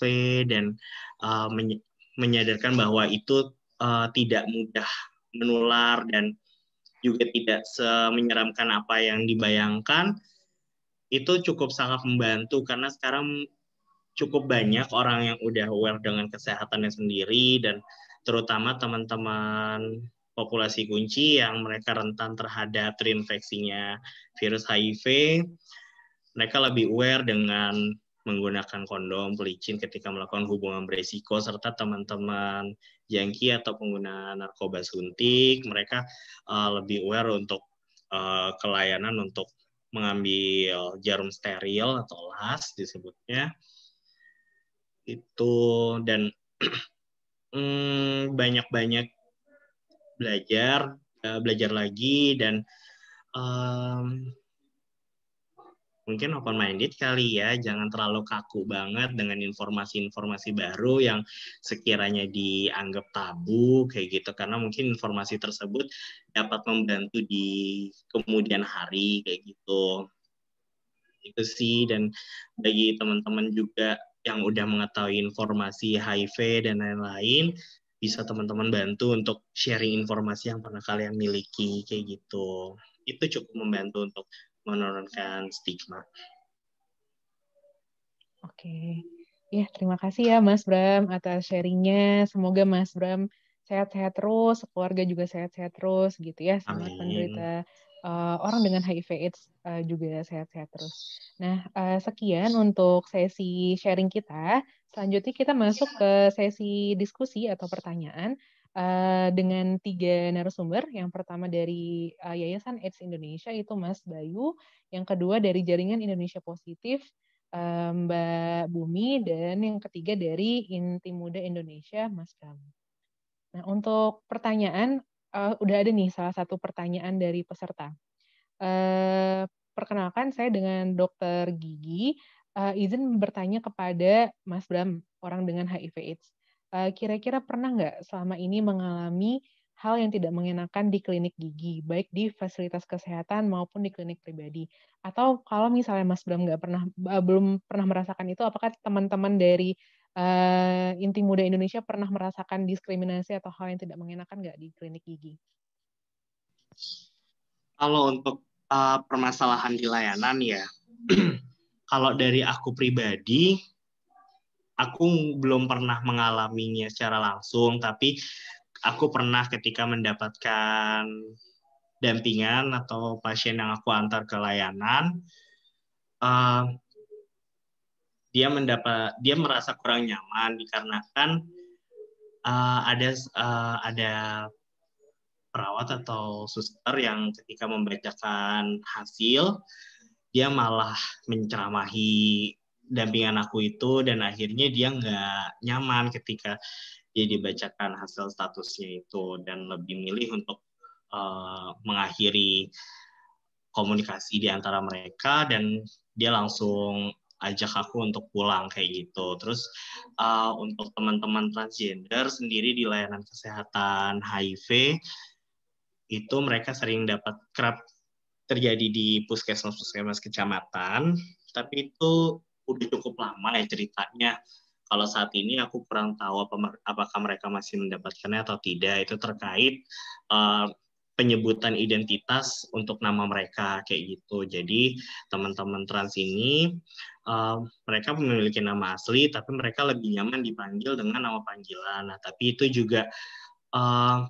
dan uh, menye menyadarkan bahwa itu uh, tidak mudah menular dan juga tidak semenyeramkan apa yang dibayangkan itu cukup sangat membantu karena sekarang cukup banyak orang yang udah aware dengan kesehatannya sendiri dan terutama teman-teman populasi kunci yang mereka rentan terhadap terinfeksinya virus HIV, mereka lebih aware dengan menggunakan kondom, pelicin ketika melakukan hubungan beresiko, serta teman-teman jangki atau pengguna narkoba suntik, mereka uh, lebih aware untuk uh, kelayanan untuk mengambil jarum steril atau las disebutnya itu dan *clears throat* hmm, banyak-banyak belajar eh, belajar lagi dan um, mungkin open minded kali ya jangan terlalu kaku banget dengan informasi-informasi baru yang sekiranya dianggap tabu kayak gitu karena mungkin informasi tersebut dapat membantu di kemudian hari kayak gitu itu sih dan bagi teman-teman juga yang udah mengetahui informasi HIV dan lain-lain bisa teman-teman bantu untuk sharing informasi yang pernah kalian miliki kayak gitu. Itu cukup membantu untuk menurunkan stigma. Oke. Ya, terima kasih ya Mas Bram atas sharingnya. Semoga Mas Bram sehat-sehat terus, keluarga juga sehat-sehat terus gitu ya. Sama penderita uh, eh, orang dengan HIV AIDS uh, juga sehat-sehat terus. Nah, uh, sekian untuk sesi sharing kita. Selanjutnya kita masuk ke sesi diskusi atau pertanyaan uh, dengan tiga narasumber. Yang pertama dari uh, Yayasan AIDS Indonesia itu Mas Bayu, yang kedua dari Jaringan Indonesia Positif uh, Mbak Bumi, dan yang ketiga dari Inti Muda Indonesia Mas Bram. Nah untuk pertanyaan uh, udah ada nih salah satu pertanyaan dari peserta. Uh, perkenalkan saya dengan Dokter Gigi uh, izin bertanya kepada Mas Bram, orang dengan HIV/AIDS. kira eh, kira-kira pernah nggak selama ini mengalami hal yang tidak mengenakan di klinik gigi, baik di fasilitas kesehatan maupun di klinik pribadi? Atau kalau misalnya Mas Bram nggak pernah uh, belum pernah merasakan itu, apakah teman-teman dari uh, inti muda Indonesia pernah merasakan diskriminasi atau hal yang tidak mengenakan nggak di klinik gigi? Kalau untuk uh, permasalahan di layanan ya, *clears throat* kalau dari aku pribadi aku belum pernah mengalaminya secara langsung tapi aku pernah ketika mendapatkan dampingan atau pasien yang aku antar ke layanan uh, dia mendapat dia merasa kurang nyaman dikarenakan uh, ada uh, ada perawat atau suster yang ketika membacakan hasil dia malah menceramahi dampingan aku itu dan akhirnya dia nggak nyaman ketika dia dibacakan hasil statusnya itu dan lebih milih untuk uh, mengakhiri komunikasi di antara mereka dan dia langsung ajak aku untuk pulang kayak gitu. Terus uh, untuk teman-teman transgender sendiri di layanan kesehatan HIV itu mereka sering dapat kerap terjadi di puskesmas-puskesmas kecamatan, tapi itu udah cukup lama ya ceritanya. Kalau saat ini aku kurang tahu apakah mereka masih mendapatkannya atau tidak. Itu terkait uh, penyebutan identitas untuk nama mereka kayak gitu. Jadi teman-teman trans ini uh, mereka memiliki nama asli, tapi mereka lebih nyaman dipanggil dengan nama panggilan. Nah, tapi itu juga uh,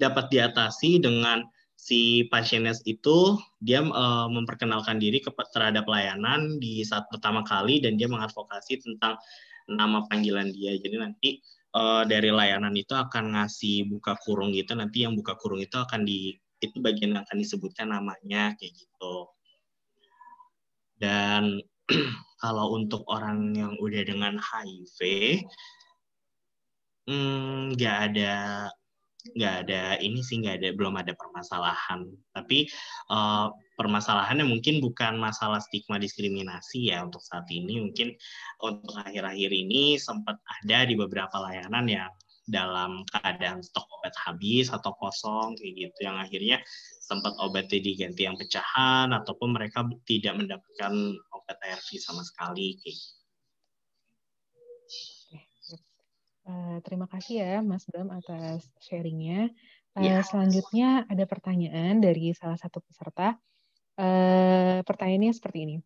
dapat diatasi dengan si pasiennya itu dia uh, memperkenalkan diri ke, terhadap layanan di saat pertama kali dan dia mengadvokasi tentang nama panggilan dia. Jadi nanti uh, dari layanan itu akan ngasih buka kurung gitu. Nanti yang buka kurung itu akan di itu bagian yang akan disebutkan namanya kayak gitu. Dan *clears throat* kalau untuk orang yang udah dengan HIV, hmm, nggak hmm, ada nggak ada ini sih nggak ada belum ada permasalahan tapi uh, permasalahannya mungkin bukan masalah stigma diskriminasi ya untuk saat ini mungkin untuk akhir-akhir ini sempat ada di beberapa layanan ya dalam keadaan stok obat habis atau kosong kayak gitu yang akhirnya sempat obatnya diganti yang pecahan ataupun mereka tidak mendapatkan obat ARV sama sekali kayak gitu. Eh, terima kasih ya Mas Bram atas sharingnya. Uh, ya. Selanjutnya ada pertanyaan dari salah satu peserta. Uh, pertanyaannya seperti ini.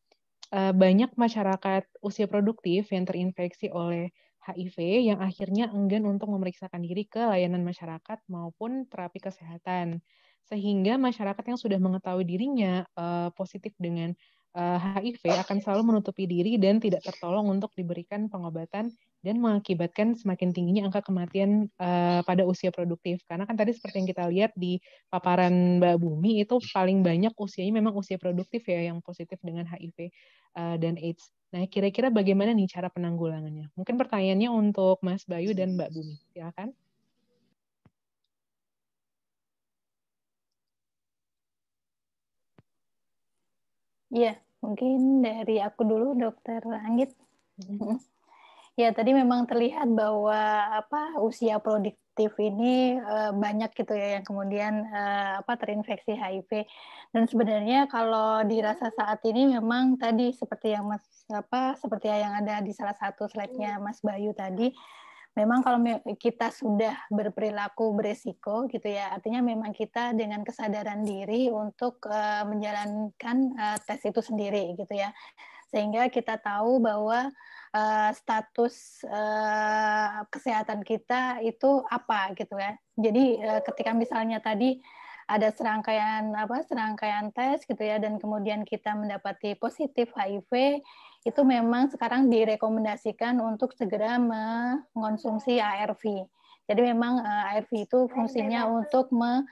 Uh, banyak masyarakat usia produktif yang terinfeksi oleh HIV yang akhirnya enggan untuk memeriksakan diri ke layanan masyarakat maupun terapi kesehatan. Sehingga masyarakat yang sudah mengetahui dirinya uh, positif dengan HIV akan selalu menutupi diri dan tidak tertolong untuk diberikan pengobatan dan mengakibatkan semakin tingginya angka kematian uh, pada usia produktif. Karena kan tadi seperti yang kita lihat di paparan Mbak Bumi itu paling banyak usianya memang usia produktif ya yang positif dengan HIV uh, eh, dan AIDS. Nah, kira-kira bagaimana nih cara penanggulangannya? Mungkin pertanyaannya untuk Mas Bayu dan Mbak Bumi. Silakan. Iya, mungkin dari aku dulu, Dokter Anggit. Iya. Mm -hmm. Ya, tadi memang terlihat bahwa apa usia produktif ini uh, banyak gitu ya yang kemudian uh, apa terinfeksi HIV. Dan sebenarnya kalau dirasa saat ini memang tadi seperti yang Mas apa seperti yang ada di salah satu slide-nya Mas Bayu tadi memang kalau kita sudah berperilaku beresiko gitu ya artinya memang kita dengan kesadaran diri untuk uh, menjalankan uh, tes itu sendiri gitu ya sehingga kita tahu bahwa Eh, status uh, kesehatan kita itu apa gitu ya. Jadi uh, ketika misalnya tadi ada serangkaian apa serangkaian tes gitu ya dan kemudian kita mendapati positif HIV itu memang sekarang direkomendasikan untuk segera mengonsumsi ARV. Jadi memang uh, ARV itu fungsinya untuk me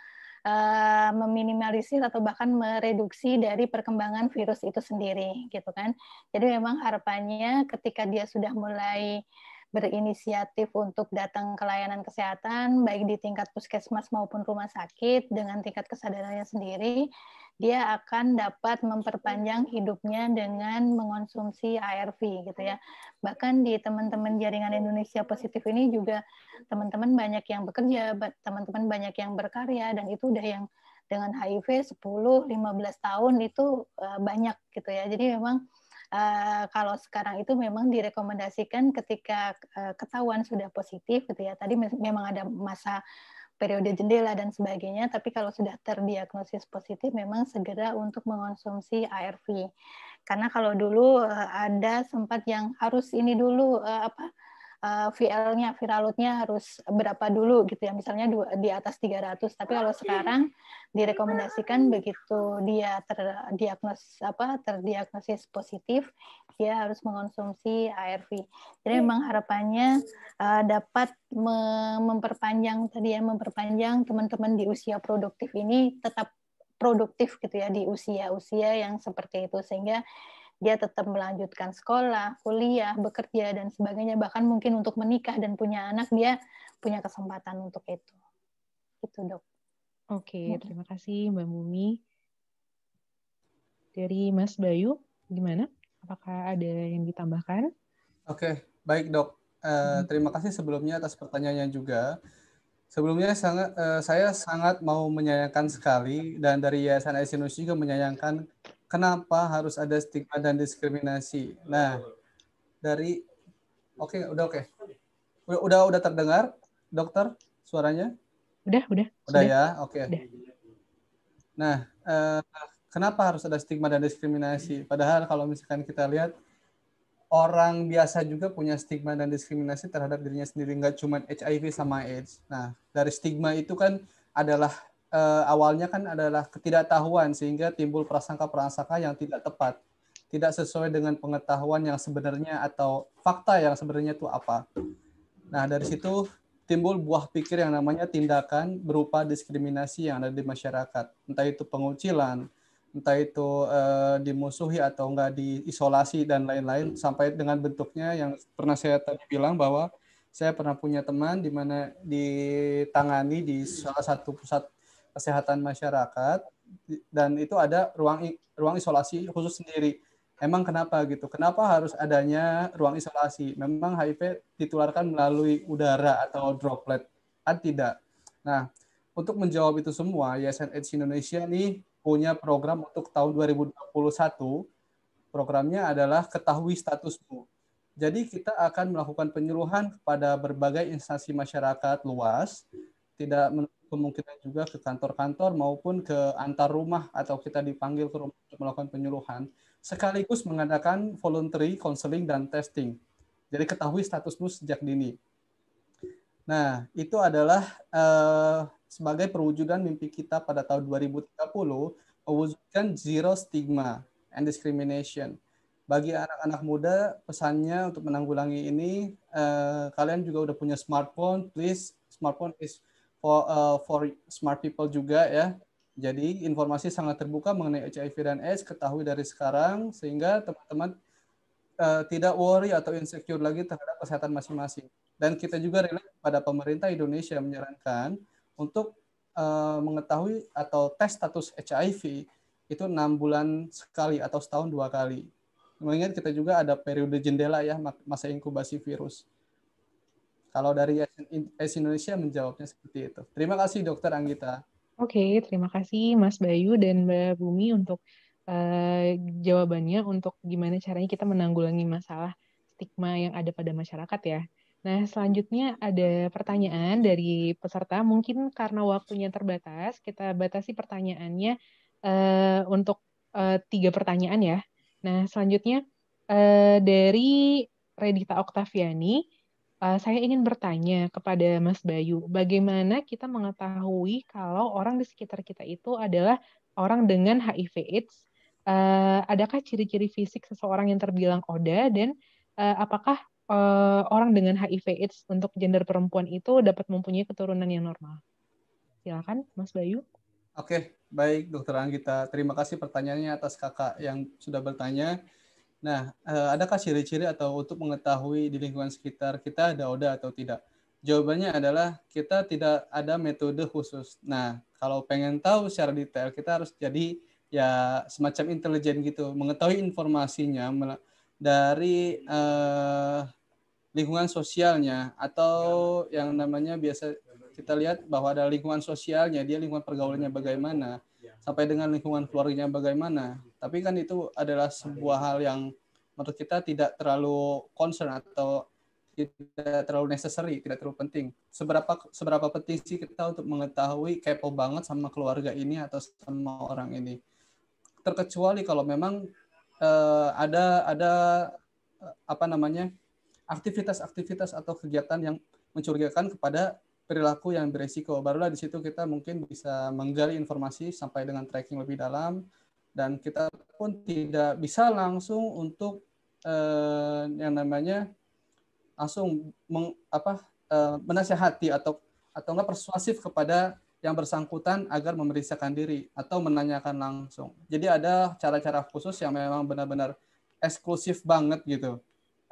Eh, meminimalisir atau bahkan mereduksi dari perkembangan virus itu sendiri gitu kan. Jadi memang harapannya ketika dia sudah mulai berinisiatif untuk datang ke layanan kesehatan baik di tingkat puskesmas maupun rumah sakit dengan tingkat kesadarannya sendiri dia akan dapat memperpanjang hidupnya dengan mengonsumsi ARV gitu ya. Bahkan di teman-teman jaringan Indonesia positif ini juga teman-teman banyak yang bekerja, teman-teman banyak yang berkarya dan itu udah yang dengan HIV 10, 15 tahun itu eh, banyak gitu ya. Jadi memang Uh, kalau sekarang itu memang direkomendasikan ketika uh, ketahuan sudah positif gitu ya tadi memang ada masa periode jendela dan sebagainya. Tapi kalau sudah terdiagnosis positif, memang segera untuk mengonsumsi ARV. Karena kalau dulu eh, ada sempat yang harus ini dulu eh, apa uh, eh, VL-nya, viral load-nya harus berapa dulu gitu ya. Misalnya dua, di atas 300, tapi kalau sekarang direkomendasikan begitu dia terdiagnosis apa terdiagnosis positif, dia harus mengonsumsi ARV. Jadi memang harapannya uh, dapat memperpanjang tadi ya memperpanjang teman-teman di usia produktif ini tetap produktif gitu ya di usia-usia yang seperti itu sehingga dia tetap melanjutkan sekolah, kuliah, bekerja dan sebagainya bahkan mungkin untuk menikah dan punya anak dia punya kesempatan untuk itu. Itu, Dok. Oke, terima kasih Mbak Mumi. Dari Mas Bayu, gimana? Apakah ada yang ditambahkan? Oke, baik, Dok. Uh, terima kasih sebelumnya atas pertanyaannya juga. Sebelumnya sangat, uh, saya sangat mau menyayangkan sekali dan dari Yayasan Esinus juga menyayangkan kenapa harus ada stigma dan diskriminasi? Nah, dari oke, okay, udah oke. Okay. Udah, udah udah terdengar, dokter, suaranya? Udah, udah. Udah, udah. ya, oke. Okay. Nah, eh, kenapa harus ada stigma dan diskriminasi? Padahal kalau misalkan kita lihat orang biasa juga punya stigma dan diskriminasi terhadap dirinya sendiri, nggak cuma HIV sama AIDS. Nah, dari stigma itu kan adalah eh, awalnya kan adalah ketidaktahuan sehingga timbul prasangka-prasangka yang tidak tepat, tidak sesuai dengan pengetahuan yang sebenarnya atau fakta yang sebenarnya itu apa. Nah, dari situ timbul buah pikir yang namanya tindakan berupa diskriminasi yang ada di masyarakat. Entah itu pengucilan, entah itu eh, dimusuhi atau enggak diisolasi dan lain-lain sampai dengan bentuknya yang pernah saya tadi bilang bahwa saya pernah punya teman di mana ditangani di salah satu pusat kesehatan masyarakat dan itu ada ruang ruang isolasi khusus sendiri. Emang kenapa gitu? Kenapa harus adanya ruang isolasi? Memang HIV ditularkan melalui udara atau droplet? atau kan tidak. Nah, untuk menjawab itu semua, Yayasan AIDS Indonesia ini punya program untuk tahun 2021. Programnya adalah ketahui statusmu. Jadi kita akan melakukan penyuluhan kepada berbagai instansi masyarakat luas, tidak kemungkinan juga ke kantor-kantor maupun ke antar rumah atau kita dipanggil ke rumah untuk melakukan penyuluhan, sekaligus mengadakan voluntary counseling dan testing. Jadi ketahui statusmu sejak dini. Nah, itu adalah uh, sebagai perwujudan mimpi kita pada tahun 2030 mewujudkan zero stigma and discrimination. Bagi anak-anak muda, pesannya untuk menanggulangi ini, eh, kalian juga udah punya smartphone, please smartphone is for, uh, eh, for smart people juga ya. Jadi informasi sangat terbuka mengenai HIV dan AIDS ketahui dari sekarang sehingga teman-teman uh, tidak worry atau insecure lagi terhadap kesehatan masing-masing. Dan kita juga relate pada pemerintah Indonesia menyarankan untuk uh, mengetahui atau tes status HIV itu enam bulan sekali atau setahun dua kali. Mengingat kita juga ada periode jendela ya masa inkubasi virus. Kalau dari S Indonesia menjawabnya seperti itu. Terima kasih Dokter Anggita. Oke, okay, terima kasih Mas Bayu dan Mbak Bumi untuk uh, jawabannya untuk gimana caranya kita menanggulangi masalah stigma yang ada pada masyarakat ya. Nah, selanjutnya ada pertanyaan dari peserta. Mungkin karena waktunya terbatas, kita batasi pertanyaannya uh, untuk uh, tiga pertanyaan ya. Nah, selanjutnya uh, dari Redita Oktaviani Eh, saya ingin bertanya kepada Mas Bayu, bagaimana kita mengetahui kalau orang di sekitar kita itu adalah orang dengan HIV/AIDS? Uh, eh, adakah ciri-ciri fisik seseorang yang terbilang ODA dan uh, apakah uh, orang dengan HIV/AIDS untuk gender perempuan itu dapat mempunyai keturunan yang normal? Silakan, Mas Bayu. Oke, baik Dokter Anggita. Terima kasih pertanyaannya atas kakak yang sudah bertanya. Nah, eh, adakah ciri-ciri atau untuk mengetahui di lingkungan sekitar kita ada ODA atau tidak? Jawabannya adalah kita tidak ada metode khusus. Nah, kalau pengen tahu secara detail, kita harus jadi ya semacam intelijen gitu, mengetahui informasinya dari eh, lingkungan sosialnya atau yang namanya biasa kita lihat bahwa ada lingkungan sosialnya, dia lingkungan pergaulannya bagaimana, sampai dengan lingkungan keluarganya bagaimana tapi kan itu adalah sebuah hal yang menurut kita tidak terlalu concern atau tidak terlalu necessary, tidak terlalu penting. Seberapa seberapa penting sih kita untuk mengetahui kepo banget sama keluarga ini atau sama orang ini. Terkecuali kalau memang uh, ada ada eh, apa namanya aktivitas-aktivitas atau kegiatan yang mencurigakan kepada perilaku yang beresiko. Barulah di situ kita mungkin bisa menggali informasi sampai dengan tracking lebih dalam, dan kita pun tidak bisa langsung untuk eh, yang namanya langsung meng, apa eh, menasehati atau atau enggak persuasif kepada yang bersangkutan agar memeriksakan diri atau menanyakan langsung. Jadi ada cara-cara khusus yang memang benar-benar eksklusif banget gitu.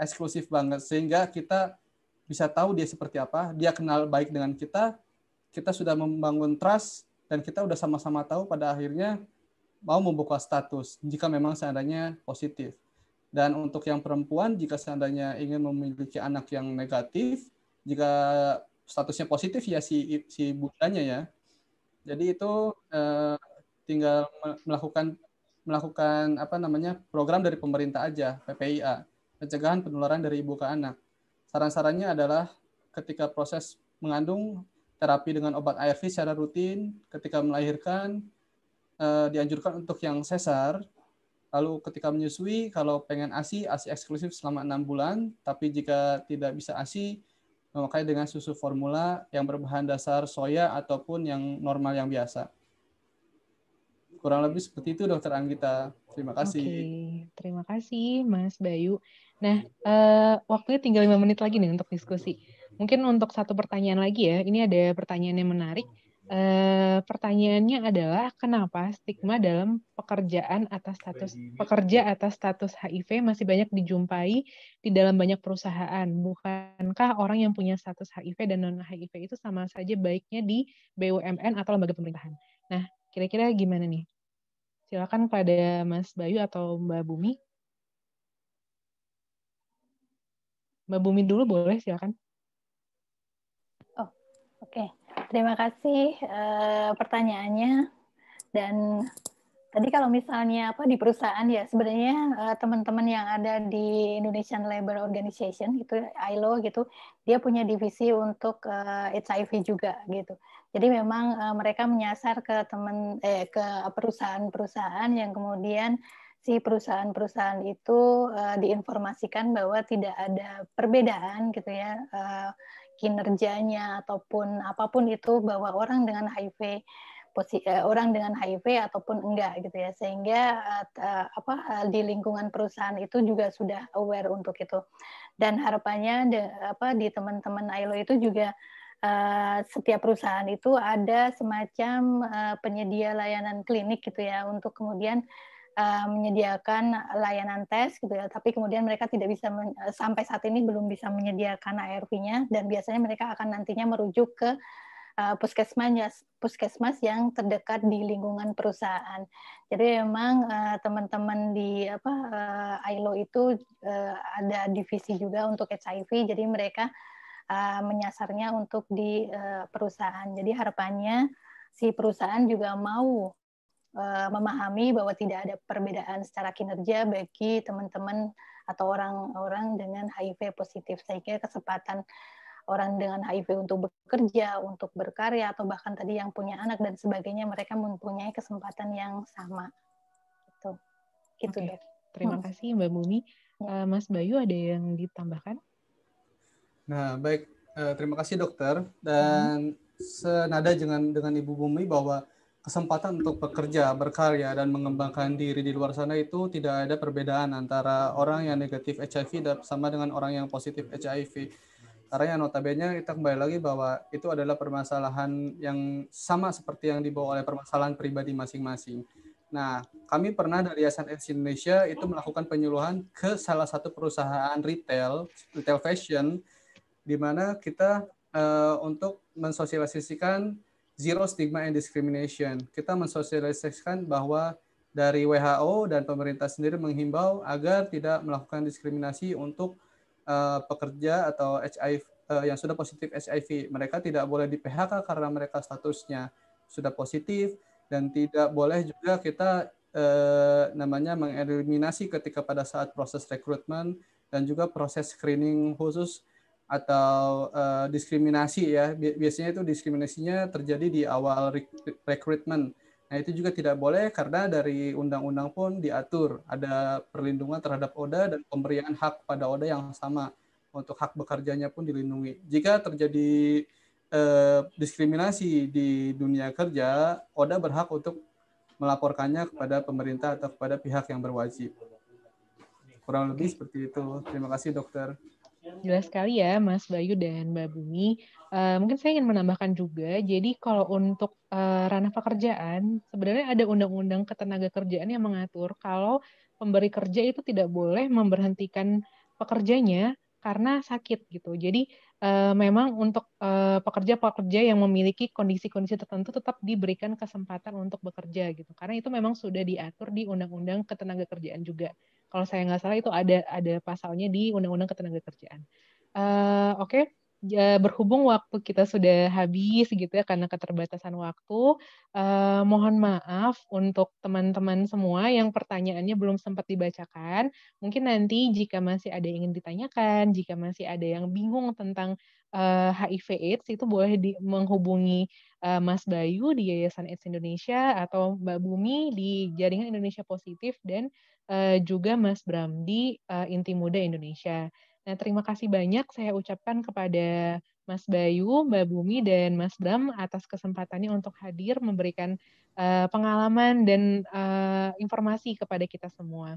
Eksklusif banget sehingga kita bisa tahu dia seperti apa, dia kenal baik dengan kita, kita sudah membangun trust dan kita udah sama-sama tahu pada akhirnya mau membuka status jika memang seandainya positif. Dan untuk yang perempuan, jika seandainya ingin memiliki anak yang negatif, jika statusnya positif ya si si bundanya ya. Jadi itu eh, tinggal melakukan melakukan apa namanya program dari pemerintah aja PPIA pencegahan penularan dari ibu ke anak. Saran-sarannya adalah ketika proses mengandung terapi dengan obat ARV secara rutin, ketika melahirkan eh, dianjurkan untuk yang sesar. Lalu ketika menyusui, kalau pengen ASI, ASI eksklusif selama enam bulan. Tapi jika tidak bisa ASI, memakai dengan susu formula yang berbahan dasar soya ataupun yang normal yang biasa. Kurang lebih seperti itu, Dokter Anggita. Terima kasih. Oke, terima kasih, Mas Bayu. Nah, uh, waktunya tinggal lima menit lagi nih untuk diskusi. Mungkin untuk satu pertanyaan lagi ya. Ini ada pertanyaan yang menarik Uh, pertanyaannya adalah kenapa stigma iya. dalam pekerjaan atas status pekerja atas status HIV masih banyak dijumpai di dalam banyak perusahaan? Bukankah orang yang punya status HIV dan non HIV itu sama saja baiknya di BUMN atau lembaga pemerintahan? Nah, kira-kira gimana nih? Silakan pada Mas Bayu atau Mbak Bumi. Mbak Bumi dulu boleh silakan. Oh, oke. Okay. Terima kasih uh, pertanyaannya dan tadi kalau misalnya apa di perusahaan ya sebenarnya teman eh, teman-teman yang ada di Indonesian Labor Organization itu ILO gitu dia punya divisi untuk uh, eh, HIV juga gitu jadi memang uh, mereka menyasar ke teman eh, ke perusahaan-perusahaan yang kemudian si perusahaan-perusahaan itu uh, diinformasikan bahwa tidak ada perbedaan gitu ya uh, kinerjanya ataupun apapun itu bahwa orang dengan HIV eh, orang dengan HIV ataupun enggak gitu ya sehingga eh, eh, apa di lingkungan perusahaan itu juga sudah aware untuk itu dan harapannya de, apa di teman-teman ILO itu juga uh, setiap perusahaan itu ada semacam uh, penyedia layanan klinik gitu ya untuk kemudian Eh, menyediakan layanan tes gitu ya, tapi kemudian mereka tidak bisa eh, sampai saat ini belum bisa menyediakan ARV-nya dan biasanya mereka akan nantinya merujuk ke eh, puskesmas ya, puskesmas yang terdekat di lingkungan perusahaan. Jadi memang teman-teman di apa uh, ILO itu ada divisi juga untuk HIV. Jadi mereka uh, menyasarnya untuk di perusahaan. Jadi harapannya si perusahaan juga mau Eh, memahami bahwa tidak ada perbedaan secara kinerja bagi teman-teman atau orang-orang dengan HIV positif sehingga kesempatan orang dengan HIV untuk bekerja, untuk berkarya atau bahkan tadi yang punya anak dan sebagainya mereka mempunyai kesempatan yang sama. Gitu. Gitu, okay. Dok. Terima hmm. kasih Mbak Mumi. Ya. Eh, Mas Bayu ada yang ditambahkan? Nah, baik. Eh, terima kasih dokter dan hmm. senada dengan dengan Ibu Bumi bahwa kesempatan untuk bekerja, berkarya, dan mengembangkan diri di luar sana itu tidak ada perbedaan antara orang yang negatif HIV dan sama dengan orang yang positif HIV. Karena yang notabene kita kembali lagi bahwa itu adalah permasalahan yang sama seperti yang dibawa oleh permasalahan pribadi masing-masing. Nah, kami pernah dari Yayasan AIDS Indonesia itu melakukan penyuluhan ke salah satu perusahaan retail, retail fashion, di mana kita uh, untuk mensosialisasikan zero stigma and discrimination. Kita mensosialisasikan bahwa dari WHO dan pemerintah sendiri menghimbau agar tidak melakukan diskriminasi untuk uh, pekerja atau HIV uh, eh, yang sudah positif HIV. Mereka tidak boleh di PHK karena mereka statusnya sudah positif dan tidak boleh juga kita uh, namanya mengeliminasi ketika pada saat proses rekrutmen dan juga proses screening khusus atau uh, diskriminasi ya biasanya itu diskriminasinya terjadi di awal rekrutmen nah itu juga tidak boleh karena dari undang-undang pun diatur ada perlindungan terhadap ODA dan pemberian hak pada ODA yang sama untuk hak bekerjanya pun dilindungi jika terjadi uh, diskriminasi di dunia kerja ODA berhak untuk melaporkannya kepada pemerintah atau kepada pihak yang berwajib kurang lebih seperti itu terima kasih dokter Jelas sekali ya, Mas Bayu dan Mbak Bumi. Uh, mungkin saya ingin menambahkan juga, jadi kalau untuk uh, ranah pekerjaan, sebenarnya ada undang-undang ketenaga kerjaan yang mengatur kalau pemberi kerja itu tidak boleh memberhentikan pekerjanya karena sakit gitu. Jadi uh, memang untuk eh, pekerja-pekerja uh, yang memiliki kondisi-kondisi tertentu tetap diberikan kesempatan untuk bekerja gitu karena itu memang sudah diatur di undang-undang ketenaga kerjaan juga kalau saya nggak salah itu ada ada pasalnya di undang-undang ketenagakerjaan uh, oke okay ya, berhubung waktu kita sudah habis gitu ya karena keterbatasan waktu, uh, mohon maaf untuk teman-teman semua yang pertanyaannya belum sempat dibacakan. Mungkin nanti jika masih ada yang ingin ditanyakan, jika masih ada yang bingung tentang uh, eh, HIV/AIDS itu boleh di, menghubungi uh, Mas Bayu di Yayasan AIDS Indonesia atau Mbak Bumi di Jaringan Indonesia Positif dan uh, juga Mas Bramdi uh, Inti Muda Indonesia. Nah, terima kasih banyak saya ucapkan kepada Mas Bayu, Mbak Bumi, dan Mas Bram atas kesempatannya untuk hadir memberikan uh, pengalaman dan uh, informasi kepada kita semua.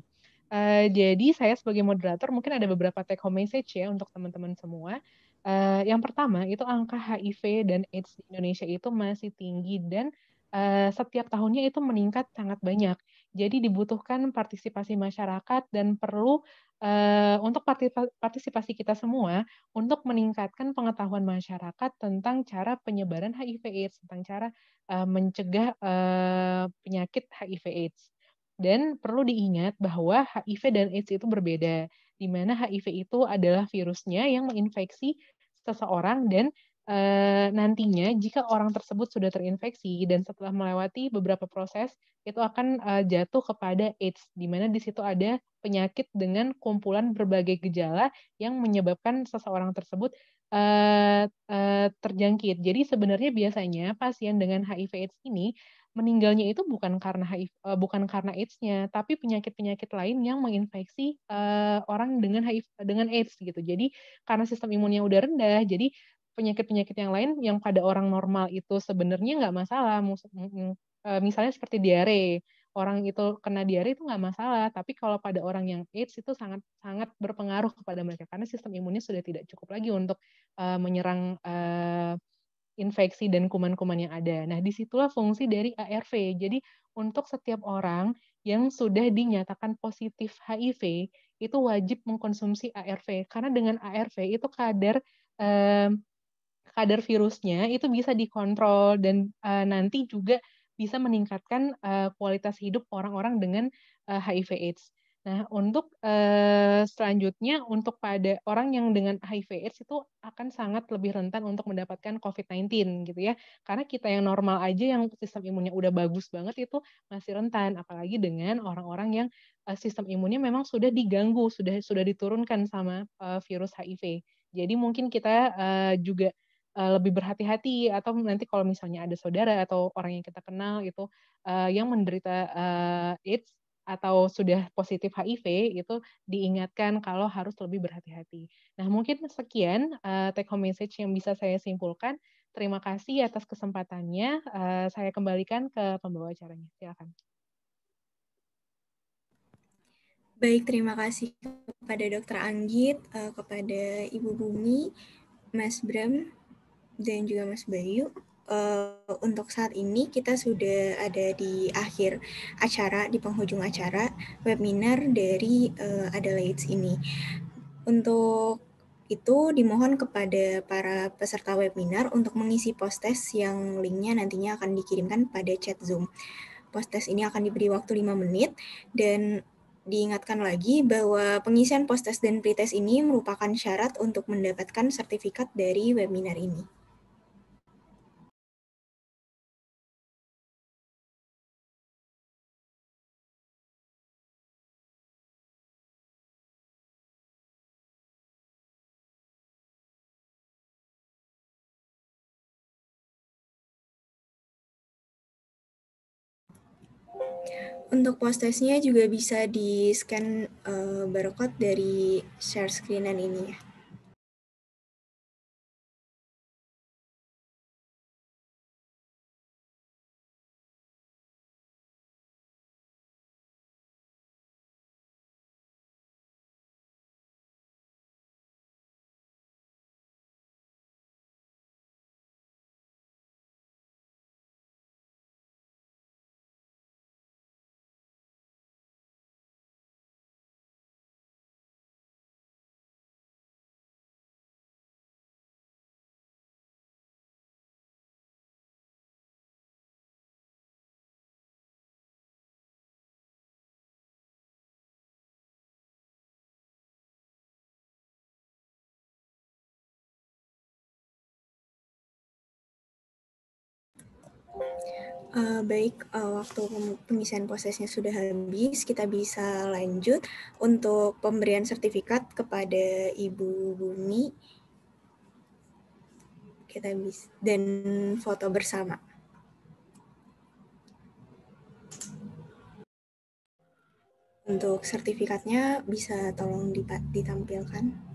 Uh, jadi saya sebagai moderator mungkin ada beberapa take home message ya untuk teman-teman semua. Uh, yang pertama itu angka HIV dan AIDS di Indonesia itu masih tinggi dan uh, setiap tahunnya itu meningkat sangat banyak. Jadi dibutuhkan partisipasi masyarakat dan perlu uh, untuk partisipasi kita semua untuk meningkatkan pengetahuan masyarakat tentang cara penyebaran HIV/AIDS, tentang cara uh, mencegah uh, penyakit HIV/AIDS. Dan perlu diingat bahwa HIV dan AIDS itu berbeda, di mana HIV itu adalah virusnya yang menginfeksi seseorang dan Eh, nantinya jika orang tersebut sudah terinfeksi dan setelah melewati beberapa proses itu akan uh, jatuh kepada AIDS di mana di situ ada penyakit dengan kumpulan berbagai gejala yang menyebabkan seseorang tersebut uh, uh, terjangkit. Jadi sebenarnya biasanya pasien dengan HIV AIDS ini meninggalnya itu bukan karena HIV bukan karena AIDS-nya tapi penyakit-penyakit lain yang menginfeksi uh, orang dengan HIV dengan AIDS gitu. Jadi karena sistem imunnya udah rendah jadi penyakit-penyakit yang lain yang pada orang normal itu sebenarnya nggak masalah. Mm, mm, eh, misalnya seperti diare, orang itu kena diare itu nggak masalah, tapi kalau pada orang yang AIDS itu sangat sangat berpengaruh kepada mereka karena sistem imunnya sudah tidak cukup lagi untuk uh, menyerang uh, infeksi dan kuman-kuman yang ada. Nah, disitulah fungsi dari ARV. Jadi untuk setiap orang yang sudah dinyatakan positif HIV itu wajib mengkonsumsi ARV karena dengan ARV itu kadar eh, kadar virusnya itu bisa dikontrol dan uh, nanti juga bisa meningkatkan uh, kualitas hidup orang-orang dengan uh, eh, HIV/AIDS. Nah, untuk uh, selanjutnya, untuk pada orang yang dengan HIV/AIDS itu akan sangat lebih rentan untuk mendapatkan COVID-19 gitu ya, karena kita yang normal aja yang sistem imunnya udah bagus banget itu masih rentan, apalagi dengan orang-orang yang uh, sistem imunnya memang sudah diganggu, sudah sudah diturunkan sama uh, virus HIV. Jadi mungkin kita uh, juga Eh, lebih berhati-hati atau nanti kalau misalnya ada saudara atau orang yang kita kenal itu uh, eh, yang menderita uh, AIDS atau sudah positif HIV itu diingatkan kalau harus lebih berhati-hati. Nah mungkin sekian uh, take home message yang bisa saya simpulkan. Terima kasih atas kesempatannya. Uh, saya kembalikan ke pembawa acaranya. Silakan. Baik, terima kasih kepada dokter Anggit, kepada Ibu Bumi, Mas Bram, dan juga Mas Bayu. Uh, untuk saat ini kita sudah ada di akhir acara, di penghujung acara webinar dari uh, eh, Adelaide ini. Untuk itu dimohon kepada para peserta webinar untuk mengisi post-test yang linknya nantinya akan dikirimkan pada chat Zoom. Post-test ini akan diberi waktu 5 menit dan diingatkan lagi bahwa pengisian post-test dan pretest ini merupakan syarat untuk mendapatkan sertifikat dari webinar ini. Untuk post-testnya juga bisa di scan uh, barcode dari share screenan ini ya. Uh, baik, uh, waktu pengisian prosesnya sudah habis, kita bisa lanjut untuk pemberian sertifikat kepada Ibu Bumi. Kita bisa dan foto bersama. Untuk sertifikatnya bisa tolong ditampilkan.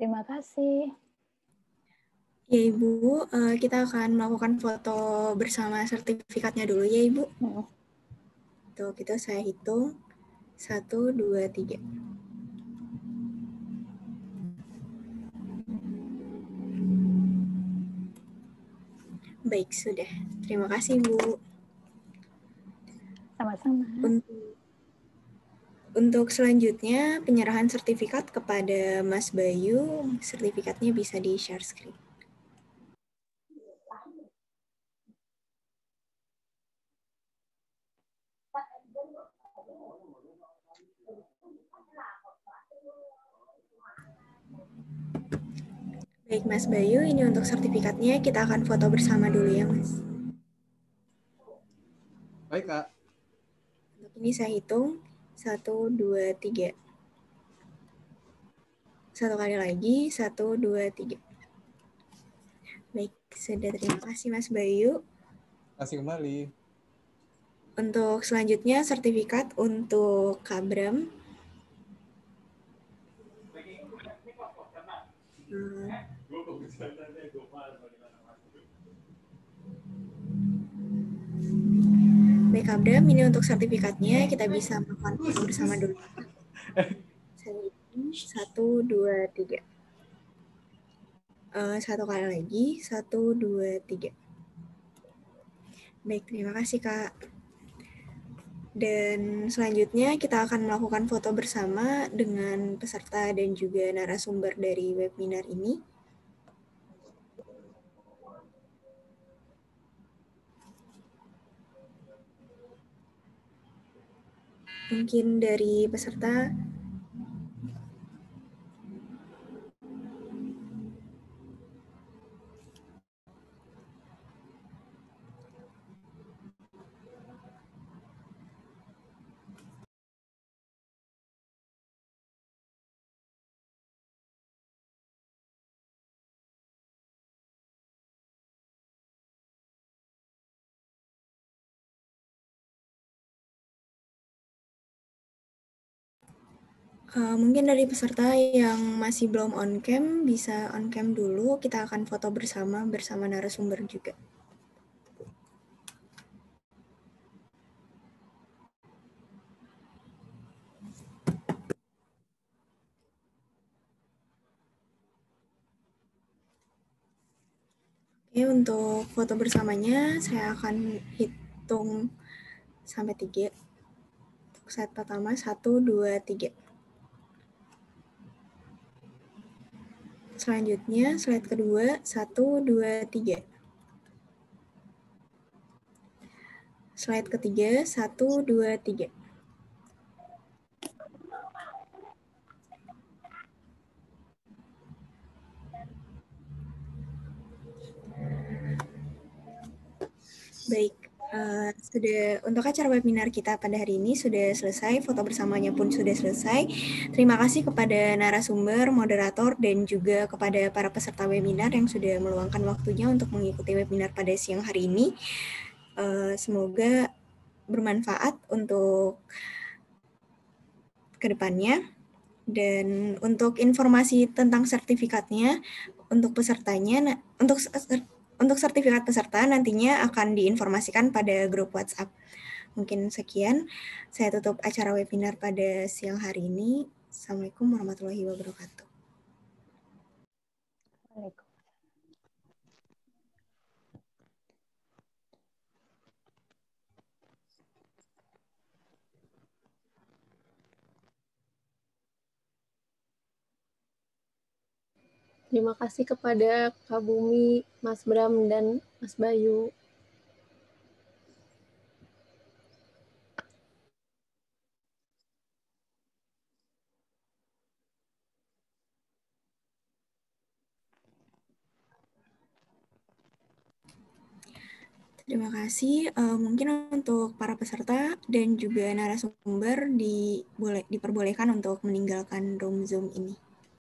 Terima kasih. Ya Ibu, eh, kita akan melakukan foto bersama sertifikatnya dulu ya Ibu. Hmm. Tuh, kita saya hitung. Satu, dua, tiga. Baik, sudah. Terima kasih, ibu. Sama-sama. Untuk untuk selanjutnya penyerahan sertifikat kepada Mas Bayu, sertifikatnya bisa di share screen. Baik Mas Bayu, ini untuk sertifikatnya kita akan foto bersama dulu ya Mas. Baik Kak. Untuk ini saya hitung. Satu, dua, tiga. Satu kali lagi, satu, dua, tiga. Baik, sudah terima kasih Mas Bayu. Terima kasih kembali. Untuk selanjutnya, sertifikat untuk Kabram. hmm. Baik Bekabdam ini untuk sertifikatnya kita bisa melakukan bersama dulu. Satu, dua, tiga. Uh, satu kali lagi. Satu, dua, tiga. Baik, terima kasih Kak. Dan selanjutnya kita akan melakukan foto bersama dengan peserta dan juga narasumber dari webinar ini. Mungkin dari peserta Uh, mungkin dari peserta yang masih belum on cam bisa on cam dulu. Kita akan foto bersama bersama narasumber juga. Oke, untuk foto bersamanya saya akan hitung sampai tiga. Untuk set pertama, satu, dua, tiga. Selanjutnya, slide kedua, 1, 2, 3. Slide ketiga, 1, 2, 3. Baik, Eh, sudah untuk acara webinar kita pada hari ini sudah selesai, foto bersamanya pun sudah selesai. Terima kasih kepada narasumber, moderator, dan juga kepada para peserta webinar yang sudah meluangkan waktunya untuk mengikuti webinar pada siang hari ini. Uh, semoga bermanfaat untuk kedepannya. Dan untuk informasi tentang sertifikatnya, untuk pesertanya, untuk untuk sertifikat peserta nantinya akan diinformasikan pada grup WhatsApp. Mungkin sekian, saya tutup acara webinar pada siang hari ini. Assalamualaikum warahmatullahi wabarakatuh. Waalaikumsalam. Terima kasih kepada Kak Bumi, Mas Bram, dan Mas Bayu. Terima kasih. Uh, mungkin untuk para peserta dan juga narasumber di, boleh, diperbolehkan untuk meninggalkan room Zoom ini.